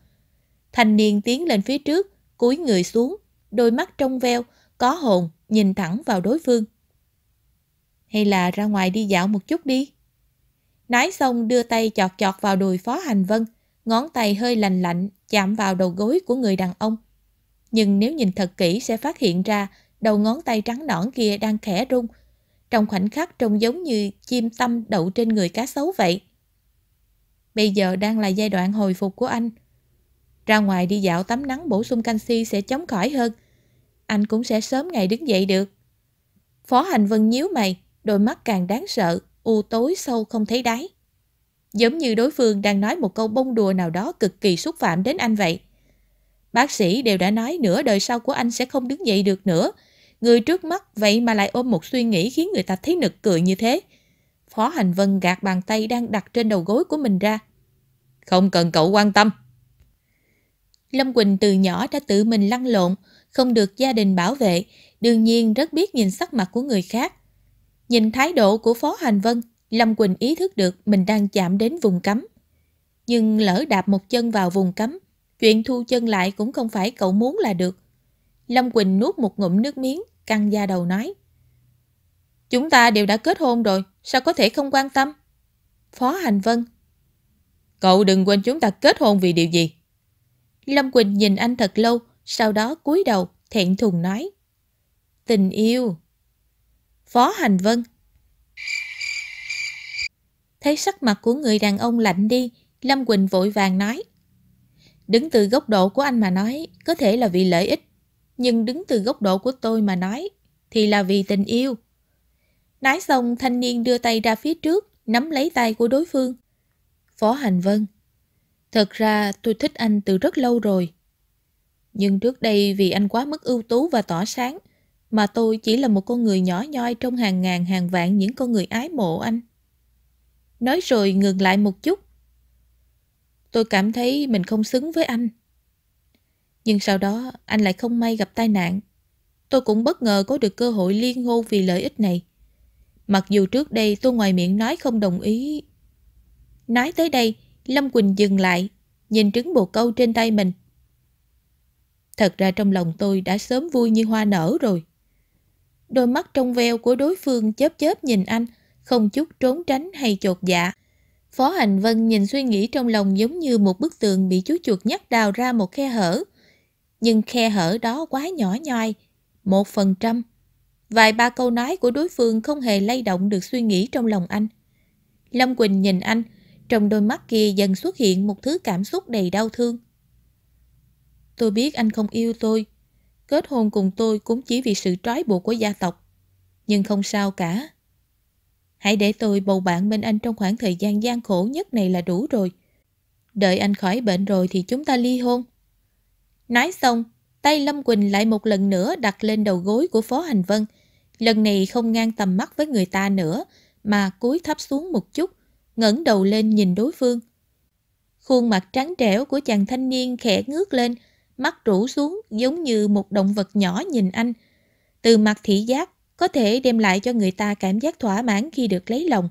Thanh niên tiến lên phía trước, cúi người xuống, đôi mắt trong veo, có hồn, nhìn thẳng vào đối phương. Hay là ra ngoài đi dạo một chút đi. Nói xong đưa tay chọt chọt vào đùi Phó Hành Vân, ngón tay hơi lành lạnh chạm vào đầu gối của người đàn ông. Nhưng nếu nhìn thật kỹ sẽ phát hiện ra đầu ngón tay trắng nõn kia đang khẽ rung. Trong khoảnh khắc trông giống như chim tâm đậu trên người cá sấu vậy. Bây giờ đang là giai đoạn hồi phục của anh. Ra ngoài đi dạo tắm nắng bổ sung canxi sẽ chống khỏi hơn. Anh cũng sẽ sớm ngày đứng dậy được. Phó Hành Vân nhíu mày, đôi mắt càng đáng sợ, u tối sâu không thấy đáy. Giống như đối phương đang nói một câu bông đùa nào đó cực kỳ xúc phạm đến anh vậy. Bác sĩ đều đã nói nửa đời sau của anh sẽ không đứng dậy được nữa. Người trước mắt vậy mà lại ôm một suy nghĩ khiến người ta thấy nực cười như thế. Phó Hành Vân gạt bàn tay đang đặt trên đầu gối của mình ra. Không cần cậu quan tâm. Lâm Quỳnh từ nhỏ đã tự mình lăn lộn, không được gia đình bảo vệ, đương nhiên rất biết nhìn sắc mặt của người khác. Nhìn thái độ của Phó Hành Vân, Lâm Quỳnh ý thức được mình đang chạm đến vùng cấm. Nhưng lỡ đạp một chân vào vùng cấm, chuyện thu chân lại cũng không phải cậu muốn là được. Lâm Quỳnh nuốt một ngụm nước miếng, căng da đầu nói. Chúng ta đều đã kết hôn rồi, sao có thể không quan tâm? Phó Hành Vân Cậu đừng quên chúng ta kết hôn vì điều gì? Lâm Quỳnh nhìn anh thật lâu, sau đó cúi đầu, thẹn thùng nói. Tình yêu. Phó Hành Vân. Thấy sắc mặt của người đàn ông lạnh đi, Lâm Quỳnh vội vàng nói. Đứng từ góc độ của anh mà nói, có thể là vì lợi ích. Nhưng đứng từ góc độ của tôi mà nói, thì là vì tình yêu. Nói xong, thanh niên đưa tay ra phía trước, nắm lấy tay của đối phương. Phó Hành Vân Thật ra tôi thích anh từ rất lâu rồi. Nhưng trước đây vì anh quá mức ưu tú và tỏa sáng, mà tôi chỉ là một con người nhỏ nhoi trong hàng ngàn hàng vạn những con người ái mộ anh. Nói rồi ngừng lại một chút. Tôi cảm thấy mình không xứng với anh. Nhưng sau đó anh lại không may gặp tai nạn. Tôi cũng bất ngờ có được cơ hội liên hô vì lợi ích này. Mặc dù trước đây tôi ngoài miệng nói không đồng ý. Nói tới đây, Lâm Quỳnh dừng lại, nhìn trứng bồ câu trên tay mình. Thật ra trong lòng tôi đã sớm vui như hoa nở rồi. Đôi mắt trong veo của đối phương chớp chớp nhìn anh, không chút trốn tránh hay chột dạ. Phó Hành Vân nhìn suy nghĩ trong lòng giống như một bức tường bị chú chuột nhắc đào ra một khe hở. Nhưng khe hở đó quá nhỏ nhoi, một phần trăm. Vài ba câu nói của đối phương không hề lay động được suy nghĩ trong lòng anh. Lâm Quỳnh nhìn anh, trong đôi mắt kia dần xuất hiện một thứ cảm xúc đầy đau thương. Tôi biết anh không yêu tôi. Kết hôn cùng tôi cũng chỉ vì sự trói buộc của gia tộc. Nhưng không sao cả. Hãy để tôi bầu bạn bên anh trong khoảng thời gian gian khổ nhất này là đủ rồi. Đợi anh khỏi bệnh rồi thì chúng ta ly hôn. Nói xong, tay Lâm Quỳnh lại một lần nữa đặt lên đầu gối của Phó Hành Vân. Lần này không ngang tầm mắt với người ta nữa, mà cúi thấp xuống một chút, ngẩng đầu lên nhìn đối phương. Khuôn mặt trắng trẻo của chàng thanh niên khẽ ngước lên, mắt rũ xuống giống như một động vật nhỏ nhìn anh. Từ mặt thị giác có thể đem lại cho người ta cảm giác thỏa mãn khi được lấy lòng.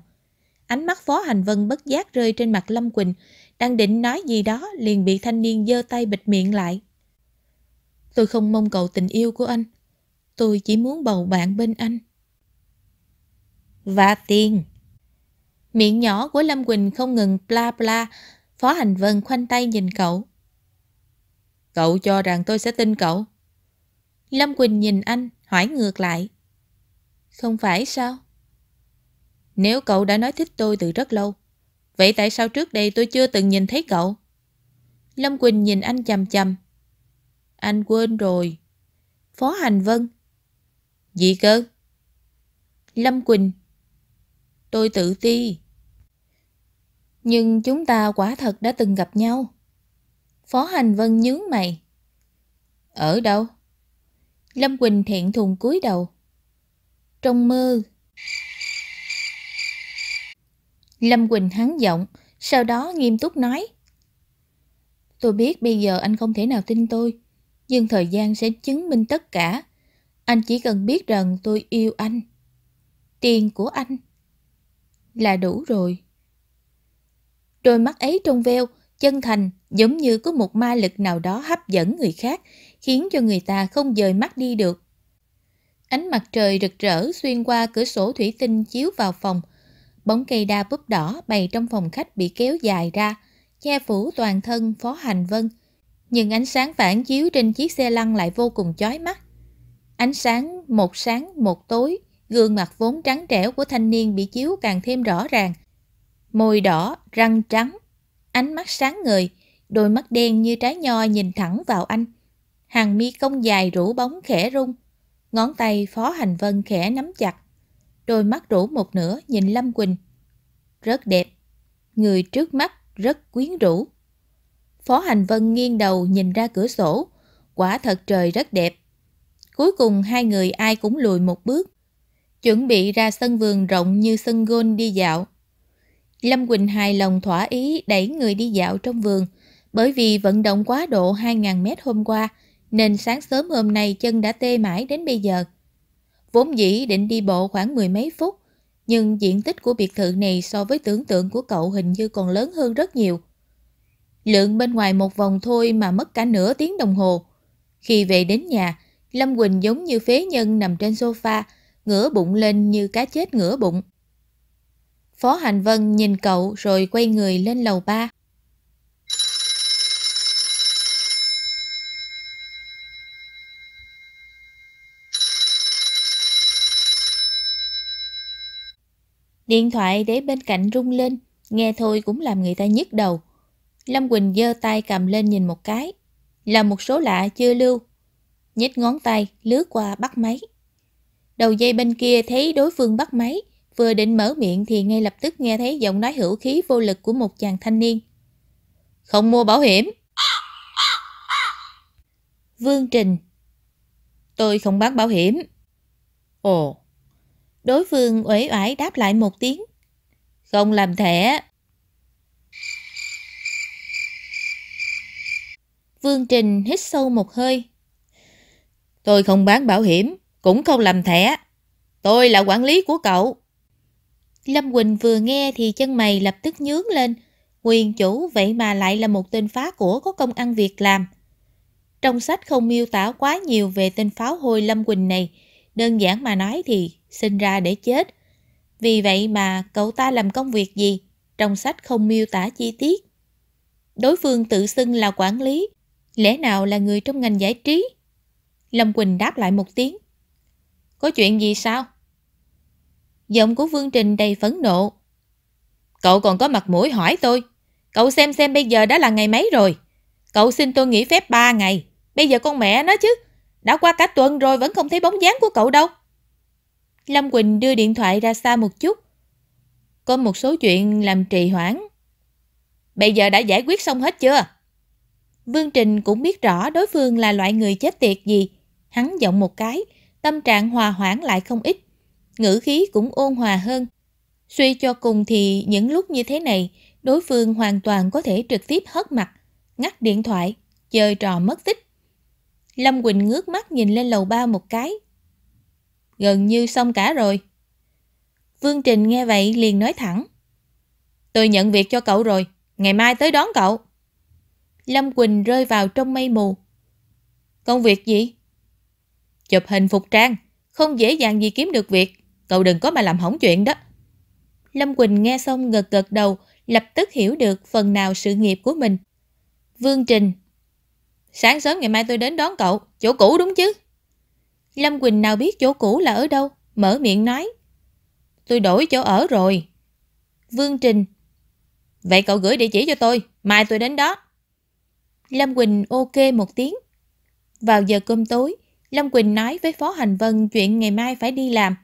Ánh mắt Phó Hành Vân bất giác rơi trên mặt Lâm Quỳnh, đang định nói gì đó liền bị thanh niên giơ tay bịt miệng lại. Tôi không mong cầu tình yêu của anh, tôi chỉ muốn bầu bạn bên anh. Và tiền. Miệng nhỏ của Lâm Quỳnh không ngừng bla bla. Phó Hành Vân khoanh tay nhìn cậu. Cậu cho rằng tôi sẽ tin cậu. Lâm Quỳnh nhìn anh, hỏi ngược lại. Không phải sao? Nếu cậu đã nói thích tôi từ rất lâu, vậy tại sao trước đây tôi chưa từng nhìn thấy cậu? Lâm Quỳnh nhìn anh chầm chầm. Anh quên rồi. Phó Hành Vân. Gì cơ? Lâm Quỳnh. Tôi tự ti. Nhưng chúng ta quả thật đã từng gặp nhau. Phó Hành Vân nhướng mày. Ở đâu? Lâm Quỳnh thiện thùng cúi đầu. Trong mơ. Lâm Quỳnh hắn giọng, sau đó nghiêm túc nói. Tôi biết bây giờ anh không thể nào tin tôi, nhưng thời gian sẽ chứng minh tất cả. Anh chỉ cần biết rằng tôi yêu anh. Tiền của anh là đủ rồi. Đôi mắt ấy trong veo, chân thành, giống như có một ma lực nào đó hấp dẫn người khác, khiến cho người ta không dời mắt đi được. Ánh mặt trời rực rỡ xuyên qua cửa sổ thủy tinh chiếu vào phòng. Bóng cây đa búp đỏ bày trong phòng khách bị kéo dài ra, che phủ toàn thân Phó Hành Vân. Nhưng ánh sáng phản chiếu trên chiếc xe lăn lại vô cùng chói mắt. Ánh sáng một sáng một tối, gương mặt vốn trắng trẻo của thanh niên bị chiếu càng thêm rõ ràng, môi đỏ, răng trắng, ánh mắt sáng ngời, đôi mắt đen như trái nho nhìn thẳng vào anh. Hàng mi cong dài rủ bóng khẽ rung, ngón tay Phó Hành Vân khẽ nắm chặt, đôi mắt rủ một nửa nhìn Lâm Quỳnh. Rất đẹp, người trước mắt rất quyến rũ. Phó Hành Vân nghiêng đầu nhìn ra cửa sổ, quả thật trời rất đẹp. Cuối cùng hai người ai cũng lùi một bước, chuẩn bị ra sân vườn rộng như sân gôn đi dạo. Lâm Quỳnh hài lòng thỏa ý đẩy người đi dạo trong vườn, bởi vì vận động quá độ 2.000 mét hôm qua, nên sáng sớm hôm nay chân đã tê mãi đến bây giờ. Vốn dĩ định đi bộ khoảng mười mấy phút, nhưng diện tích của biệt thự này so với tưởng tượng của cậu hình như còn lớn hơn rất nhiều. Lượn bên ngoài một vòng thôi mà mất cả nửa tiếng đồng hồ. Khi về đến nhà, Lâm Quỳnh giống như phế nhân nằm trên sofa, ngửa bụng lên như cá chết ngửa bụng. Phó Hành Vân nhìn cậu rồi quay người lên lầu ba. Điện thoại để bên cạnh rung lên, nghe thôi cũng làm người ta nhức đầu. Lâm Quỳnh giơ tay cầm lên nhìn một cái, là một số lạ chưa lưu. Nhích ngón tay, lướt qua bắt máy. Đầu dây bên kia thấy đối phương bắt máy, Vừa định mở miệng thì ngay lập tức nghe thấy giọng nói hữu khí vô lực của một chàng thanh niên. Không mua bảo hiểm. Vương Trình Tôi không bán bảo hiểm. Ồ. Đối phương uể oải đáp lại một tiếng. Không làm thẻ. Vương Trình hít sâu một hơi. Tôi không bán bảo hiểm, cũng không làm thẻ. Tôi là quản lý của cậu. Lâm Quỳnh vừa nghe thì chân mày lập tức nhướng lên. Quyền chủ vậy mà lại là một tên phá của có công ăn việc làm. Trong sách không miêu tả quá nhiều về tên pháo hôi Lâm Quỳnh này. Đơn giản mà nói thì sinh ra để chết. Vì vậy mà cậu ta làm công việc gì? Trong sách không miêu tả chi tiết. Đối phương tự xưng là quản lý. Lẽ nào là người trong ngành giải trí? Lâm Quỳnh đáp lại một tiếng. Có chuyện gì sao? Giọng của Vương Trình đầy phấn nộ. Cậu còn có mặt mũi hỏi tôi. Cậu xem xem bây giờ đã là ngày mấy rồi. Cậu xin tôi nghỉ phép 3 ngày. Bây giờ con mẹ nó chứ. Đã qua cả tuần rồi vẫn không thấy bóng dáng của cậu đâu. Lâm Quỳnh đưa điện thoại ra xa một chút. Có một số chuyện làm trì hoãn. Bây giờ đã giải quyết xong hết chưa? Vương Trình cũng biết rõ đối phương là loại người chết tiệt gì. Hắn giọng một cái, tâm trạng hòa hoãn lại không ít ngữ khí cũng ôn hòa hơn. Suy cho cùng thì những lúc như thế này, đối phương hoàn toàn có thể trực tiếp hất mặt, ngắt điện thoại, chơi trò mất tích. Lâm Quỳnh ngước mắt nhìn lên lầu ba một cái. Gần như xong cả rồi. Vương Trình nghe vậy liền nói thẳng. Tôi nhận việc cho cậu rồi, ngày mai tới đón cậu. Lâm Quỳnh rơi vào trong mây mù. Công việc gì? Chụp hình phục trang, không dễ dàng gì kiếm được việc. Cậu đừng có mà làm hỏng chuyện đó. Lâm Quỳnh nghe xong gật gật đầu, lập tức hiểu được phần nào sự nghiệp của mình. Vương Trình Sáng sớm ngày mai tôi đến đón cậu, chỗ cũ đúng chứ? Lâm Quỳnh nào biết chỗ cũ là ở đâu, mở miệng nói. Tôi đổi chỗ ở rồi. Vương Trình Vậy cậu gửi địa chỉ cho tôi, mai tôi đến đó. Lâm Quỳnh ok một tiếng. Vào giờ cơm tối, Lâm Quỳnh nói với Phó Hành Vân chuyện ngày mai phải đi làm.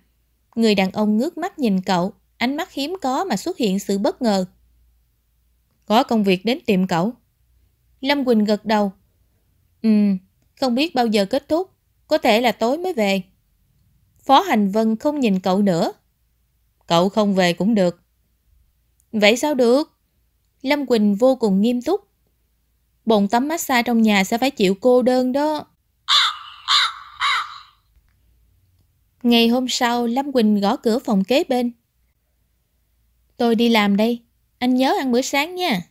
Người đàn ông ngước mắt nhìn cậu, ánh mắt hiếm có mà xuất hiện sự bất ngờ. Có công việc đến tìm cậu. Lâm Quỳnh gật đầu. Ừ, không biết bao giờ kết thúc, có thể là tối mới về. Phó Hành Vân không nhìn cậu nữa. Cậu không về cũng được. Vậy sao được? Lâm Quỳnh vô cùng nghiêm túc. Bồn tắm massage trong nhà sẽ phải chịu cô đơn đó. Ngày hôm sau, Lâm Quỳnh gõ cửa phòng kế bên. Tôi đi làm đây, anh nhớ ăn bữa sáng nha.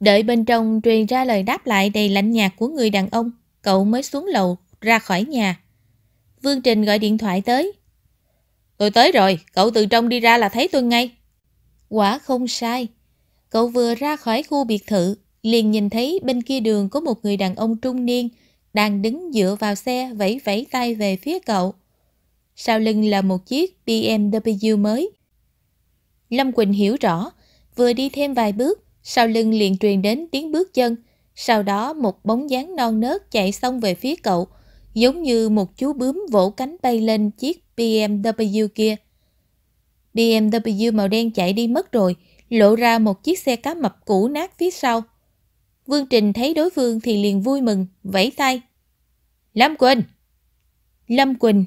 Đợi bên trong truyền ra lời đáp lại đầy lạnh nhạt của người đàn ông, cậu mới xuống lầu, ra khỏi nhà. Vương Trình gọi điện thoại tới. Tôi tới rồi, cậu từ trong đi ra là thấy tôi ngay. Quả không sai. Cậu vừa ra khỏi khu biệt thự, liền nhìn thấy bên kia đường có một người đàn ông trung niên đang đứng dựa vào xe vẫy vẫy tay về phía cậu sau lưng là một chiếc BMW mới. Lâm Quỳnh hiểu rõ, vừa đi thêm vài bước, sau lưng liền truyền đến tiếng bước chân, sau đó một bóng dáng non nớt chạy xong về phía cậu, giống như một chú bướm vỗ cánh bay lên chiếc BMW kia. BMW màu đen chạy đi mất rồi, lộ ra một chiếc xe cá mập cũ nát phía sau. Vương Trình thấy đối phương thì liền vui mừng, vẫy tay. Lâm Quỳnh! Lâm Quỳnh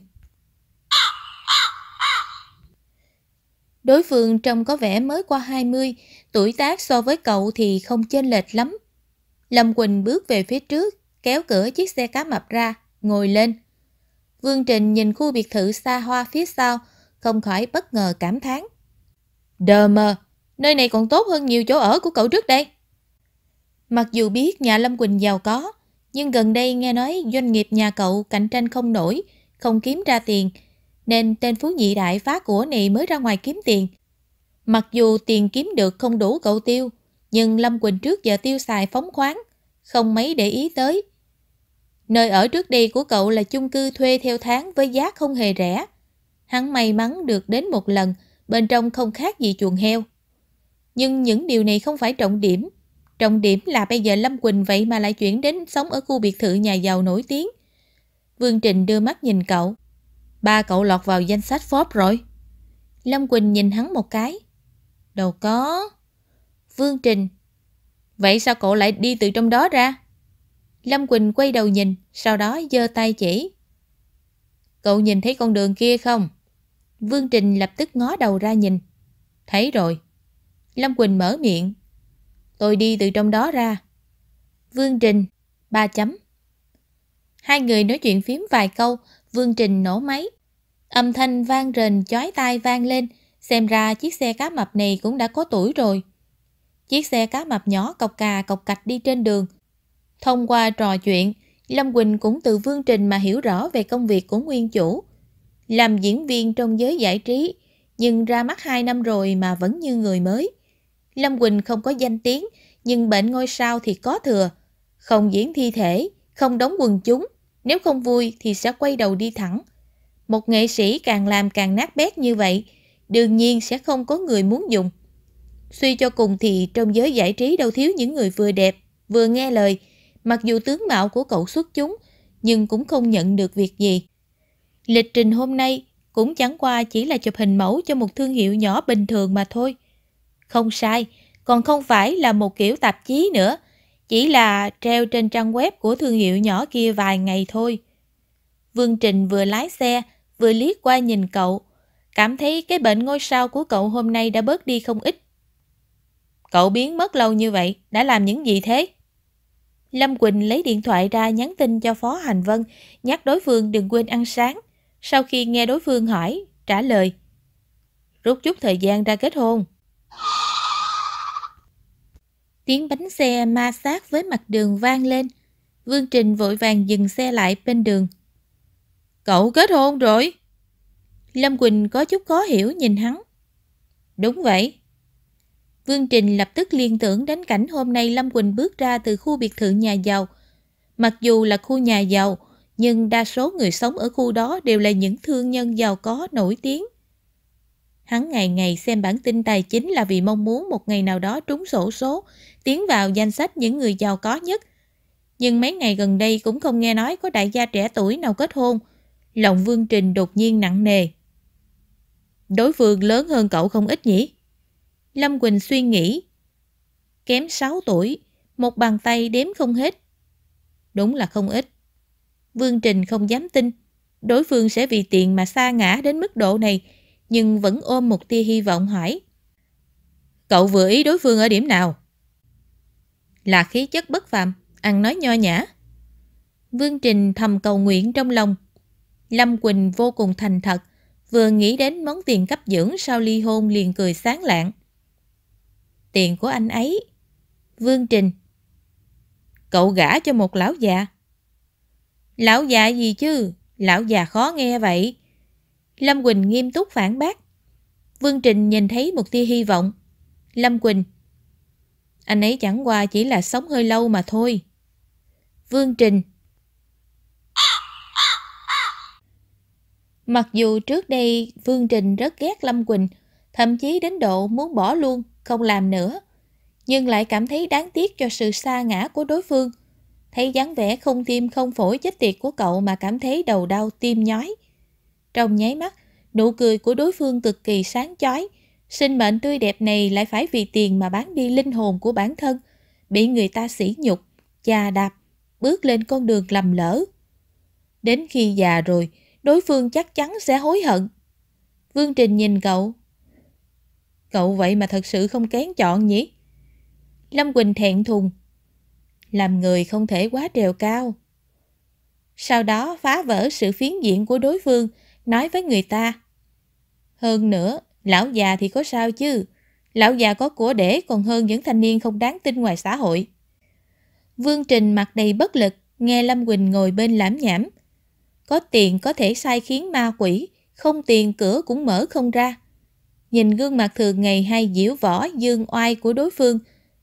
Đối phương trông có vẻ mới qua 20, tuổi tác so với cậu thì không chênh lệch lắm. Lâm Quỳnh bước về phía trước, kéo cửa chiếc xe cá mập ra, ngồi lên. Vương Trình nhìn khu biệt thự xa hoa phía sau, không khỏi bất ngờ cảm thán. Đờ mờ, nơi này còn tốt hơn nhiều chỗ ở của cậu trước đây. Mặc dù biết nhà Lâm Quỳnh giàu có, nhưng gần đây nghe nói doanh nghiệp nhà cậu cạnh tranh không nổi, không kiếm ra tiền, nên tên Phú Nhị Đại phá của này mới ra ngoài kiếm tiền. Mặc dù tiền kiếm được không đủ cậu tiêu, nhưng Lâm Quỳnh trước giờ tiêu xài phóng khoáng, không mấy để ý tới. Nơi ở trước đây của cậu là chung cư thuê theo tháng với giá không hề rẻ. Hắn may mắn được đến một lần, bên trong không khác gì chuồng heo. Nhưng những điều này không phải trọng điểm. Trọng điểm là bây giờ Lâm Quỳnh vậy mà lại chuyển đến sống ở khu biệt thự nhà giàu nổi tiếng. Vương Trình đưa mắt nhìn cậu. Ba cậu lọt vào danh sách Forbes rồi. Lâm Quỳnh nhìn hắn một cái. Đâu có. Vương Trình. Vậy sao cậu lại đi từ trong đó ra? Lâm Quỳnh quay đầu nhìn, sau đó giơ tay chỉ. Cậu nhìn thấy con đường kia không? Vương Trình lập tức ngó đầu ra nhìn. Thấy rồi. Lâm Quỳnh mở miệng. Tôi đi từ trong đó ra. Vương Trình, ba chấm. Hai người nói chuyện phím vài câu, Vương Trình nổ máy. Âm thanh vang rền chói tai vang lên, xem ra chiếc xe cá mập này cũng đã có tuổi rồi. Chiếc xe cá mập nhỏ cọc cà cọc cạch đi trên đường. Thông qua trò chuyện, Lâm Quỳnh cũng từ Vương Trình mà hiểu rõ về công việc của nguyên chủ. Làm diễn viên trong giới giải trí, nhưng ra mắt 2 năm rồi mà vẫn như người mới. Lâm Quỳnh không có danh tiếng, nhưng bệnh ngôi sao thì có thừa. Không diễn thi thể, không đóng quần chúng, nếu không vui thì sẽ quay đầu đi thẳng. Một nghệ sĩ càng làm càng nát bét như vậy, đương nhiên sẽ không có người muốn dùng. Suy cho cùng thì trong giới giải trí đâu thiếu những người vừa đẹp, vừa nghe lời, mặc dù tướng mạo của cậu xuất chúng, nhưng cũng không nhận được việc gì. Lịch trình hôm nay cũng chẳng qua chỉ là chụp hình mẫu cho một thương hiệu nhỏ bình thường mà thôi. Không sai, còn không phải là một kiểu tạp chí nữa. Chỉ là treo trên trang web của thương hiệu nhỏ kia vài ngày thôi. Vương Trình vừa lái xe, vừa liếc qua nhìn cậu, cảm thấy cái bệnh ngôi sao của cậu hôm nay đã bớt đi không ít. Cậu biến mất lâu như vậy, đã làm những gì thế? Lâm Quỳnh lấy điện thoại ra nhắn tin cho Phó Hành Vân, nhắc đối phương đừng quên ăn sáng. Sau khi nghe đối phương hỏi, trả lời. Rút chút thời gian ra kết hôn. Tiếng bánh xe ma sát với mặt đường vang lên. Vương Trình vội vàng dừng xe lại bên đường. Cậu kết hôn rồi? Lâm Quỳnh có chút khó hiểu nhìn hắn. Đúng vậy. Vương Trình lập tức liên tưởng đến cảnh hôm nay Lâm Quỳnh bước ra từ khu biệt thự nhà giàu. Mặc dù là khu nhà giàu, nhưng đa số người sống ở khu đó đều là những thương nhân giàu có nổi tiếng. Hắn ngày ngày xem bản tin tài chính là vì mong muốn một ngày nào đó trúng sổ số, tiến vào danh sách những người giàu có nhất. Nhưng mấy ngày gần đây cũng không nghe nói có đại gia trẻ tuổi nào kết hôn. Lòng Vương Trình đột nhiên nặng nề. Đối phương lớn hơn cậu không ít nhỉ? Lâm Quỳnh suy nghĩ. Kém 6 tuổi, một bàn tay đếm không hết. Đúng là không ít. Vương Trình không dám tin, đối phương sẽ vì tiền mà xa ngã đến mức độ này nhưng vẫn ôm một tia hy vọng hỏi. Cậu vừa ý đối phương ở điểm nào? Là khí chất bất phàm, ăn nói nho nhã. Vương Trình thầm cầu nguyện trong lòng. Lâm Quỳnh vô cùng thành thật, vừa nghĩ đến món tiền cấp dưỡng sau ly hôn liền cười sáng lạng. Tiền của anh ấy. Vương Trình. Cậu gả cho một lão già. Lão già gì chứ? Lão già khó nghe vậy. Lâm Quỳnh nghiêm túc phản bác. Vương Trình nhìn thấy một tia hy vọng. Lâm Quỳnh Anh ấy chẳng qua chỉ là sống hơi lâu mà thôi. Vương Trình Mặc dù trước đây Vương Trình rất ghét Lâm Quỳnh, thậm chí đến độ muốn bỏ luôn, không làm nữa, nhưng lại cảm thấy đáng tiếc cho sự xa ngã của đối phương. Thấy dáng vẻ không tim không phổi chết tiệt của cậu mà cảm thấy đầu đau tim nhói. Trong nháy mắt, nụ cười của đối phương cực kỳ sáng chói. Sinh mệnh tươi đẹp này lại phải vì tiền mà bán đi linh hồn của bản thân, bị người ta sỉ nhục, chà đạp, bước lên con đường lầm lỡ. Đến khi già rồi, đối phương chắc chắn sẽ hối hận. Vương Trình nhìn cậu. Cậu vậy mà thật sự không kén chọn nhỉ? Lâm Quỳnh thẹn thùng. Làm người không thể quá trèo cao. Sau đó phá vỡ sự phiến diện của đối phương, nói với người ta. Hơn nữa, lão già thì có sao chứ? Lão già có của để còn hơn những thanh niên không đáng tin ngoài xã hội. Vương Trình mặt đầy bất lực, nghe Lâm Quỳnh ngồi bên lãm nhảm. Có tiền có thể sai khiến ma quỷ, không tiền cửa cũng mở không ra. Nhìn gương mặt thường ngày hay diễu võ dương oai của đối phương,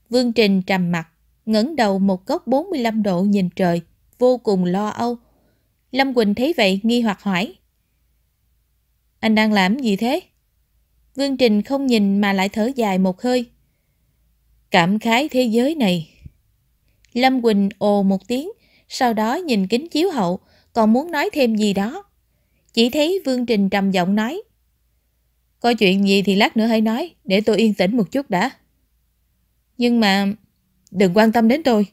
Vương Trình trầm mặt, ngẩng đầu một góc 45 độ nhìn trời, vô cùng lo âu. Lâm Quỳnh thấy vậy nghi hoặc hỏi. Anh đang làm gì thế? Vương Trình không nhìn mà lại thở dài một hơi. Cảm khái thế giới này. Lâm Quỳnh ồ một tiếng, sau đó nhìn kính chiếu hậu, còn muốn nói thêm gì đó. Chỉ thấy Vương Trình trầm giọng nói. Có chuyện gì thì lát nữa hãy nói, để tôi yên tĩnh một chút đã. Nhưng mà... Đừng quan tâm đến tôi.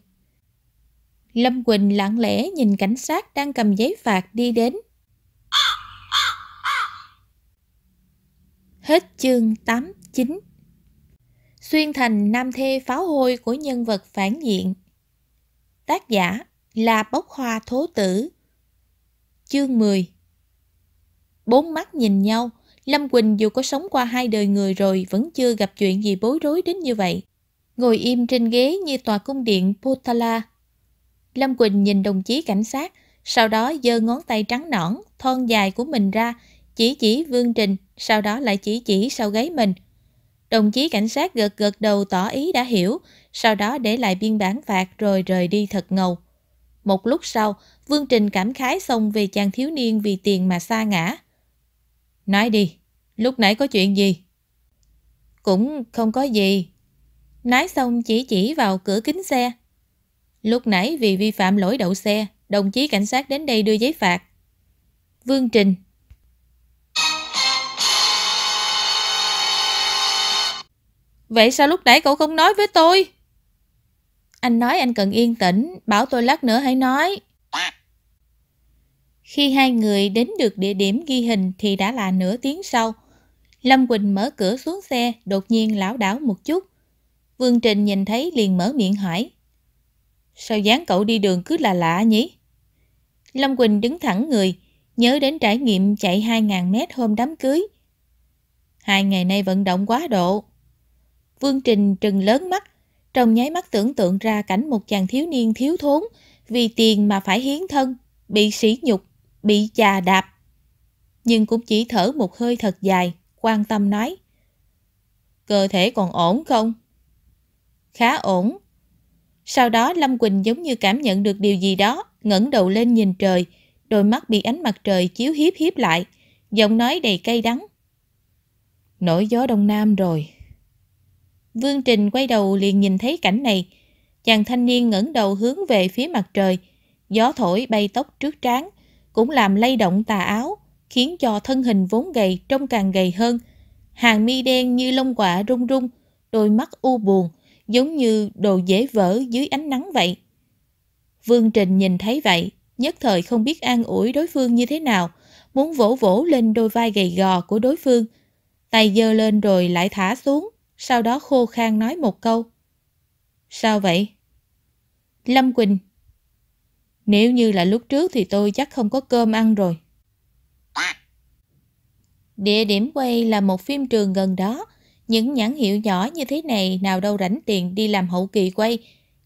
Lâm Quỳnh lặng lẽ nhìn cảnh sát đang cầm giấy phạt đi đến. Hết chương 89 Xuyên thành nam thê pháo hôi của nhân vật phản diện Tác giả là Bốc Hoa Thố Tử Chương 10 Bốn mắt nhìn nhau, Lâm Quỳnh dù có sống qua hai đời người rồi vẫn chưa gặp chuyện gì bối rối đến như vậy. Ngồi im trên ghế như tòa cung điện Potala. Lâm Quỳnh nhìn đồng chí cảnh sát, sau đó giơ ngón tay trắng nõn, thon dài của mình ra, chỉ chỉ Vương Trình, sau đó lại chỉ chỉ sau gáy mình. Đồng chí cảnh sát gật gật đầu tỏ ý đã hiểu, sau đó để lại biên bản phạt rồi rời đi thật ngầu. Một lúc sau, Vương Trình cảm khái xong về chàng thiếu niên vì tiền mà xa ngã. Nói đi, lúc nãy có chuyện gì? Cũng không có gì. Nói xong chỉ chỉ vào cửa kính xe. Lúc nãy vì vi phạm lỗi đậu xe, đồng chí cảnh sát đến đây đưa giấy phạt. Vương Trình Vậy sao lúc nãy cậu không nói với tôi? Anh nói anh cần yên tĩnh, bảo tôi lát nữa hãy nói. Khi hai người đến được địa điểm ghi hình thì đã là nửa tiếng sau. Lâm Quỳnh mở cửa xuống xe, đột nhiên lảo đảo một chút. Vương Trình nhìn thấy liền mở miệng hỏi. Sao dáng cậu đi đường cứ là lạ nhỉ? Lâm Quỳnh đứng thẳng người, nhớ đến trải nghiệm chạy 2.000 mét hôm đám cưới. Hai ngày nay vận động quá độ. Vương Trình trừng lớn mắt, trong nháy mắt tưởng tượng ra cảnh một chàng thiếu niên thiếu thốn, vì tiền mà phải hiến thân, bị sỉ nhục, bị chà đạp. Nhưng cũng chỉ thở một hơi thật dài, quan tâm nói. Cơ thể còn ổn không? Khá ổn. Sau đó Lâm Quỳnh giống như cảm nhận được điều gì đó, ngẩng đầu lên nhìn trời, đôi mắt bị ánh mặt trời chiếu hiếp hiếp lại, giọng nói đầy cay đắng. Nổi gió Đông Nam rồi, Vương Trình quay đầu liền nhìn thấy cảnh này. Chàng thanh niên ngẩng đầu hướng về phía mặt trời. Gió thổi bay tóc trước trán, cũng làm lay động tà áo, khiến cho thân hình vốn gầy trông càng gầy hơn. Hàng mi đen như lông quả rung rung, đôi mắt u buồn, giống như đồ dễ vỡ dưới ánh nắng vậy. Vương Trình nhìn thấy vậy, nhất thời không biết an ủi đối phương như thế nào, muốn vỗ vỗ lên đôi vai gầy gò của đối phương. Tay giơ lên rồi lại thả xuống, sau đó khô khan nói một câu. Sao vậy? Lâm Quỳnh Nếu như là lúc trước thì tôi chắc không có cơm ăn rồi. Địa điểm quay là một phim trường gần đó. Những nhãn hiệu nhỏ như thế này nào đâu rảnh tiền đi làm hậu kỳ quay.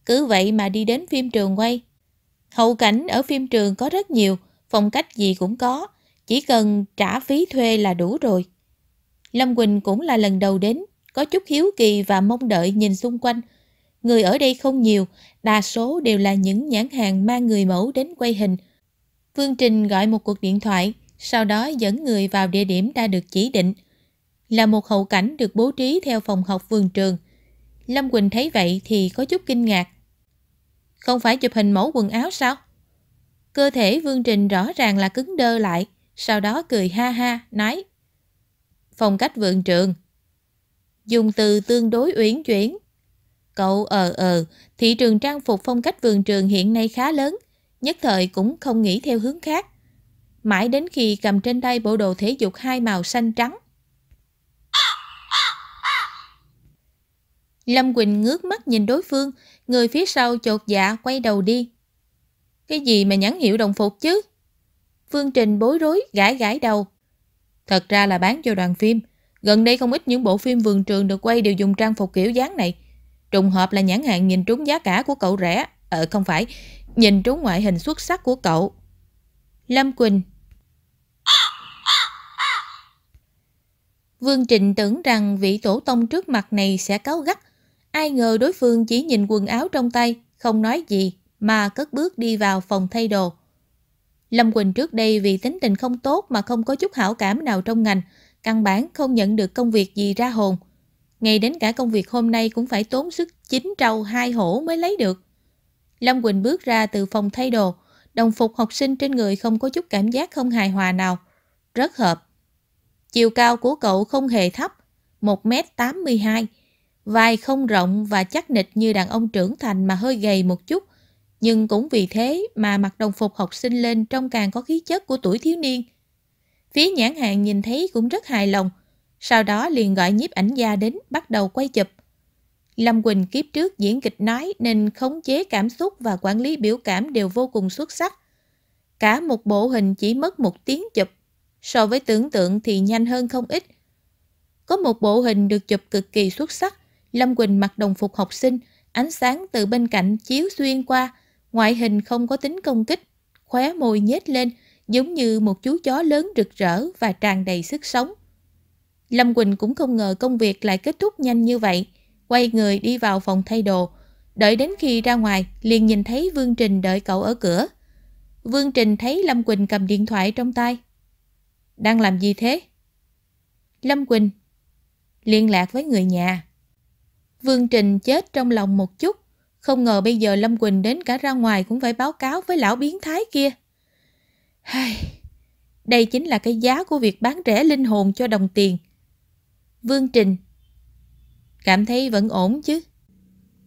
Cứ vậy mà đi đến phim trường quay. Hậu cảnh ở phim trường có rất nhiều, phong cách gì cũng có. Chỉ cần trả phí thuê là đủ rồi. Lâm Quỳnh cũng là lần đầu đến, có chút hiếu kỳ và mong đợi nhìn xung quanh. Người ở đây không nhiều, đa số đều là những nhãn hàng mang người mẫu đến quay hình. Phương Trình gọi một cuộc điện thoại, sau đó dẫn người vào địa điểm đã được chỉ định. Là một hậu cảnh được bố trí theo phòng học vườn trường. Lâm Quỳnh thấy vậy thì có chút kinh ngạc. Không phải chụp hình mẫu quần áo sao? Cơ thể Vương Trình rõ ràng là cứng đơ lại, sau đó cười ha ha, nói Phong cách vườn trường, dùng từ tương đối uyển chuyển. Cậu ờ ờ, thị trường trang phục phong cách vườn trường hiện nay khá lớn, nhất thời cũng không nghĩ theo hướng khác. Mãi đến khi cầm trên tay bộ đồ thể dục hai màu xanh trắng. Lâm Quỳnh ngước mắt nhìn đối phương, người phía sau chột dạ quay đầu đi. Cái gì mà nhãn hiệu đồng phục chứ? Phương Trình bối rối, gãi gãi đầu. Thật ra là bán cho đoàn phim, Gần đây không ít những bộ phim vườn trường được quay đều dùng trang phục kiểu dáng này. Trùng hợp là nhãn hàng nhìn trúng giá cả của cậu rẻ. Ờ không phải, nhìn trúng ngoại hình xuất sắc của cậu. Lâm Quỳnh Vương Trịnh tưởng rằng vị tổ tông trước mặt này sẽ cáu gắt. Ai ngờ đối phương chỉ nhìn quần áo trong tay, không nói gì mà cất bước đi vào phòng thay đồ. Lâm Quỳnh trước đây vì tính tình không tốt mà không có chút hảo cảm nào trong ngành, căn bản không nhận được công việc gì ra hồn. Ngay đến cả công việc hôm nay cũng phải tốn sức chín trâu hai hổ mới lấy được. Lâm Quỳnh bước ra từ phòng thay đồ, đồng phục học sinh trên người không có chút cảm giác không hài hòa nào. Rất hợp. Chiều cao của cậu không hề thấp, 1m82, vai không rộng và chắc nịch như đàn ông trưởng thành mà hơi gầy một chút. Nhưng cũng vì thế mà mặc đồng phục học sinh lên trông càng có khí chất của tuổi thiếu niên, Phía nhãn hàng nhìn thấy cũng rất hài lòng, sau đó liền gọi nhiếp ảnh gia đến bắt đầu quay chụp. Lâm Quỳnh kiếp trước diễn kịch nói nên khống chế cảm xúc và quản lý biểu cảm đều vô cùng xuất sắc. Cả một bộ hình chỉ mất một tiếng chụp, so với tưởng tượng thì nhanh hơn không ít. Có một bộ hình được chụp cực kỳ xuất sắc, Lâm Quỳnh mặc đồng phục học sinh, ánh sáng từ bên cạnh chiếu xuyên qua, ngoại hình không có tính công kích, khóe môi nhếch lên, giống như một chú chó lớn rực rỡ và tràn đầy sức sống. Lâm Quỳnh cũng không ngờ công việc lại kết thúc nhanh như vậy, quay người đi vào phòng thay đồ, đợi đến khi ra ngoài liền nhìn thấy Vương Trình đợi cậu ở cửa. Vương Trình thấy Lâm Quỳnh cầm điện thoại trong tay. Đang làm gì thế? Lâm Quỳnh Liên lạc với người nhà Vương Trình chết trong lòng một chút Không ngờ bây giờ Lâm Quỳnh đến cả ra ngoài cũng phải báo cáo với lão biến thái kia đây chính là cái giá của việc bán rẻ linh hồn cho đồng tiền. Vương Trình Cảm thấy vẫn ổn chứ?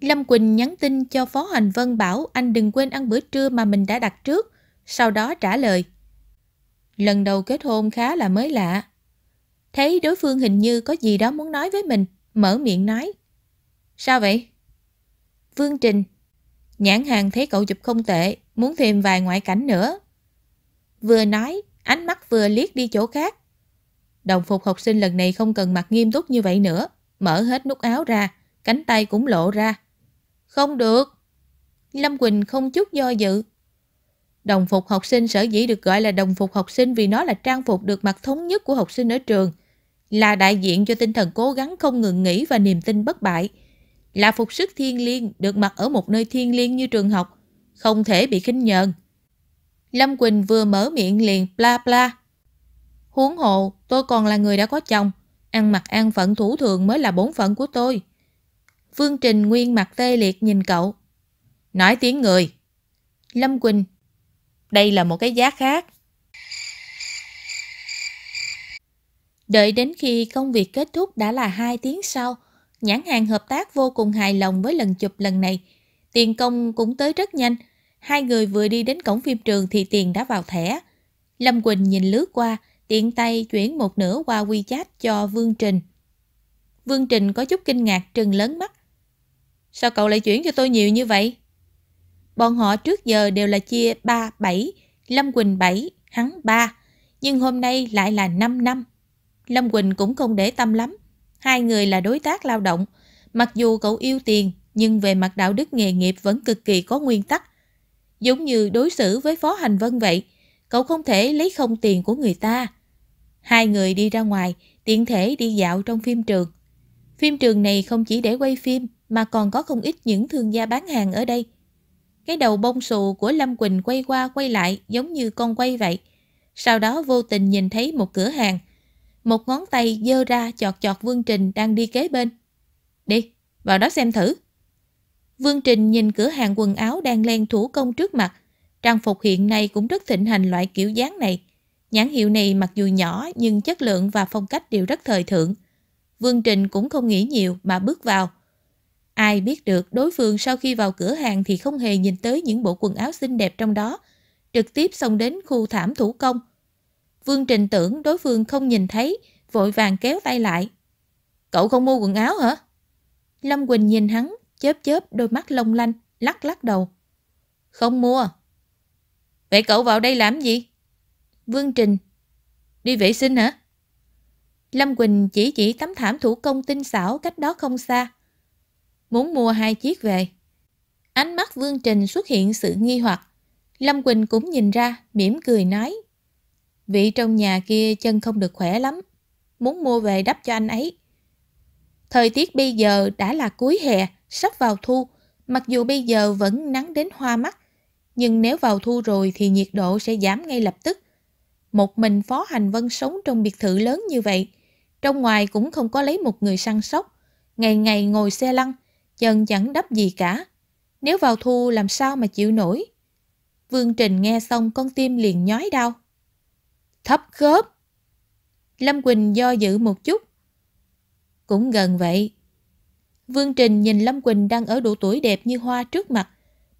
Lâm Quỳnh nhắn tin cho Phó Hành Vân bảo anh đừng quên ăn bữa trưa mà mình đã đặt trước, sau đó trả lời. Lần đầu kết hôn khá là mới lạ. Thấy đối phương hình như có gì đó muốn nói với mình, mở miệng nói. Sao vậy? Vương Trình Nhãn hàng thấy cậu chụp không tệ, muốn thêm vài ngoại cảnh nữa. Vừa nói, ánh mắt vừa liếc đi chỗ khác. Đồng phục học sinh lần này không cần mặc nghiêm túc như vậy nữa. Mở hết nút áo ra, cánh tay cũng lộ ra. Không được. Lâm Quỳnh không chút do dự. Đồng phục học sinh sở dĩ được gọi là đồng phục học sinh vì nó là trang phục được mặc thống nhất của học sinh ở trường. Là đại diện cho tinh thần cố gắng không ngừng nghỉ và niềm tin bất bại. Là phục sức thiên liêng được mặc ở một nơi thiên liêng như trường học. Không thể bị khinh nhờn. Lâm Quỳnh vừa mở miệng liền bla bla. Huống hộ, tôi còn là người đã có chồng. Ăn mặc an phận thủ thường mới là bổn phận của tôi. Phương Trình nguyên mặt tê liệt nhìn cậu. Nói tiếng người. Lâm Quỳnh. Đây là một cái giá khác. Đợi đến khi công việc kết thúc đã là 2 tiếng sau, nhãn hàng hợp tác vô cùng hài lòng với lần chụp lần này. Tiền công cũng tới rất nhanh, Hai người vừa đi đến cổng phim trường thì tiền đã vào thẻ. Lâm Quỳnh nhìn lướt qua, tiện tay chuyển một nửa qua WeChat cho Vương Trình. Vương Trình có chút kinh ngạc trừng lớn mắt. Sao cậu lại chuyển cho tôi nhiều như vậy? Bọn họ trước giờ đều là chia 3-7, Lâm Quỳnh 7, hắn 3, nhưng hôm nay lại là 5 năm. Lâm Quỳnh cũng không để tâm lắm. Hai người là đối tác lao động. Mặc dù cậu yêu tiền, nhưng về mặt đạo đức nghề nghiệp vẫn cực kỳ có nguyên tắc giống như đối xử với Phó Hành Vân vậy. Cậu không thể lấy không tiền của người ta. Hai người đi ra ngoài, tiện thể đi dạo trong phim trường. Phim trường này không chỉ để quay phim mà còn có không ít những thương gia bán hàng ở đây. Cái đầu bông xù của Lâm Quỳnh quay qua quay lại giống như con quay vậy. Sau đó vô tình nhìn thấy một cửa hàng. Một ngón tay dơ ra chọt chọt Vương Trình đang đi kế bên. Đi, vào đó xem thử. Vương Trình nhìn cửa hàng quần áo đang len thủ công trước mặt. Trang phục hiện nay cũng rất thịnh hành loại kiểu dáng này. Nhãn hiệu này mặc dù nhỏ nhưng chất lượng và phong cách đều rất thời thượng. Vương Trình cũng không nghĩ nhiều mà bước vào. Ai biết được đối phương sau khi vào cửa hàng thì không hề nhìn tới những bộ quần áo xinh đẹp trong đó, trực tiếp xông đến khu thảm thủ công. Vương Trình tưởng đối phương không nhìn thấy, vội vàng kéo tay lại. Cậu không mua quần áo hả? Lâm Quỳnh nhìn hắn, chớp chớp đôi mắt long lanh, lắc lắc đầu. Không mua. Vậy cậu vào đây làm gì? Vương Trình. Đi vệ sinh hả? Lâm Quỳnh chỉ chỉ tấm thảm thủ công tinh xảo cách đó không xa. Muốn mua hai chiếc về. Ánh mắt Vương Trình xuất hiện sự nghi hoặc. Lâm Quỳnh cũng nhìn ra, mỉm cười nói. Vị trong nhà kia chân không được khỏe lắm. Muốn mua về đắp cho anh ấy. Thời tiết bây giờ đã là cuối hè, sắp vào thu, mặc dù bây giờ vẫn nắng đến hoa mắt, nhưng nếu vào thu rồi thì nhiệt độ sẽ giảm ngay lập tức. Một mình Phó Hành Vân sống trong biệt thự lớn như vậy, trong ngoài cũng không có lấy một người săn sóc, ngày ngày ngồi xe lăn, chân chẳng đắp gì cả. Nếu vào thu làm sao mà chịu nổi? Vương Trình nghe xong con tim liền nhói đau. Thấp khớp! Lâm Quỳnh do dự một chút. Cũng gần vậy, Vương Trình nhìn Lâm Quỳnh đang ở độ tuổi đẹp như hoa trước mặt.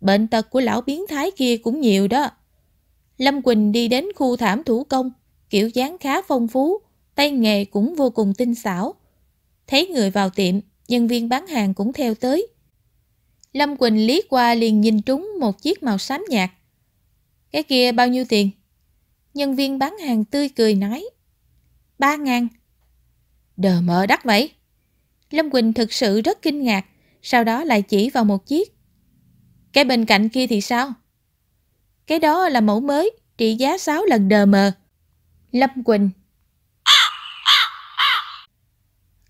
Bệnh tật của lão biến thái kia cũng nhiều đó. Lâm Quỳnh đi đến khu thảm thủ công, kiểu dáng khá phong phú, tay nghề cũng vô cùng tinh xảo. Thấy người vào tiệm, nhân viên bán hàng cũng theo tới. Lâm Quỳnh lý qua liền nhìn trúng một chiếc màu xám nhạt. Cái kia bao nhiêu tiền? Nhân viên bán hàng tươi cười nói. Ba ngàn. Đờ mờ đắt vậy. Lâm Quỳnh thực sự rất kinh ngạc, sau đó lại chỉ vào một chiếc. Cái bên cạnh kia thì sao? Cái đó là mẫu mới, trị giá 6 lần đờ mờ. Lâm Quỳnh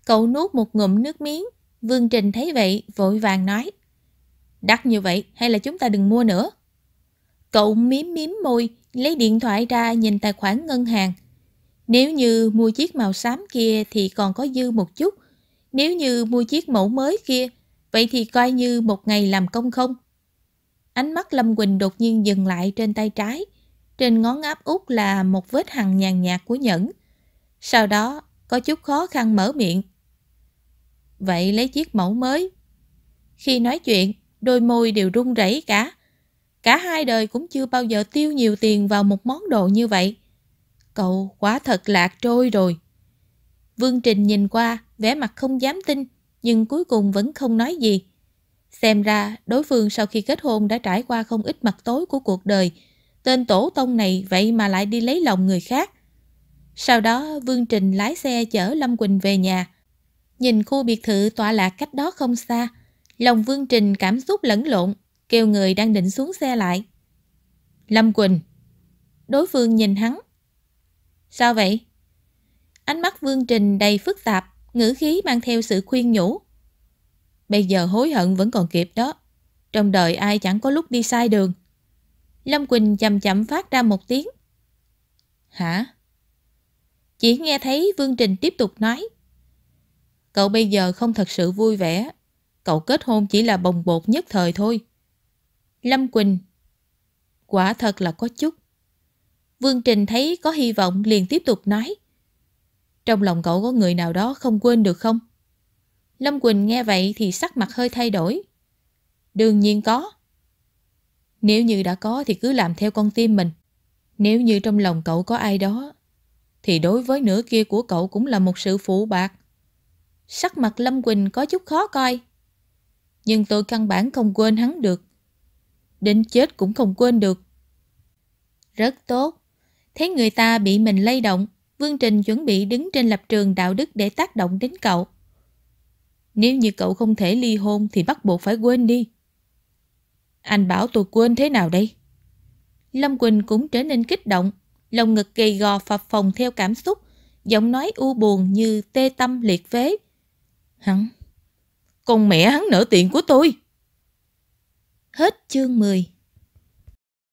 Cậu nuốt một ngụm nước miếng, Vương Trình thấy vậy vội vàng nói. Đắt như vậy hay là chúng ta đừng mua nữa? Cậu miếm miếm môi, lấy điện thoại ra nhìn tài khoản ngân hàng. Nếu như mua chiếc màu xám kia thì còn có dư một chút, nếu như mua chiếc mẫu mới kia, vậy thì coi như một ngày làm công không? Ánh mắt Lâm Quỳnh đột nhiên dừng lại trên tay trái. Trên ngón áp út là một vết hằn nhàn nhạt của nhẫn. Sau đó, có chút khó khăn mở miệng. Vậy lấy chiếc mẫu mới. Khi nói chuyện, đôi môi đều run rẩy cả. Cả hai đời cũng chưa bao giờ tiêu nhiều tiền vào một món đồ như vậy. Cậu quá thật lạc trôi rồi. Vương Trình nhìn qua, vẻ mặt không dám tin, nhưng cuối cùng vẫn không nói gì. Xem ra, đối phương sau khi kết hôn đã trải qua không ít mặt tối của cuộc đời. Tên tổ tông này vậy mà lại đi lấy lòng người khác. Sau đó, Vương Trình lái xe chở Lâm Quỳnh về nhà. Nhìn khu biệt thự tọa lạc cách đó không xa, lòng Vương Trình cảm xúc lẫn lộn, kêu người đang định xuống xe lại. Lâm Quỳnh. Đối phương nhìn hắn. Sao vậy? Ánh mắt Vương Trình đầy phức tạp ngữ khí mang theo sự khuyên nhủ. Bây giờ hối hận vẫn còn kịp đó. Trong đời ai chẳng có lúc đi sai đường. Lâm Quỳnh chậm chậm phát ra một tiếng. Hả? Chỉ nghe thấy Vương Trình tiếp tục nói. Cậu bây giờ không thật sự vui vẻ. Cậu kết hôn chỉ là bồng bột nhất thời thôi. Lâm Quỳnh Quả thật là có chút. Vương Trình thấy có hy vọng liền tiếp tục nói. Trong lòng cậu có người nào đó không quên được không? Lâm Quỳnh nghe vậy thì sắc mặt hơi thay đổi. Đương nhiên có. Nếu như đã có thì cứ làm theo con tim mình. Nếu như trong lòng cậu có ai đó, thì đối với nửa kia của cậu cũng là một sự phụ bạc. Sắc mặt Lâm Quỳnh có chút khó coi. Nhưng tôi căn bản không quên hắn được. Đến chết cũng không quên được. Rất tốt. Thấy người ta bị mình lay động, Vương Trình chuẩn bị đứng trên lập trường đạo đức để tác động đến cậu. Nếu như cậu không thể ly hôn thì bắt buộc phải quên đi. Anh bảo tôi quên thế nào đây? Lâm Quỳnh cũng trở nên kích động, lòng ngực gầy gò phập phòng theo cảm xúc, giọng nói u buồn như tê tâm liệt phế. Hắn, con mẹ hắn nở tiền của tôi. Hết chương 10